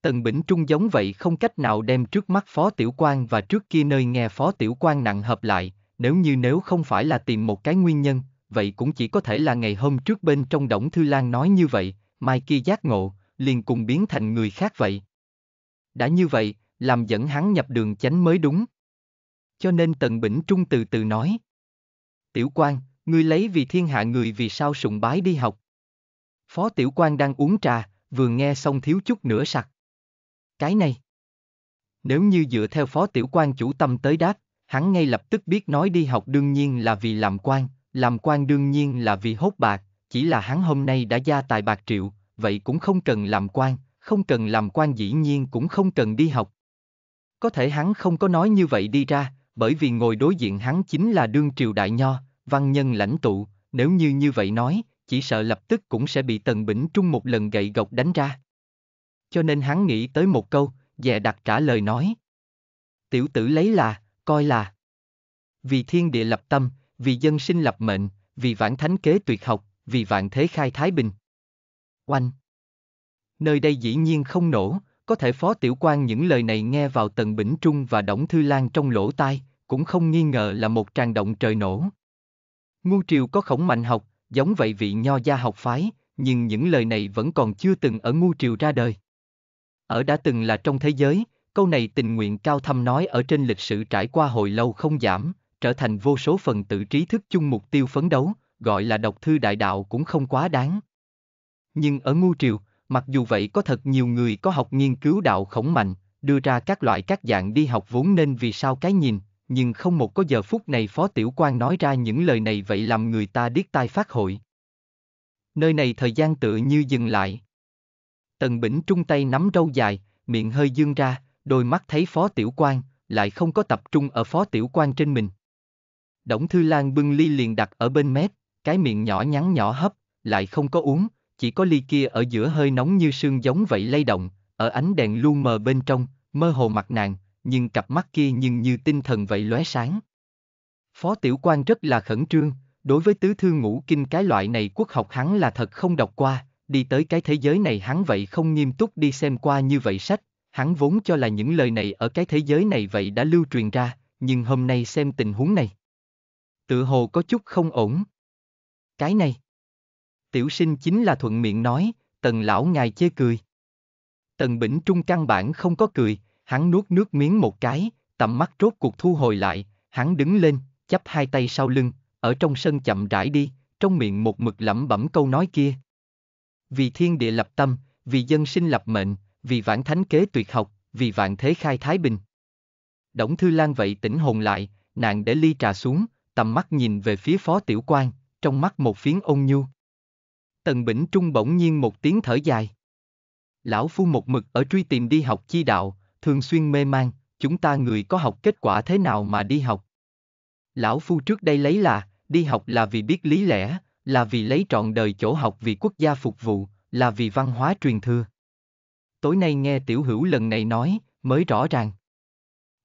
Tần Bỉnh Trung giống vậy không cách nào đem trước mắt Phó Tiểu Quang và trước kia nơi nghe Phó Tiểu Quang nặng hợp lại, nếu như nếu không phải là tìm một cái nguyên nhân, vậy cũng chỉ có thể là ngày hôm trước bên trong Đổng Thư Lan nói như vậy, mai kia giác ngộ, liền cùng biến thành người khác vậy. Đã như vậy, làm dẫn hắn nhập đường chánh mới đúng. Cho nên Tần Bỉnh Trung từ từ nói. Tiểu quan, ngươi lấy vì thiên hạ người vì sao sùng bái đi học. Phó tiểu quan đang uống trà, vừa nghe xong thiếu chút nữa sặc. Cái này. Nếu như dựa theo phó tiểu quan chủ tâm tới đáp, hắn ngay lập tức biết nói đi học đương nhiên là vì làm quan, làm quan đương nhiên là vì hốt bạc, chỉ là hắn hôm nay đã gia tài bạc triệu, vậy cũng không cần làm quan, không cần làm quan dĩ nhiên cũng không cần đi học. Có thể hắn không có nói như vậy đi ra, bởi vì ngồi đối diện hắn chính là đương triều đại nho, văn nhân lãnh tụ, nếu như như vậy nói, chỉ sợ lập tức cũng sẽ bị Tần Bỉnh Trung một lần gậy gộc đánh ra. Cho nên hắn nghĩ tới một câu, dè đặt trả lời nói. Tiểu tử lấy là, coi là vì thiên địa lập tâm, vì dân sinh lập mệnh, vì vãn thánh kế tuyệt học, vì vạn thế khai thái bình. Oanh! Nơi đây dĩ nhiên không nổ, có thể phó tiểu quan những lời này nghe vào tần bỉnh trung và đổng thư lan trong lỗ tai, cũng không nghi ngờ là một tràn động trời nổ. Ngu triều có khổng mạnh học, giống vậy vị nho gia học phái, nhưng những lời này vẫn còn chưa từng ở ngu triều ra đời. Ở đã từng là trong thế giới, Câu này tình nguyện cao thâm nói ở trên lịch sử trải qua hồi lâu không giảm, trở thành vô số phần tử trí thức chung mục tiêu phấn đấu, gọi là độc thư đại đạo cũng không quá đáng. Nhưng ở ngu triều, mặc dù vậy có thật nhiều người có học nghiên cứu đạo khổng mạnh, đưa ra các loại các dạng đi học vốn nên vì sao cái nhìn, nhưng không một có giờ phút này Phó Tiểu quan nói ra những lời này vậy làm người ta điếc tai phát hội. Nơi này thời gian tựa như dừng lại. Tần Bỉnh trung tay nắm râu dài, miệng hơi dương ra, đôi mắt thấy Phó Tiểu quan, lại không có tập trung ở Phó Tiểu quan trên mình. Đổng Thư Lan bưng ly liền đặt ở bên mép, cái miệng nhỏ nhắn nhỏ hấp, lại không có uống, chỉ có ly kia ở giữa hơi nóng như sương giống vậy lay động, ở ánh đèn lu mờ bên trong, mơ hồ mặt nàng, nhưng cặp mắt kia nhưng như tinh thần vậy lóe sáng. Phó Tiểu quan rất là khẩn trương, đối với tứ thư ngũ kinh cái loại này quốc học hắn là thật không đọc qua, đi tới cái thế giới này hắn vậy không nghiêm túc đi xem qua như vậy sách, Hắn vốn cho là những lời này ở cái thế giới này vậy đã lưu truyền ra, nhưng hôm nay xem tình huống này. Tự hồ có chút không ổn. Cái này. Tiểu sinh chính là thuận miệng nói, tần lão ngài chê cười. Tần Bỉnh Trung căn bản không có cười, hắn nuốt nước miếng một cái, tầm mắt rốt cuộc thu hồi lại, hắn đứng lên, chắp hai tay sau lưng, ở trong sân chậm rãi đi, trong miệng một mực lẩm bẩm câu nói kia. Vì thiên địa lập tâm, vì dân sinh lập mệnh, vì vãn thánh kế tuyệt học, vì vạn thế khai thái bình. Đổng Thư Lan vậy tỉnh hồn lại, nàng để ly trà xuống, tầm mắt nhìn về phía phó tiểu quan, trong mắt một phiến ôn nhu. Tần Bỉnh Trung bỗng nhiên một tiếng thở dài. Lão Phu một mực ở truy tìm đi học chi đạo, thường xuyên mê mang. chúng ta người có học kết quả thế nào mà đi học. Lão Phu trước đây lấy là, đi học là vì biết lý lẽ, là vì lấy trọn đời chỗ học vì quốc gia phục vụ, là vì văn hóa truyền thừa tối nay nghe tiểu hữu lần này nói, mới rõ ràng.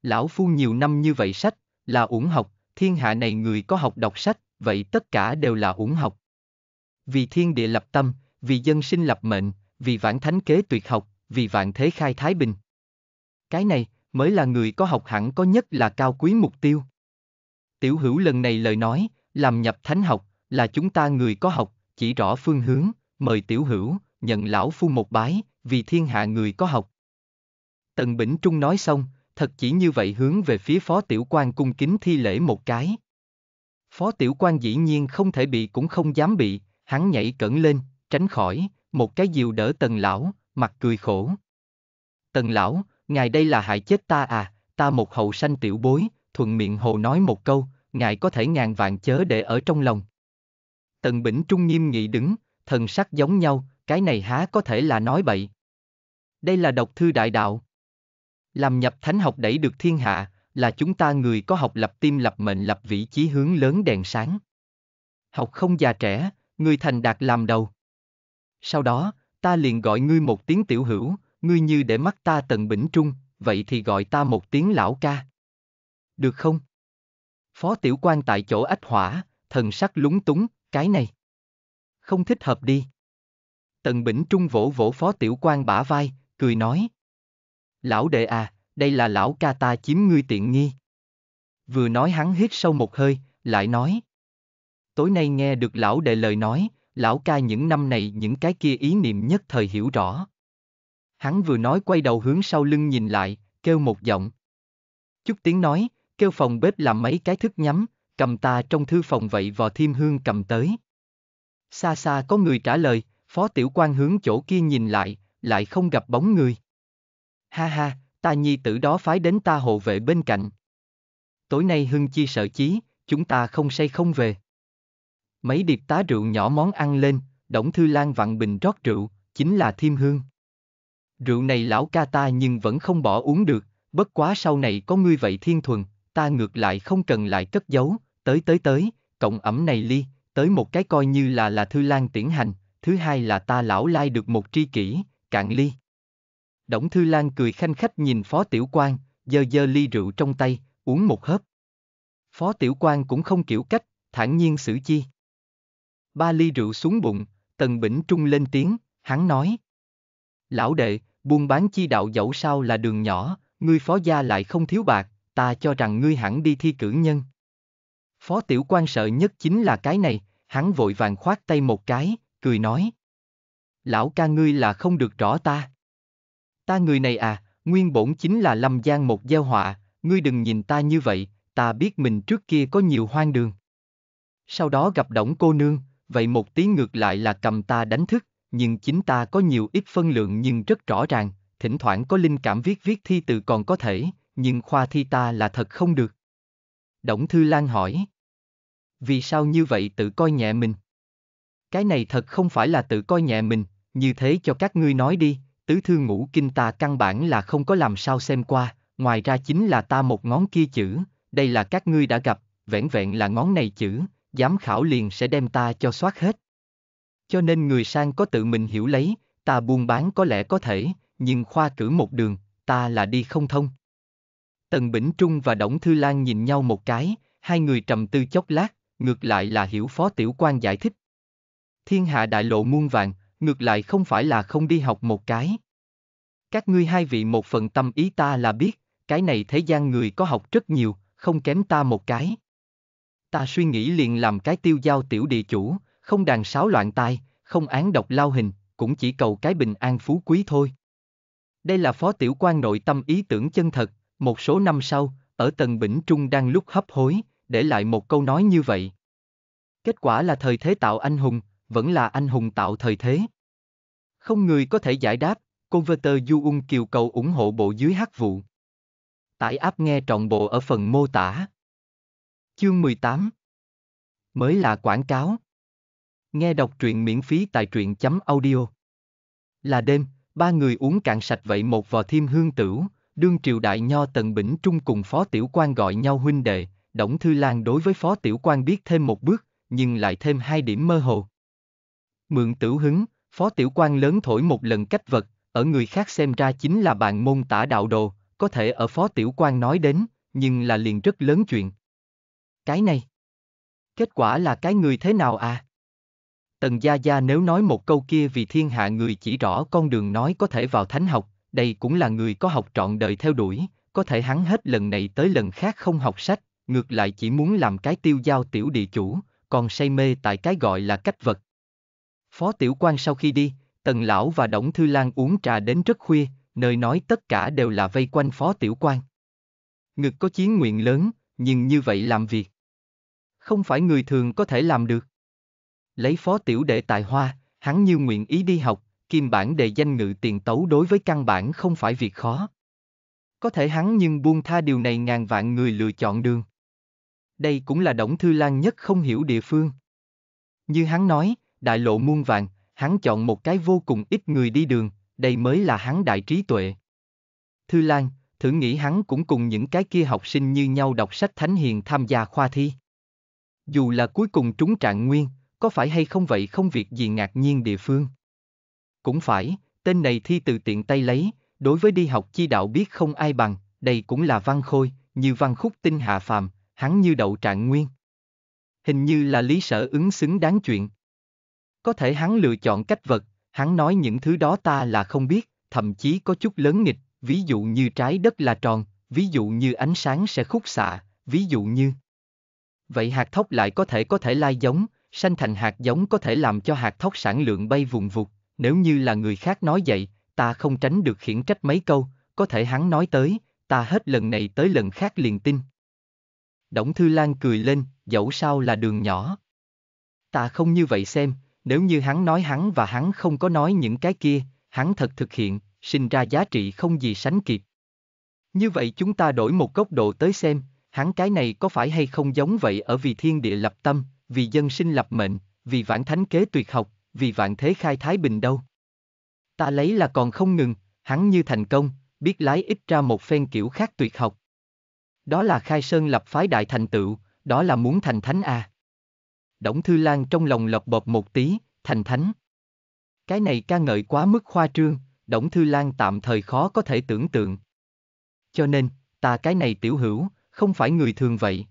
Lão phu nhiều năm như vậy sách, là uổng học, thiên hạ này người có học đọc sách, vậy tất cả đều là uổng học. Vì thiên địa lập tâm, vì dân sinh lập mệnh, vì vạn thánh kế tuyệt học, vì vạn thế khai thái bình. Cái này, mới là người có học hẳn có nhất là cao quý mục tiêu. Tiểu hữu lần này lời nói, làm nhập thánh học, là chúng ta người có học, chỉ rõ phương hướng, mời tiểu hữu, nhận lão phu một bái, vì thiên hạ người có học. Tần Bỉnh Trung nói xong, thật chỉ như vậy hướng về phía phó tiểu quan cung kính thi lễ một cái. Phó tiểu quan dĩ nhiên không thể bị cũng không dám bị, hắn nhảy cẩn lên, tránh khỏi, một cái diều đỡ tần lão, mặt cười khổ. Tần lão, ngài đây là hại chết ta à, ta một hậu sanh tiểu bối, thuận miệng hồ nói một câu, ngài có thể ngàn vạn chớ để ở trong lòng. Tần Bỉnh Trung nghiêm nghị đứng, thần sắc giống nhau, cái này há có thể là nói bậy đây là độc thư đại đạo. Làm nhập thánh học đẩy được thiên hạ, là chúng ta người có học lập tim lập mệnh lập vị trí hướng lớn đèn sáng. Học không già trẻ, người thành đạt làm đầu. Sau đó, ta liền gọi ngươi một tiếng tiểu hữu, ngươi như để mắt ta tận bỉnh trung, vậy thì gọi ta một tiếng lão ca. Được không? Phó tiểu quan tại chỗ ách hỏa, thần sắc lúng túng, cái này. Không thích hợp đi. Tần Bỉnh Trung vỗ vỗ phó tiểu quan bả vai, cười nói. Lão đệ à, đây là lão ca ta chiếm ngươi tiện nghi. Vừa nói hắn hít sâu một hơi, lại nói. Tối nay nghe được lão đệ lời nói, lão ca những năm này những cái kia ý niệm nhất thời hiểu rõ. Hắn vừa nói quay đầu hướng sau lưng nhìn lại, kêu một giọng. Chút tiếng nói, kêu phòng bếp làm mấy cái thức nhắm, cầm ta trong thư phòng vậy vò thiêm hương cầm tới. Xa xa có người trả lời, phó tiểu quan hướng chỗ kia nhìn lại, lại không gặp bóng người. Ha ha, ta nhi tử đó phái đến ta hộ vệ bên cạnh. Tối nay Hưng Chi sợ chí, chúng ta không say không về. Mấy điệp tá rượu nhỏ món ăn lên, Đổng Thư Lan vặn bình rót rượu, chính là thiêm hương. Rượu này lão ca ta nhưng vẫn không bỏ uống được, bất quá sau này có ngươi vậy thiên thuần, ta ngược lại không cần lại cất giấu, tới tới tới, cộng ẩm này ly, tới một cái coi như là là Thư Lan tiễn hành, thứ hai là ta lão lai được một tri kỷ, cạn ly. Đổng Thư Lan cười khanh khách nhìn Phó Tiểu Quang, giơ giơ ly rượu trong tay, uống một hớp. Phó Tiểu Quang cũng không kiểu cách, thản nhiên xử chi. Ba ly rượu xuống bụng, Tần Bỉnh Trung lên tiếng, hắn nói. Lão đệ, buôn bán chi đạo dẫu sao là đường nhỏ, ngươi phó gia lại không thiếu bạc, ta cho rằng ngươi hẳn đi thi cử nhân. Phó Tiểu quan sợ nhất chính là cái này, hắn vội vàng khoát tay một cái, cười nói lão ca ngươi là không được rõ ta. Ta người này à, nguyên bổn chính là lâm giang một gieo họa, ngươi đừng nhìn ta như vậy, ta biết mình trước kia có nhiều hoang đường. Sau đó gặp đổng cô nương, vậy một tiếng ngược lại là cầm ta đánh thức, nhưng chính ta có nhiều ít phân lượng nhưng rất rõ ràng, thỉnh thoảng có linh cảm viết viết thi từ còn có thể, nhưng khoa thi ta là thật không được. Đổng Thư Lan hỏi. Vì sao như vậy tự coi nhẹ mình? Cái này thật không phải là tự coi nhẹ mình, như thế cho các ngươi nói đi, tứ thư ngũ kinh ta căn bản là không có làm sao xem qua, ngoài ra chính là ta một ngón kia chữ, đây là các ngươi đã gặp, vẹn vẹn là ngón này chữ, giám khảo liền sẽ đem ta cho soát hết. Cho nên người sang có tự mình hiểu lấy, ta buôn bán có lẽ có thể, nhưng khoa cử một đường, ta là đi không thông. Tần Bỉnh Trung và Đổng Thư Lan nhìn nhau một cái, hai người trầm tư chốc lát, ngược lại là hiểu Phó Tiểu quan giải thích, thiên hạ đại lộ muôn vàng, ngược lại không phải là không đi học một cái. Các ngươi hai vị một phần tâm ý ta là biết, cái này thế gian người có học rất nhiều, không kém ta một cái. Ta suy nghĩ liền làm cái tiêu giao tiểu địa chủ, không đàn sáo loạn tai, không án độc lao hình, cũng chỉ cầu cái bình an phú quý thôi. Đây là phó tiểu quan nội tâm ý tưởng chân thật, một số năm sau, ở tầng bỉnh trung đang lúc hấp hối, để lại một câu nói như vậy. Kết quả là thời thế tạo anh hùng, vẫn là anh hùng tạo thời thế. Không người có thể giải đáp, Converter ung Kiều cầu ủng hộ bộ dưới hát vụ. Tải áp nghe trọn bộ ở phần mô tả. Chương 18 Mới là quảng cáo. Nghe đọc truyện miễn phí tại truyện chấm audio. Là đêm, ba người uống cạn sạch vậy một vò thiêm hương tửu, đương triều đại nho tần bỉnh trung cùng phó tiểu quan gọi nhau huynh đệ, Đổng Thư Lan đối với phó tiểu quan biết thêm một bước, nhưng lại thêm hai điểm mơ hồ, Mượn tử hứng, phó tiểu quan lớn thổi một lần cách vật, ở người khác xem ra chính là bàn môn tả đạo đồ, có thể ở phó tiểu quan nói đến, nhưng là liền rất lớn chuyện. Cái này. Kết quả là cái người thế nào à? Tần Gia Gia nếu nói một câu kia vì thiên hạ người chỉ rõ con đường nói có thể vào thánh học, đây cũng là người có học trọn đời theo đuổi, có thể hắn hết lần này tới lần khác không học sách, ngược lại chỉ muốn làm cái tiêu giao tiểu địa chủ, còn say mê tại cái gọi là cách vật, Phó Tiểu quan sau khi đi, Tần Lão và Đổng Thư Lang uống trà đến rất khuya, nơi nói tất cả đều là vây quanh Phó Tiểu quan. Ngực có chiến nguyện lớn, nhưng như vậy làm việc. Không phải người thường có thể làm được. Lấy Phó Tiểu đệ tài hoa, hắn như nguyện ý đi học, kim bản đề danh ngự tiền tấu đối với căn bản không phải việc khó. Có thể hắn nhưng buông tha điều này ngàn vạn người lựa chọn đường. Đây cũng là Đổng Thư Lan nhất không hiểu địa phương. Như hắn nói, đại lộ muôn vàng, hắn chọn một cái vô cùng ít người đi đường, đây mới là hắn đại trí tuệ. Thư Lan, thử nghĩ hắn cũng cùng những cái kia học sinh như nhau đọc sách thánh hiền tham gia khoa thi. Dù là cuối cùng trúng trạng nguyên, có phải hay không vậy không việc gì ngạc nhiên địa phương. Cũng phải, tên này thi từ tiện tay lấy, đối với đi học chi đạo biết không ai bằng, đây cũng là văn khôi, như văn khúc tinh hạ phàm, hắn như đậu trạng nguyên. Hình như là lý sở ứng xứng đáng chuyện. Có thể hắn lựa chọn cách vật, hắn nói những thứ đó ta là không biết, thậm chí có chút lớn nghịch, ví dụ như trái đất là tròn, ví dụ như ánh sáng sẽ khúc xạ, ví dụ như... Vậy hạt thóc lại có thể có thể lai giống, sanh thành hạt giống có thể làm cho hạt thóc sản lượng bay vùng vụt, nếu như là người khác nói vậy, ta không tránh được khiển trách mấy câu, có thể hắn nói tới, ta hết lần này tới lần khác liền tin. Đổng Thư Lan cười lên, dẫu sao là đường nhỏ. Ta không như vậy xem, nếu như hắn nói hắn và hắn không có nói những cái kia, hắn thật thực hiện, sinh ra giá trị không gì sánh kịp. Như vậy chúng ta đổi một góc độ tới xem, hắn cái này có phải hay không giống vậy ở vì thiên địa lập tâm, vì dân sinh lập mệnh, vì vãn thánh kế tuyệt học, vì vạn thế khai thái bình đâu. Ta lấy là còn không ngừng, hắn như thành công, biết lái ít ra một phen kiểu khác tuyệt học. Đó là khai sơn lập phái đại thành tựu, đó là muốn thành thánh à. Đổng Thư Lan trong lòng lọc bọt một tí, thành thánh. Cái này ca ngợi quá mức khoa trương, Đổng Thư Lan tạm thời khó có thể tưởng tượng. Cho nên, ta cái này tiểu hữu, không phải người thường vậy.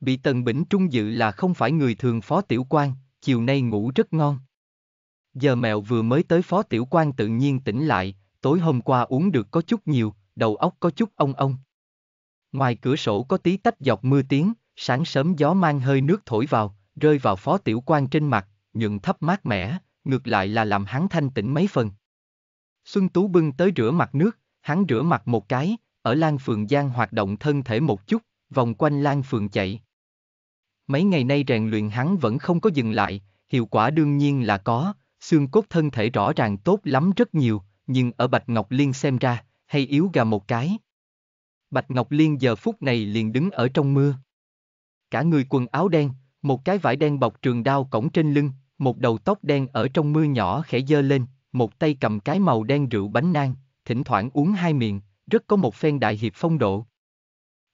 Bị Tần Bỉnh Trung dự là không phải người thường phó tiểu quan, chiều nay ngủ rất ngon. Giờ mẹo vừa mới tới phó tiểu quan tự nhiên tỉnh lại, tối hôm qua uống được có chút nhiều, đầu óc có chút ông ông. Ngoài cửa sổ có tí tách dọc mưa tiếng, sáng sớm gió mang hơi nước thổi vào, rơi vào phó tiểu quan trên mặt, nhưng thấp mát mẻ, ngược lại là làm hắn thanh tĩnh mấy phần. Xuân Tú bưng tới rửa mặt nước, hắn rửa mặt một cái, ở Lan Phường Giang hoạt động thân thể một chút, vòng quanh Lan Phường chạy. Mấy ngày nay rèn luyện hắn vẫn không có dừng lại, hiệu quả đương nhiên là có, xương cốt thân thể rõ ràng tốt lắm rất nhiều, nhưng ở Bạch Ngọc Liên xem ra, hay yếu gà một cái. Bạch Ngọc Liên giờ phút này liền đứng ở trong mưa. Cả người quần áo đen, một cái vải đen bọc trường đao cổng trên lưng, một đầu tóc đen ở trong mưa nhỏ khẽ dơ lên, một tay cầm cái màu đen rượu bánh nang, thỉnh thoảng uống hai miệng, rất có một phen đại hiệp phong độ.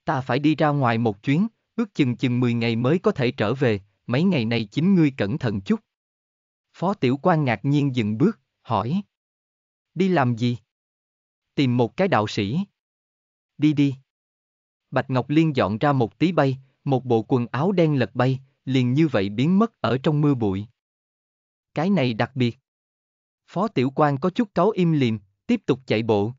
Ta phải đi ra ngoài một chuyến, ước chừng chừng 10 ngày mới có thể trở về, mấy ngày này chính ngươi cẩn thận chút. Phó tiểu quan ngạc nhiên dừng bước, hỏi. Đi làm gì? Tìm một cái đạo sĩ. Đi đi. Bạch Ngọc Liên dọn ra một tí bay, một bộ quần áo đen lật bay, liền như vậy biến mất ở trong mưa bụi. Cái này đặc biệt. Phó tiểu quan có chút cáu im liềm, tiếp tục chạy bộ.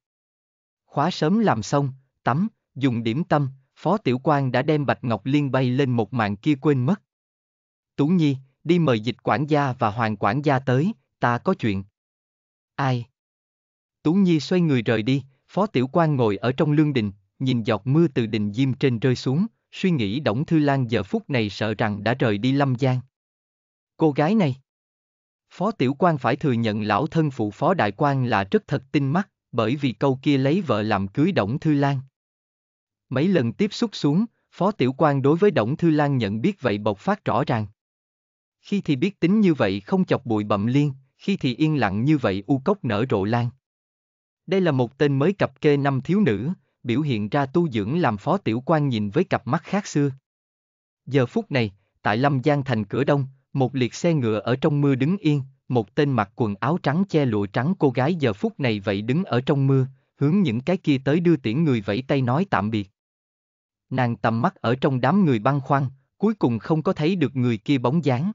Khóa sớm làm xong, tắm, dùng điểm tâm, Phó Tiểu quan đã đem Bạch Ngọc Liên bay lên một mạng kia quên mất. Tú Nhi, đi mời dịch quản gia và hoàng quản gia tới, ta có chuyện. Ai? Tú Nhi xoay người rời đi, Phó Tiểu quan ngồi ở trong lương đình, nhìn giọt mưa từ đình diêm trên rơi xuống, suy nghĩ Đổng Thư Lan giờ phút này sợ rằng đã rời đi Lâm Giang. Cô gái này. Phó Tiểu quan phải thừa nhận lão thân phụ Phó Đại quan là rất thật tinh mắt, bởi vì câu kia lấy vợ làm cưới Đổng Thư Lan. Mấy lần tiếp xúc xuống, Phó Tiểu quan đối với Đổng Thư Lan nhận biết vậy bộc phát rõ ràng. Khi thì biết tính như vậy không chọc bụi bậm liên, khi thì yên lặng như vậy u cốc nở rộ lan. Đây là một tên mới cập kê năm thiếu nữ, biểu hiện ra tu dưỡng làm phó tiểu quan nhìn với cặp mắt khác xưa. Giờ phút này, tại Lâm Giang thành cửa đông, một liệt xe ngựa ở trong mưa đứng yên, một tên mặc quần áo trắng che lụa trắng cô gái giờ phút này vậy đứng ở trong mưa, hướng những cái kia tới đưa tiễn người vẫy tay nói tạm biệt. Nàng tầm mắt ở trong đám người băng khoăn, cuối cùng không có thấy được người kia bóng dáng.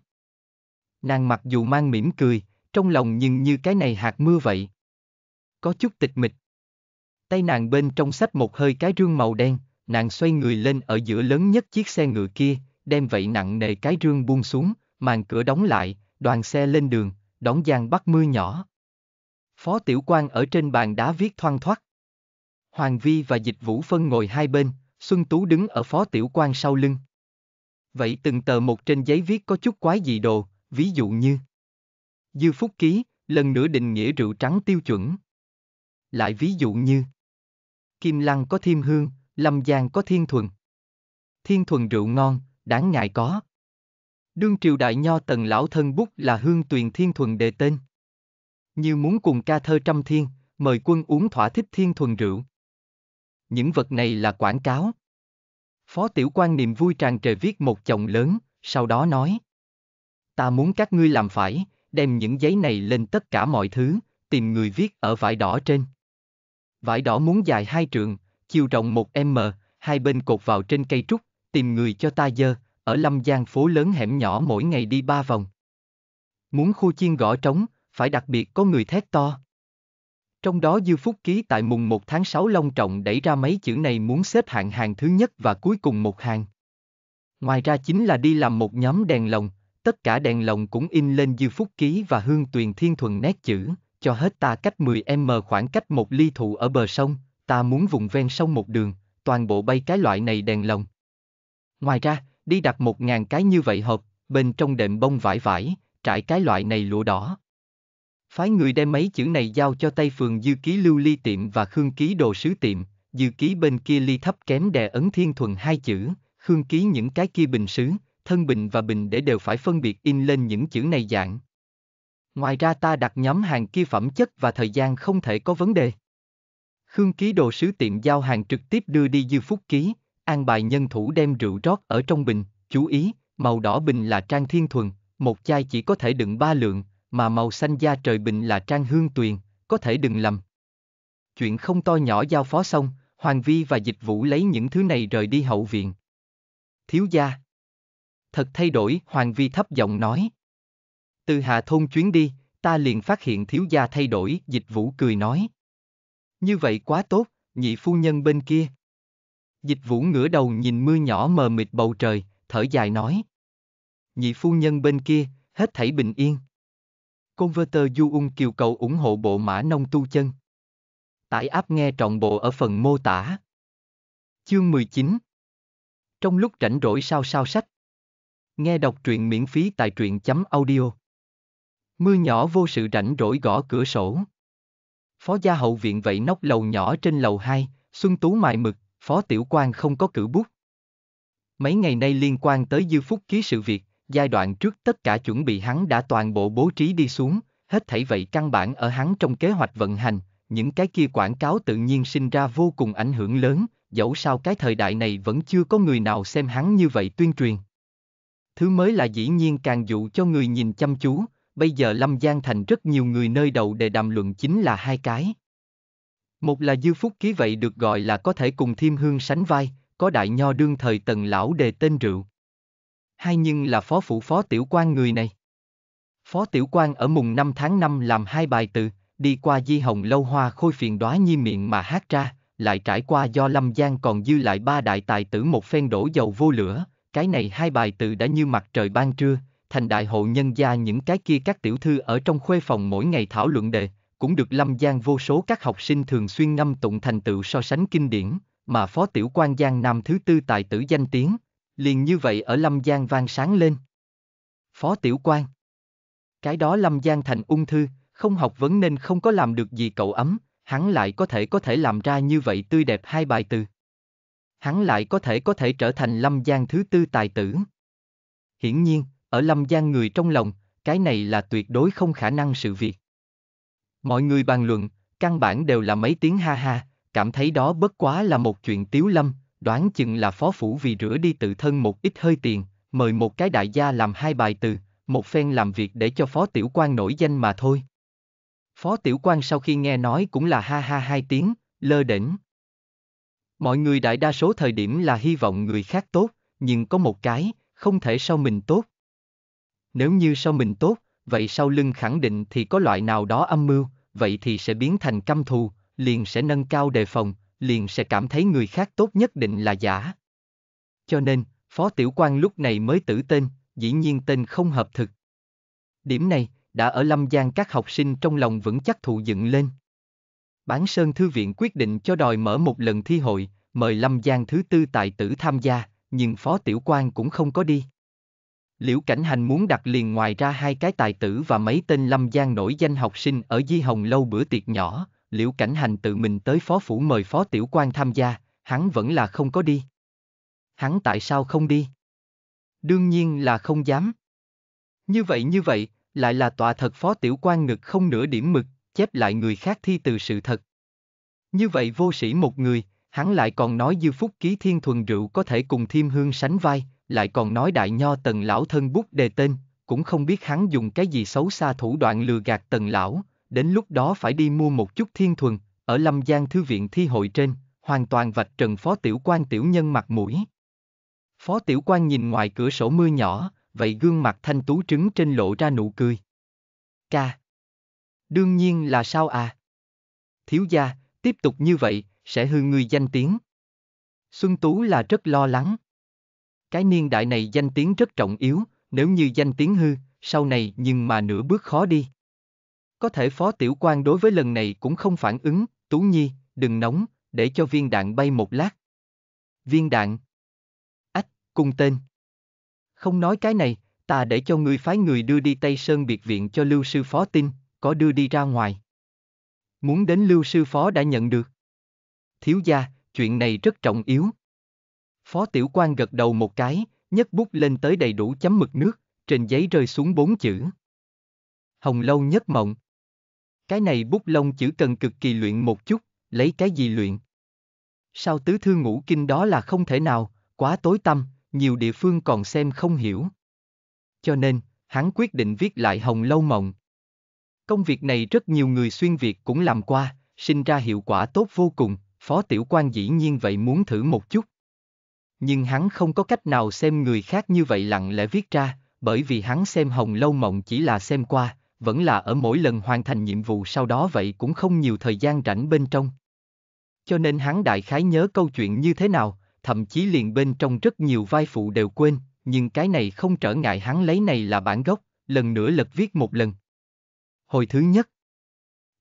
Nàng mặc dù mang mỉm cười, trong lòng nhưng như cái này hạt mưa vậy. Có chút tịch mịch, Tay nàng bên trong sách một hơi cái rương màu đen, nàng xoay người lên ở giữa lớn nhất chiếc xe ngựa kia, đem vậy nặng nề cái rương buông xuống, màn cửa đóng lại, đoàn xe lên đường, đón giang bắt mưa nhỏ. Phó Tiểu quan ở trên bàn đá viết thoang thoát. Hoàng Vi và Dịch Vũ Phân ngồi hai bên, Xuân Tú đứng ở Phó Tiểu quan sau lưng. Vậy từng tờ một trên giấy viết có chút quái dị đồ, ví dụ như Dư Phúc Ký, lần nữa định nghĩa rượu trắng tiêu chuẩn. Lại ví dụ như Kim Lăng có Thiêm Hương, Lâm Giang có Thiên Thuần. Thiên Thuần rượu ngon, đáng ngại có. Đương triều đại nho tần lão thân bút là Hương Tuyền Thiên Thuần đề tên. Như muốn cùng ca thơ trăm thiên, mời quân uống thỏa thích Thiên Thuần rượu. Những vật này là quảng cáo. Phó tiểu quan niềm vui tràn trề viết một chồng lớn, sau đó nói. Ta muốn các ngươi làm phải, đem những giấy này lên tất cả mọi thứ, tìm người viết ở vải đỏ trên. Vải đỏ muốn dài hai trượng, chiều rộng một m, hai bên cột vào trên cây trúc, tìm người cho ta dơ, ở lâm giang phố lớn hẻm nhỏ mỗi ngày đi ba vòng. Muốn khu chiên gõ trống, phải đặc biệt có người thét to. Trong đó Dư Phúc ký tại mùng 1 tháng 6 long trọng đẩy ra mấy chữ này muốn xếp hạng hàng thứ nhất và cuối cùng một hàng. Ngoài ra chính là đi làm một nhóm đèn lồng, tất cả đèn lồng cũng in lên Dư Phúc ký và hương tuyền thiên thuần nét chữ, cho hết ta cách 10m khoảng cách một ly thụ ở bờ sông, ta muốn vùng ven sông một đường, toàn bộ bay cái loại này đèn lồng. Ngoài ra, đi đặt một ngàn cái như vậy hộp, bên trong đệm bông vải vải, trải cái loại này lụa đỏ. Phái người đem mấy chữ này giao cho Tây phường dư ký lưu ly tiệm và khương ký đồ sứ tiệm, dư ký bên kia ly thấp kém đè ấn thiên thuần hai chữ, khương ký những cái kia bình sứ, thân bình và bình để đều phải phân biệt in lên những chữ này dạng. Ngoài ra ta đặt nhóm hàng kia phẩm chất và thời gian không thể có vấn đề. Khương ký đồ sứ tiệm giao hàng trực tiếp đưa đi dư phúc ký, an bài nhân thủ đem rượu rót ở trong bình, chú ý, màu đỏ bình là trang thiên thuần, một chai chỉ có thể đựng ba lượng, mà màu xanh da trời bình là trang hương tuyền, có thể đừng lầm. Chuyện không to nhỏ giao phó xong, Hoàng Vi và dịch vũ lấy những thứ này rời đi hậu viện. Thiếu gia. Thật thay đổi, Hoàng Vi thấp giọng nói. Từ Hạ Thôn chuyến đi, ta liền phát hiện thiếu gia thay đổi, dịch vũ cười nói. Như vậy quá tốt, nhị phu nhân bên kia. Dịch vũ ngửa đầu nhìn mưa nhỏ mờ mịt bầu trời, thở dài nói. Nhị phu nhân bên kia, hết thảy bình yên. Converter Du Ung Kiều Cầu ủng hộ bộ mã nông tu chân. Tải áp nghe trọn bộ ở phần mô tả. Chương 19 Trong lúc rảnh rỗi sao sao sách. Nghe đọc truyện miễn phí tại truyện chấm audio. Mưa nhỏ vô sự rảnh rỗi gõ cửa sổ. Phó gia hậu viện vậy nóc lầu nhỏ trên lầu 2, Xuân Tú mài mực, Phó Tiểu quan không có cử bút. Mấy ngày nay liên quan tới dư phúc ký sự việc, giai đoạn trước tất cả chuẩn bị hắn đã toàn bộ bố trí đi xuống, hết thảy vậy căn bản ở hắn trong kế hoạch vận hành, những cái kia quảng cáo tự nhiên sinh ra vô cùng ảnh hưởng lớn, dẫu sao cái thời đại này vẫn chưa có người nào xem hắn như vậy tuyên truyền. Thứ mới là dĩ nhiên càng dụ cho người nhìn chăm chú, bây giờ Lâm Giang Thành rất nhiều người nơi đầu để đàm luận chính là hai cái. Một là Dư Phúc Ký vậy được gọi là có thể cùng Thiêm Hương sánh vai, có đại nho đương thời tần lão đề tên rượu. Hai nhưng là phó phủ phó tiểu quan người này. Phó tiểu quan ở mùng 5 tháng 5 làm hai bài từ, đi qua di hồng lâu hoa khôi phiền đóa nhi miệng mà hát ra, lại trải qua do Lâm Giang còn dư lại ba đại tài tử một phen đổ dầu vô lửa, cái này hai bài từ đã như mặt trời ban trưa, thành đại hộ nhân gia những cái kia các tiểu thư ở trong khuê phòng mỗi ngày thảo luận đề, cũng được lâm giang vô số các học sinh thường xuyên ngâm tụng thành tựu so sánh kinh điển, mà phó tiểu quan giang nam thứ tư tài tử danh tiếng, liền như vậy ở lâm giang vang sáng lên. Phó tiểu quan Cái đó lâm giang thành ung thư, không học vấn nên không có làm được gì cậu ấm, hắn lại có thể có thể làm ra như vậy tươi đẹp hai bài từ. Hắn lại có thể có thể trở thành lâm giang thứ tư tài tử. Hiển nhiên, ở Lâm Giang người trong lòng, cái này là tuyệt đối không khả năng sự việc. Mọi người bàn luận, căn bản đều là mấy tiếng ha ha, cảm thấy đó bất quá là một chuyện tiếu lâm, đoán chừng là phó phủ vì rửa đi tự thân một ít hơi tiền, mời một cái đại gia làm hai bài từ, một phen làm việc để cho phó tiểu quan nổi danh mà thôi. Phó tiểu quan sau khi nghe nói cũng là ha ha hai tiếng, lơ đỉnh. Mọi người đại đa số thời điểm là hy vọng người khác tốt, nhưng có một cái, không thể sau mình tốt, nếu như sau mình tốt, vậy sau lưng khẳng định thì có loại nào đó âm mưu, vậy thì sẽ biến thành căm thù, liền sẽ nâng cao đề phòng, liền sẽ cảm thấy người khác tốt nhất định là giả. Cho nên, Phó Tiểu quan lúc này mới tử tên, dĩ nhiên tên không hợp thực. Điểm này, đã ở Lâm Giang các học sinh trong lòng vững chắc thụ dựng lên. Bán Sơn Thư viện quyết định cho đòi mở một lần thi hội, mời Lâm Giang thứ tư tài tử tham gia, nhưng Phó Tiểu quan cũng không có đi. Liễu Cảnh Hành muốn đặt liền ngoài ra hai cái tài tử và mấy tên lâm Giang nổi danh học sinh ở Di Hồng Lâu bữa tiệc nhỏ, Liễu Cảnh Hành tự mình tới phó phủ mời phó tiểu quan tham gia, hắn vẫn là không có đi. Hắn tại sao không đi? Đương nhiên là không dám. Như vậy như vậy, lại là tọa thật phó tiểu quan ngực không nửa điểm mực, chép lại người khác thi từ sự thật. Như vậy vô sĩ một người, hắn lại còn nói dư phúc ký thiên thuần rượu có thể cùng thiêm hương sánh vai, lại còn nói đại nho tần lão thân bút đề tên, cũng không biết hắn dùng cái gì xấu xa thủ đoạn lừa gạt tần lão, đến lúc đó phải đi mua một chút thiên thuần, ở Lâm Giang Thư viện thi hội trên, hoàn toàn vạch trần phó tiểu quan tiểu nhân mặt mũi. Phó tiểu quan nhìn ngoài cửa sổ mưa nhỏ, vậy gương mặt thanh tú trứng trên lộ ra nụ cười. Ca. Đương nhiên là sao à? Thiếu gia, tiếp tục như vậy, sẽ hư ngươi danh tiếng. Xuân Tú là rất lo lắng. Cái niên đại này danh tiếng rất trọng yếu, nếu như danh tiếng hư, sau này nhưng mà nửa bước khó đi. Có thể phó tiểu quan đối với lần này cũng không phản ứng, Tú Nhi, đừng nóng, để cho viên đạn bay một lát. Viên đạn. Ách, cùng tên. Không nói cái này, ta để cho ngươi phái người đưa đi Tây Sơn biệt viện cho lưu sư phó tin, có đưa đi ra ngoài. Muốn đến lưu sư phó đã nhận được. Thiếu gia, chuyện này rất trọng yếu. Phó tiểu quan gật đầu một cái, nhấc bút lên tới đầy đủ chấm mực nước, trên giấy rơi xuống bốn chữ. Hồng lâu nhất mộng. Cái này bút lông chữ cần cực kỳ luyện một chút, lấy cái gì luyện? Sao tứ thư ngũ kinh đó là không thể nào, quá tối tâm, nhiều địa phương còn xem không hiểu. Cho nên, hắn quyết định viết lại Hồng lâu mộng. Công việc này rất nhiều người xuyên Việt cũng làm qua, sinh ra hiệu quả tốt vô cùng, phó tiểu quan dĩ nhiên vậy muốn thử một chút nhưng hắn không có cách nào xem người khác như vậy lặng lẽ viết ra, bởi vì hắn xem Hồng Lâu Mộng chỉ là xem qua, vẫn là ở mỗi lần hoàn thành nhiệm vụ sau đó vậy cũng không nhiều thời gian rảnh bên trong. Cho nên hắn đại khái nhớ câu chuyện như thế nào, thậm chí liền bên trong rất nhiều vai phụ đều quên, nhưng cái này không trở ngại hắn lấy này là bản gốc, lần nữa lật viết một lần. Hồi thứ nhất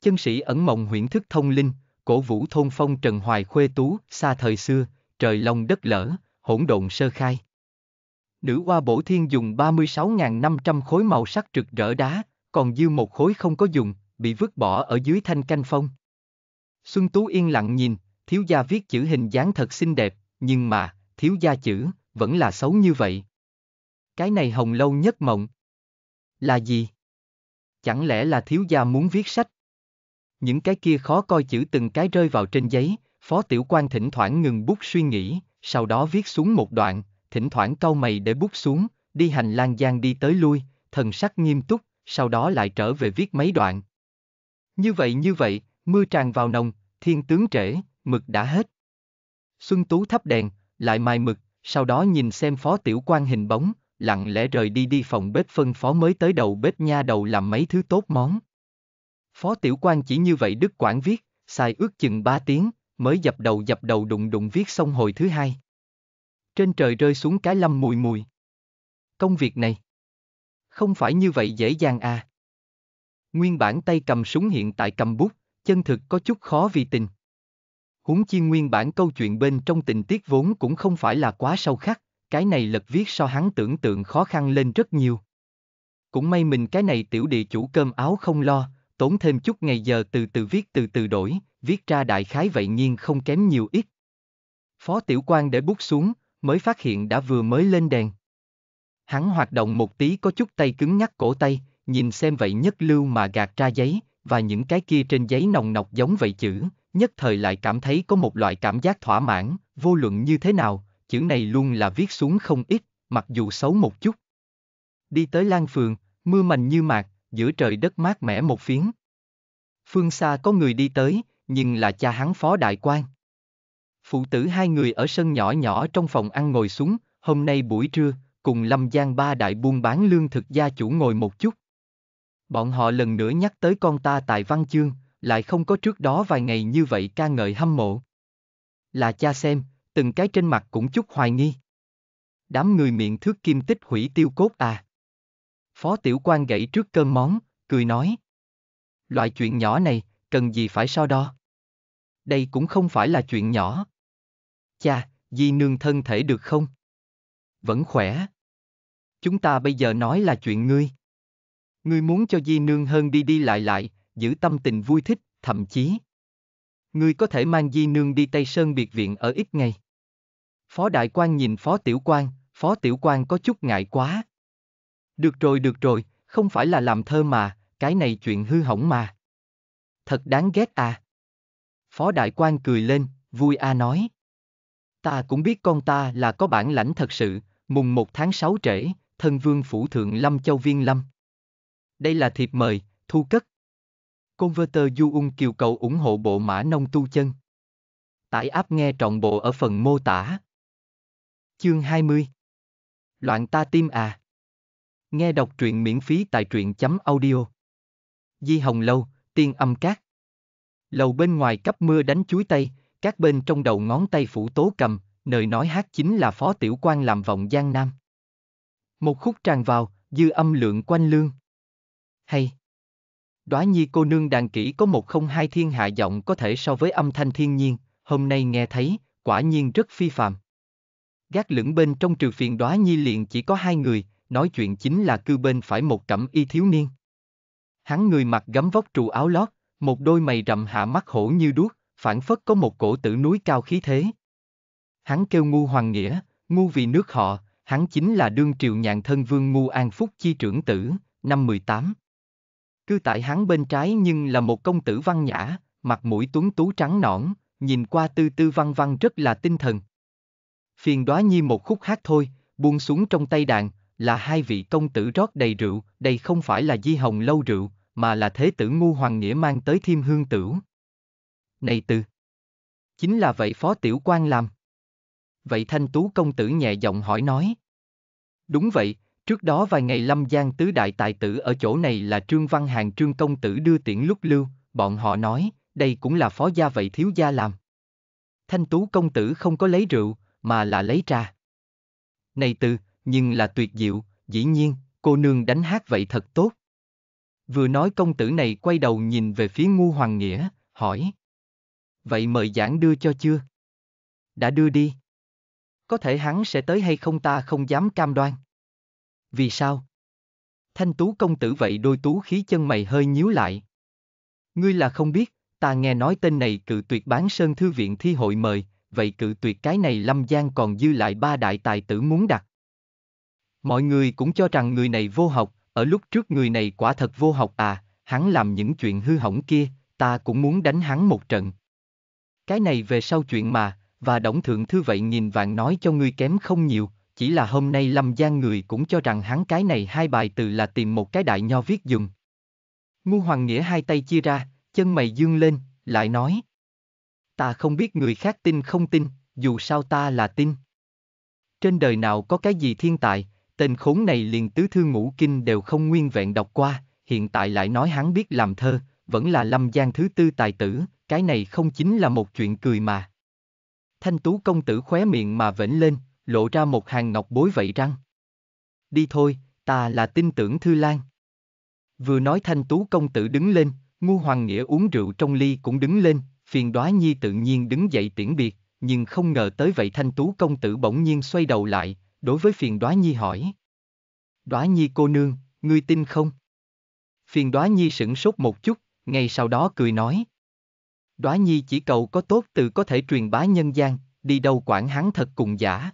Chân sĩ ẩn mộng huyễn thức thông linh, cổ vũ thôn phong Trần Hoài Khuê Tú, xa thời xưa, trời long đất lở hỗn độn sơ khai. Nữ hoa bổ thiên dùng 36.500 khối màu sắc rực rỡ đá, còn dư một khối không có dùng, bị vứt bỏ ở dưới thanh canh phong. Xuân Tú yên lặng nhìn, thiếu gia viết chữ hình dáng thật xinh đẹp, nhưng mà, thiếu gia chữ, vẫn là xấu như vậy. Cái này hồng lâu nhất mộng. Là gì? Chẳng lẽ là thiếu gia muốn viết sách? Những cái kia khó coi chữ từng cái rơi vào trên giấy, phó tiểu quan thỉnh thoảng ngừng bút suy nghĩ, sau đó viết xuống một đoạn, thỉnh thoảng cau mày để bút xuống, đi hành lang gian đi tới lui, thần sắc nghiêm túc, sau đó lại trở về viết mấy đoạn. Như vậy như vậy, mưa tràn vào nồng, thiên tướng trễ, mực đã hết. Xuân Tú thắp đèn, lại mài mực, sau đó nhìn xem phó tiểu quan hình bóng, lặng lẽ rời đi đi phòng bếp phân phó mới tới đầu bếp nha đầu làm mấy thứ tốt món. Phó tiểu quan chỉ như vậy Đức quản viết, xài ước chừng ba tiếng, mới dập đầu dập đầu đụng đụng viết xong hồi thứ hai. Trên trời rơi xuống cái lâm mùi mùi. Công việc này. Không phải như vậy dễ dàng à. Nguyên bản tay cầm súng hiện tại cầm bút, chân thực có chút khó vì tình. Huống chi nguyên bản câu chuyện bên trong tình tiết vốn cũng không phải là quá sâu khắc, cái này lật viết so hắn tưởng tượng khó khăn lên rất nhiều. Cũng may mình cái này tiểu địa chủ cơm áo không lo, tốn thêm chút ngày giờ từ từ viết từ từ đổi, viết ra đại khái vậy nhiên không kém nhiều ít. Phó tiểu quan để bút xuống, mới phát hiện đã vừa mới lên đèn. Hắn hoạt động một tí có chút tay cứng nhắc cổ tay, nhìn xem vậy nhất lưu mà gạt ra giấy, và những cái kia trên giấy nồng nọc giống vậy chữ, nhất thời lại cảm thấy có một loại cảm giác thỏa mãn, vô luận như thế nào, chữ này luôn là viết xuống không ít, mặc dù xấu một chút. Đi tới Lan Phường, mưa mành như mạc, giữa trời đất mát mẻ một phiến. Phương xa có người đi tới, nhưng là cha hắn phó đại quan. Phụ tử hai người ở sân nhỏ nhỏ trong phòng ăn ngồi xuống, hôm nay buổi trưa, cùng Lâm Giang ba đại buôn bán lương thực gia chủ ngồi một chút. Bọn họ lần nữa nhắc tới con ta tại văn chương, lại không có trước đó vài ngày như vậy ca ngợi hâm mộ. Là cha xem, từng cái trên mặt cũng chút hoài nghi. Đám người miệng thước kim tích hủy tiêu cốt à. Phó tiểu quan gãy trước cơm món, cười nói. Loại chuyện nhỏ này, cần gì phải so đo đây cũng không phải là chuyện nhỏ. Cha, di nương thân thể được không? Vẫn khỏe. Chúng ta bây giờ nói là chuyện ngươi. Ngươi muốn cho di nương hơn đi đi lại lại, giữ tâm tình vui thích, thậm chí. Ngươi có thể mang di nương đi Tây Sơn biệt viện ở ít ngày. Phó đại quan nhìn phó tiểu quan, phó tiểu quan có chút ngại quá. Được rồi được rồi, không phải là làm thơ mà, cái này chuyện hư hỏng mà. Thật đáng ghét à. Phó đại quan cười lên, vui a à nói. Ta cũng biết con ta là có bản lãnh thật sự, mùng 1 tháng 6 trễ, thân vương phủ thượng Lâm Châu Viên Lâm. Đây là thiệp mời, thu cất. Converter Du Ung Kiều cầu ủng hộ bộ mã nông tu chân. Tải áp nghe trọn bộ ở phần mô tả. Chương 20 Loạn ta tim à Nghe đọc truyện miễn phí tại truyện chấm audio Di Hồng Lâu, Tiên Âm Cát Lầu bên ngoài cấp mưa đánh chuối tay, các bên trong đầu ngón tay phủ tố cầm, nơi nói hát chính là phó tiểu quan làm vọng giang nam. Một khúc tràn vào, dư âm lượng quanh lương. Hay! Đóa nhi cô nương đàn kỹ có một không hai thiên hạ giọng có thể so với âm thanh thiên nhiên, hôm nay nghe thấy, quả nhiên rất phi phàm. Gác lưỡng bên trong trừ phiền đóa nhi liền chỉ có hai người, nói chuyện chính là cư bên phải một cẩm y thiếu niên. Hắn người mặc gấm vóc trụ áo lót, một đôi mày rậm hạ mắt hổ như đuốc, phản phất có một cổ tử núi cao khí thế. Hắn kêu ngu hoàng nghĩa, ngu vì nước họ, hắn chính là đương triều nhạn thân vương ngu an phúc chi trưởng tử, năm 18. Cư tại hắn bên trái nhưng là một công tử văn nhã, mặt mũi tuấn tú trắng nõn, nhìn qua tư tư văn văn rất là tinh thần. Phiền đoá nhi một khúc hát thôi, buông xuống trong tay đàn, là hai vị công tử rót đầy rượu, đây không phải là di hồng lâu rượu, mà là thế tử ngu hoàng nghĩa mang tới thiêm hương tửu. Này từ! Chính là vậy phó tiểu quan làm. Vậy thanh tú công tử nhẹ giọng hỏi nói. Đúng vậy, trước đó vài ngày lâm giang tứ đại tài tử ở chỗ này là Trương Văn Hàng Trương Công Tử đưa tiễn lúc lưu, bọn họ nói, đây cũng là phó gia vậy thiếu gia làm. Thanh tú công tử không có lấy rượu, mà là lấy trà. Này từ, nhưng là tuyệt diệu, dĩ nhiên, cô nương đánh hát vậy thật tốt. Vừa nói công tử này quay đầu nhìn về phía ngu hoàng nghĩa, hỏi. Vậy mời giảng đưa cho chưa? Đã đưa đi. Có thể hắn sẽ tới hay không ta không dám cam đoan. Vì sao? Thanh tú công tử vậy đôi tú khí chân mày hơi nhíu lại. Ngươi là không biết, ta nghe nói tên này cự tuyệt bán sơn thư viện thi hội mời, vậy cự tuyệt cái này lâm giang còn dư lại ba đại tài tử muốn đặt. Mọi người cũng cho rằng người này vô học, ở lúc trước người này quả thật vô học à, hắn làm những chuyện hư hỏng kia, ta cũng muốn đánh hắn một trận. Cái này về sau chuyện mà, và Đổng Thượng Thư vậy nghìn vạn nói cho ngươi kém không nhiều, chỉ là hôm nay Lâm Giang người cũng cho rằng hắn cái này hai bài từ là tìm một cái đại nho viết dùng. Ngu Hoàng Nghĩa hai tay chia ra, chân mày dương lên, lại nói. Ta không biết người khác tin không tin, dù sao ta là tin. Trên đời nào có cái gì thiên tài, tên khốn này liền tứ thư ngũ kinh đều không nguyên vẹn đọc qua, hiện tại lại nói hắn biết làm thơ, vẫn là lâm giang thứ tư tài tử, cái này không chính là một chuyện cười mà. Thanh tú công tử khóe miệng mà vểnh lên, lộ ra một hàng ngọc bối vậy răng. Đi thôi, ta là tin tưởng Thư Lan. Vừa nói thanh tú công tử đứng lên, ngu hoàng nghĩa uống rượu trong ly cũng đứng lên, phiền đoá nhi tự nhiên đứng dậy tiễn biệt, nhưng không ngờ tới vậy thanh tú công tử bỗng nhiên xoay đầu lại, đối với phiền đoá nhi hỏi. Đoá nhi cô nương, ngươi tin không? Phiền đoá nhi sửng sốt một chút, ngay sau đó cười nói. Đoá nhi chỉ cầu có tốt từ có thể truyền bá nhân gian, đi đâu quản hắn thật cùng giả.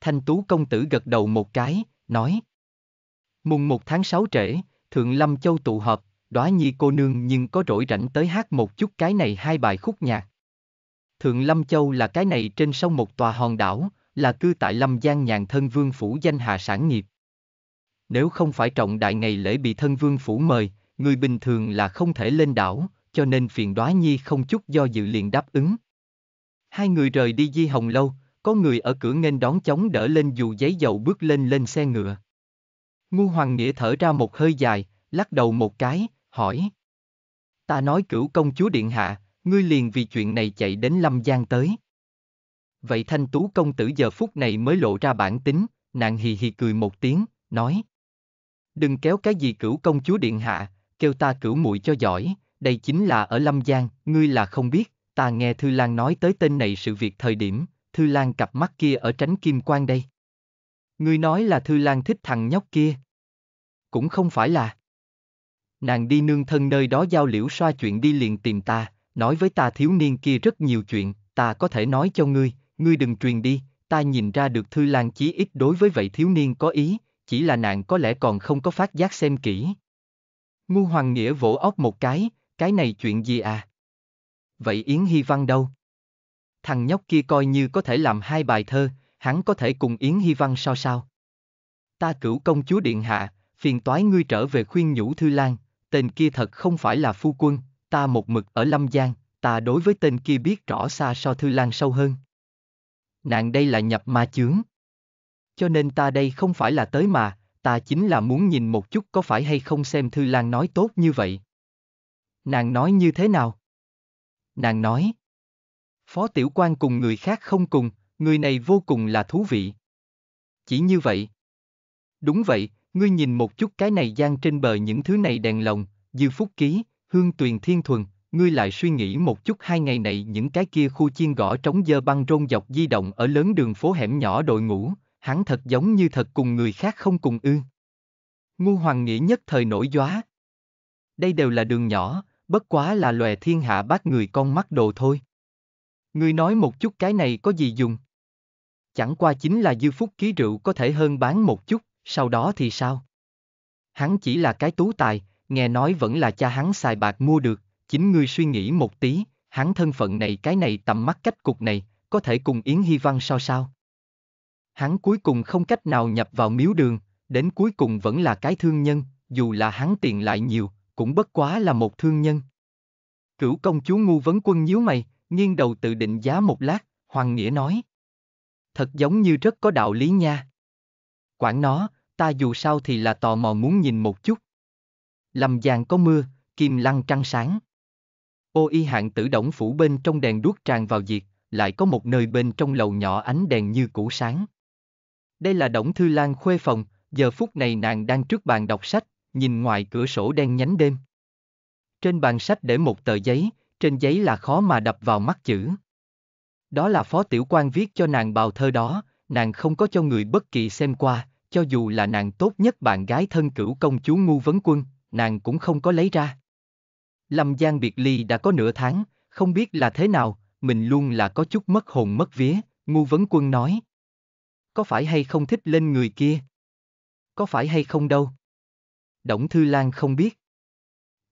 Thanh tú công tử gật đầu một cái, nói. Mùng một tháng sáu trễ, Thượng Lâm Châu tụ họp, đoá nhi cô nương nhưng có rỗi rảnh tới hát một chút cái này hai bài khúc nhạc. Thượng Lâm Châu là cái này trên sông một tòa hòn đảo, là cư tại Lâm Giang nhàn thân vương phủ danh Hà sản nghiệp. Nếu không phải trọng đại ngày lễ bị thân vương phủ mời, người bình thường là không thể lên đảo, cho nên phiền đoá nhi không chút do dự liền đáp ứng. Hai người rời đi Di Hồng Lâu, có người ở cửa nghênh đón chống đỡ lên dù giấy dầu bước lên lên xe ngựa. Ngu Hoàng Nghĩa thở ra một hơi dài, lắc đầu một cái, hỏi. Ta nói cửu công chúa Điện Hạ, ngươi liền vì chuyện này chạy đến Lâm Giang tới vậy thanh tú công tử giờ phút này mới lộ ra bản tính, nàng hì hì cười một tiếng, nói. Đừng kéo cái gì cửu công chúa điện hạ, kêu ta cửu muội cho giỏi, đây chính là ở Lâm Giang, ngươi là không biết, ta nghe Thư Lan nói tới tên này sự việc thời điểm, Thư Lan cặp mắt kia ở tránh kim quan đây. Ngươi nói là Thư Lan thích thằng nhóc kia. Cũng không phải là. Nàng đi nương thân nơi đó giao liễu xoa chuyện đi liền tìm ta, nói với ta thiếu niên kia rất nhiều chuyện, ta có thể nói cho ngươi, ngươi đừng truyền đi, ta nhìn ra được Thư Lan chí ít đối với vậy thiếu niên có ý, chỉ là nạn có lẽ còn không có phát giác xem kỹ. Ngu Hoàng Nghĩa vỗ óc một cái, cái này chuyện gì à? Vậy Yến Hy Văn đâu? Thằng nhóc kia coi như có thể làm hai bài thơ, hắn có thể cùng Yến Hy Văn sao sao? Ta cửu công chúa Điện Hạ, phiền toái ngươi trở về khuyên nhủ Thư Lan, tên kia thật không phải là phu quân, ta một mực ở Lâm Giang, ta đối với tên kia biết rõ xa so Thư Lan sâu hơn nàng đây là nhập ma chướng. Cho nên ta đây không phải là tới mà, ta chính là muốn nhìn một chút có phải hay không xem Thư Lan nói tốt như vậy. Nàng nói như thế nào? Nàng nói, Phó Tiểu quan cùng người khác không cùng, người này vô cùng là thú vị. Chỉ như vậy. Đúng vậy, ngươi nhìn một chút cái này gian trên bờ những thứ này đèn lồng, dư phúc ký, hương tuyền thiên thuần, ngươi lại suy nghĩ một chút hai ngày này những cái kia khu chiên gõ trống dơ băng rôn dọc di động ở lớn đường phố hẻm nhỏ đội ngũ, hắn thật giống như thật cùng người khác không cùng ư. Ngu hoàng nghĩ nhất thời nổi gióa. Đây đều là đường nhỏ, bất quá là lòe thiên hạ bác người con mắt đồ thôi. Ngươi nói một chút cái này có gì dùng? Chẳng qua chính là dư phúc ký rượu có thể hơn bán một chút, sau đó thì sao? Hắn chỉ là cái tú tài, nghe nói vẫn là cha hắn xài bạc mua được, chính ngươi suy nghĩ một tí, hắn thân phận này cái này tầm mắt cách cục này, có thể cùng Yến Hy Văn so sao? Hắn cuối cùng không cách nào nhập vào miếu đường, đến cuối cùng vẫn là cái thương nhân, dù là hắn tiền lại nhiều, cũng bất quá là một thương nhân. Cửu công chúa ngu vấn quân nhíu mày, nghiêng đầu tự định giá một lát, Hoàng Nghĩa nói. Thật giống như rất có đạo lý nha. Quản nó, ta dù sao thì là tò mò muốn nhìn một chút. Lầm Giang có mưa, kim lăng trăng sáng. Ô y hạng tử động phủ bên trong đèn đuốc tràn vào diệt, lại có một nơi bên trong lầu nhỏ ánh đèn như cũ sáng. Đây là Đổng Thư Lan khuê phòng, giờ phút này nàng đang trước bàn đọc sách, nhìn ngoài cửa sổ đen nhánh đêm. Trên bàn sách để một tờ giấy, trên giấy là khó mà đập vào mắt chữ. Đó là phó tiểu quan viết cho nàng bào thơ đó, nàng không có cho người bất kỳ xem qua, cho dù là nàng tốt nhất bạn gái thân cửu công chúa Ngu Vấn Quân, nàng cũng không có lấy ra. Lâm Giang biệt ly đã có nửa tháng, không biết là thế nào, mình luôn là có chút mất hồn mất vía, ngu vấn quân nói. Có phải hay không thích lên người kia? Có phải hay không đâu? Đổng Thư Lan không biết.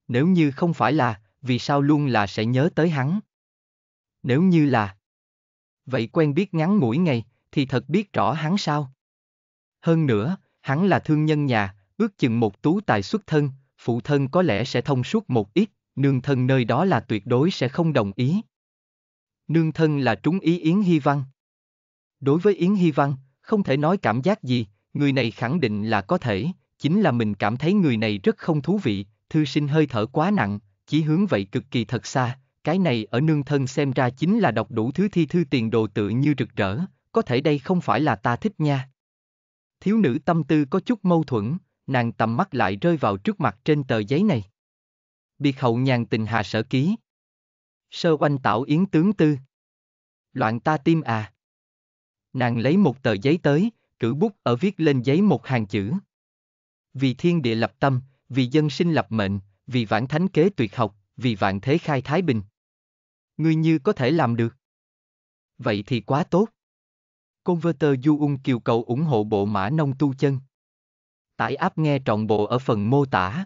Nếu như không phải là, vì sao luôn là sẽ nhớ tới hắn? Nếu như là... Vậy quen biết ngắn mũi ngày, thì thật biết rõ hắn sao? Hơn nữa, hắn là thương nhân nhà, ước chừng một tú tài xuất thân, phụ thân có lẽ sẽ thông suốt một ít, nương thân nơi đó là tuyệt đối sẽ không đồng ý. Nương thân là trúng ý Yến Hy Văn. Đối với Yến Hy Văn, không thể nói cảm giác gì, người này khẳng định là có thể, chính là mình cảm thấy người này rất không thú vị, thư sinh hơi thở quá nặng, chỉ hướng vậy cực kỳ thật xa, cái này ở nương thân xem ra chính là đọc đủ thứ thi thư tiền đồ tự như rực rỡ, có thể đây không phải là ta thích nha. Thiếu nữ tâm tư có chút mâu thuẫn, nàng tầm mắt lại rơi vào trước mặt trên tờ giấy này biệt hậu nhàn tình hà sở ký. Sơ oanh tạo yến tướng tư. Loạn ta tim à. Nàng lấy một tờ giấy tới, cử bút ở viết lên giấy một hàng chữ. Vì thiên địa lập tâm, vì dân sinh lập mệnh, vì vãn thánh kế tuyệt học, vì vạn thế khai thái bình. Ngươi như có thể làm được. Vậy thì quá tốt. Converter Du Ung Kiều cầu ủng hộ bộ mã nông tu chân. Tải app nghe trọn bộ ở phần mô tả.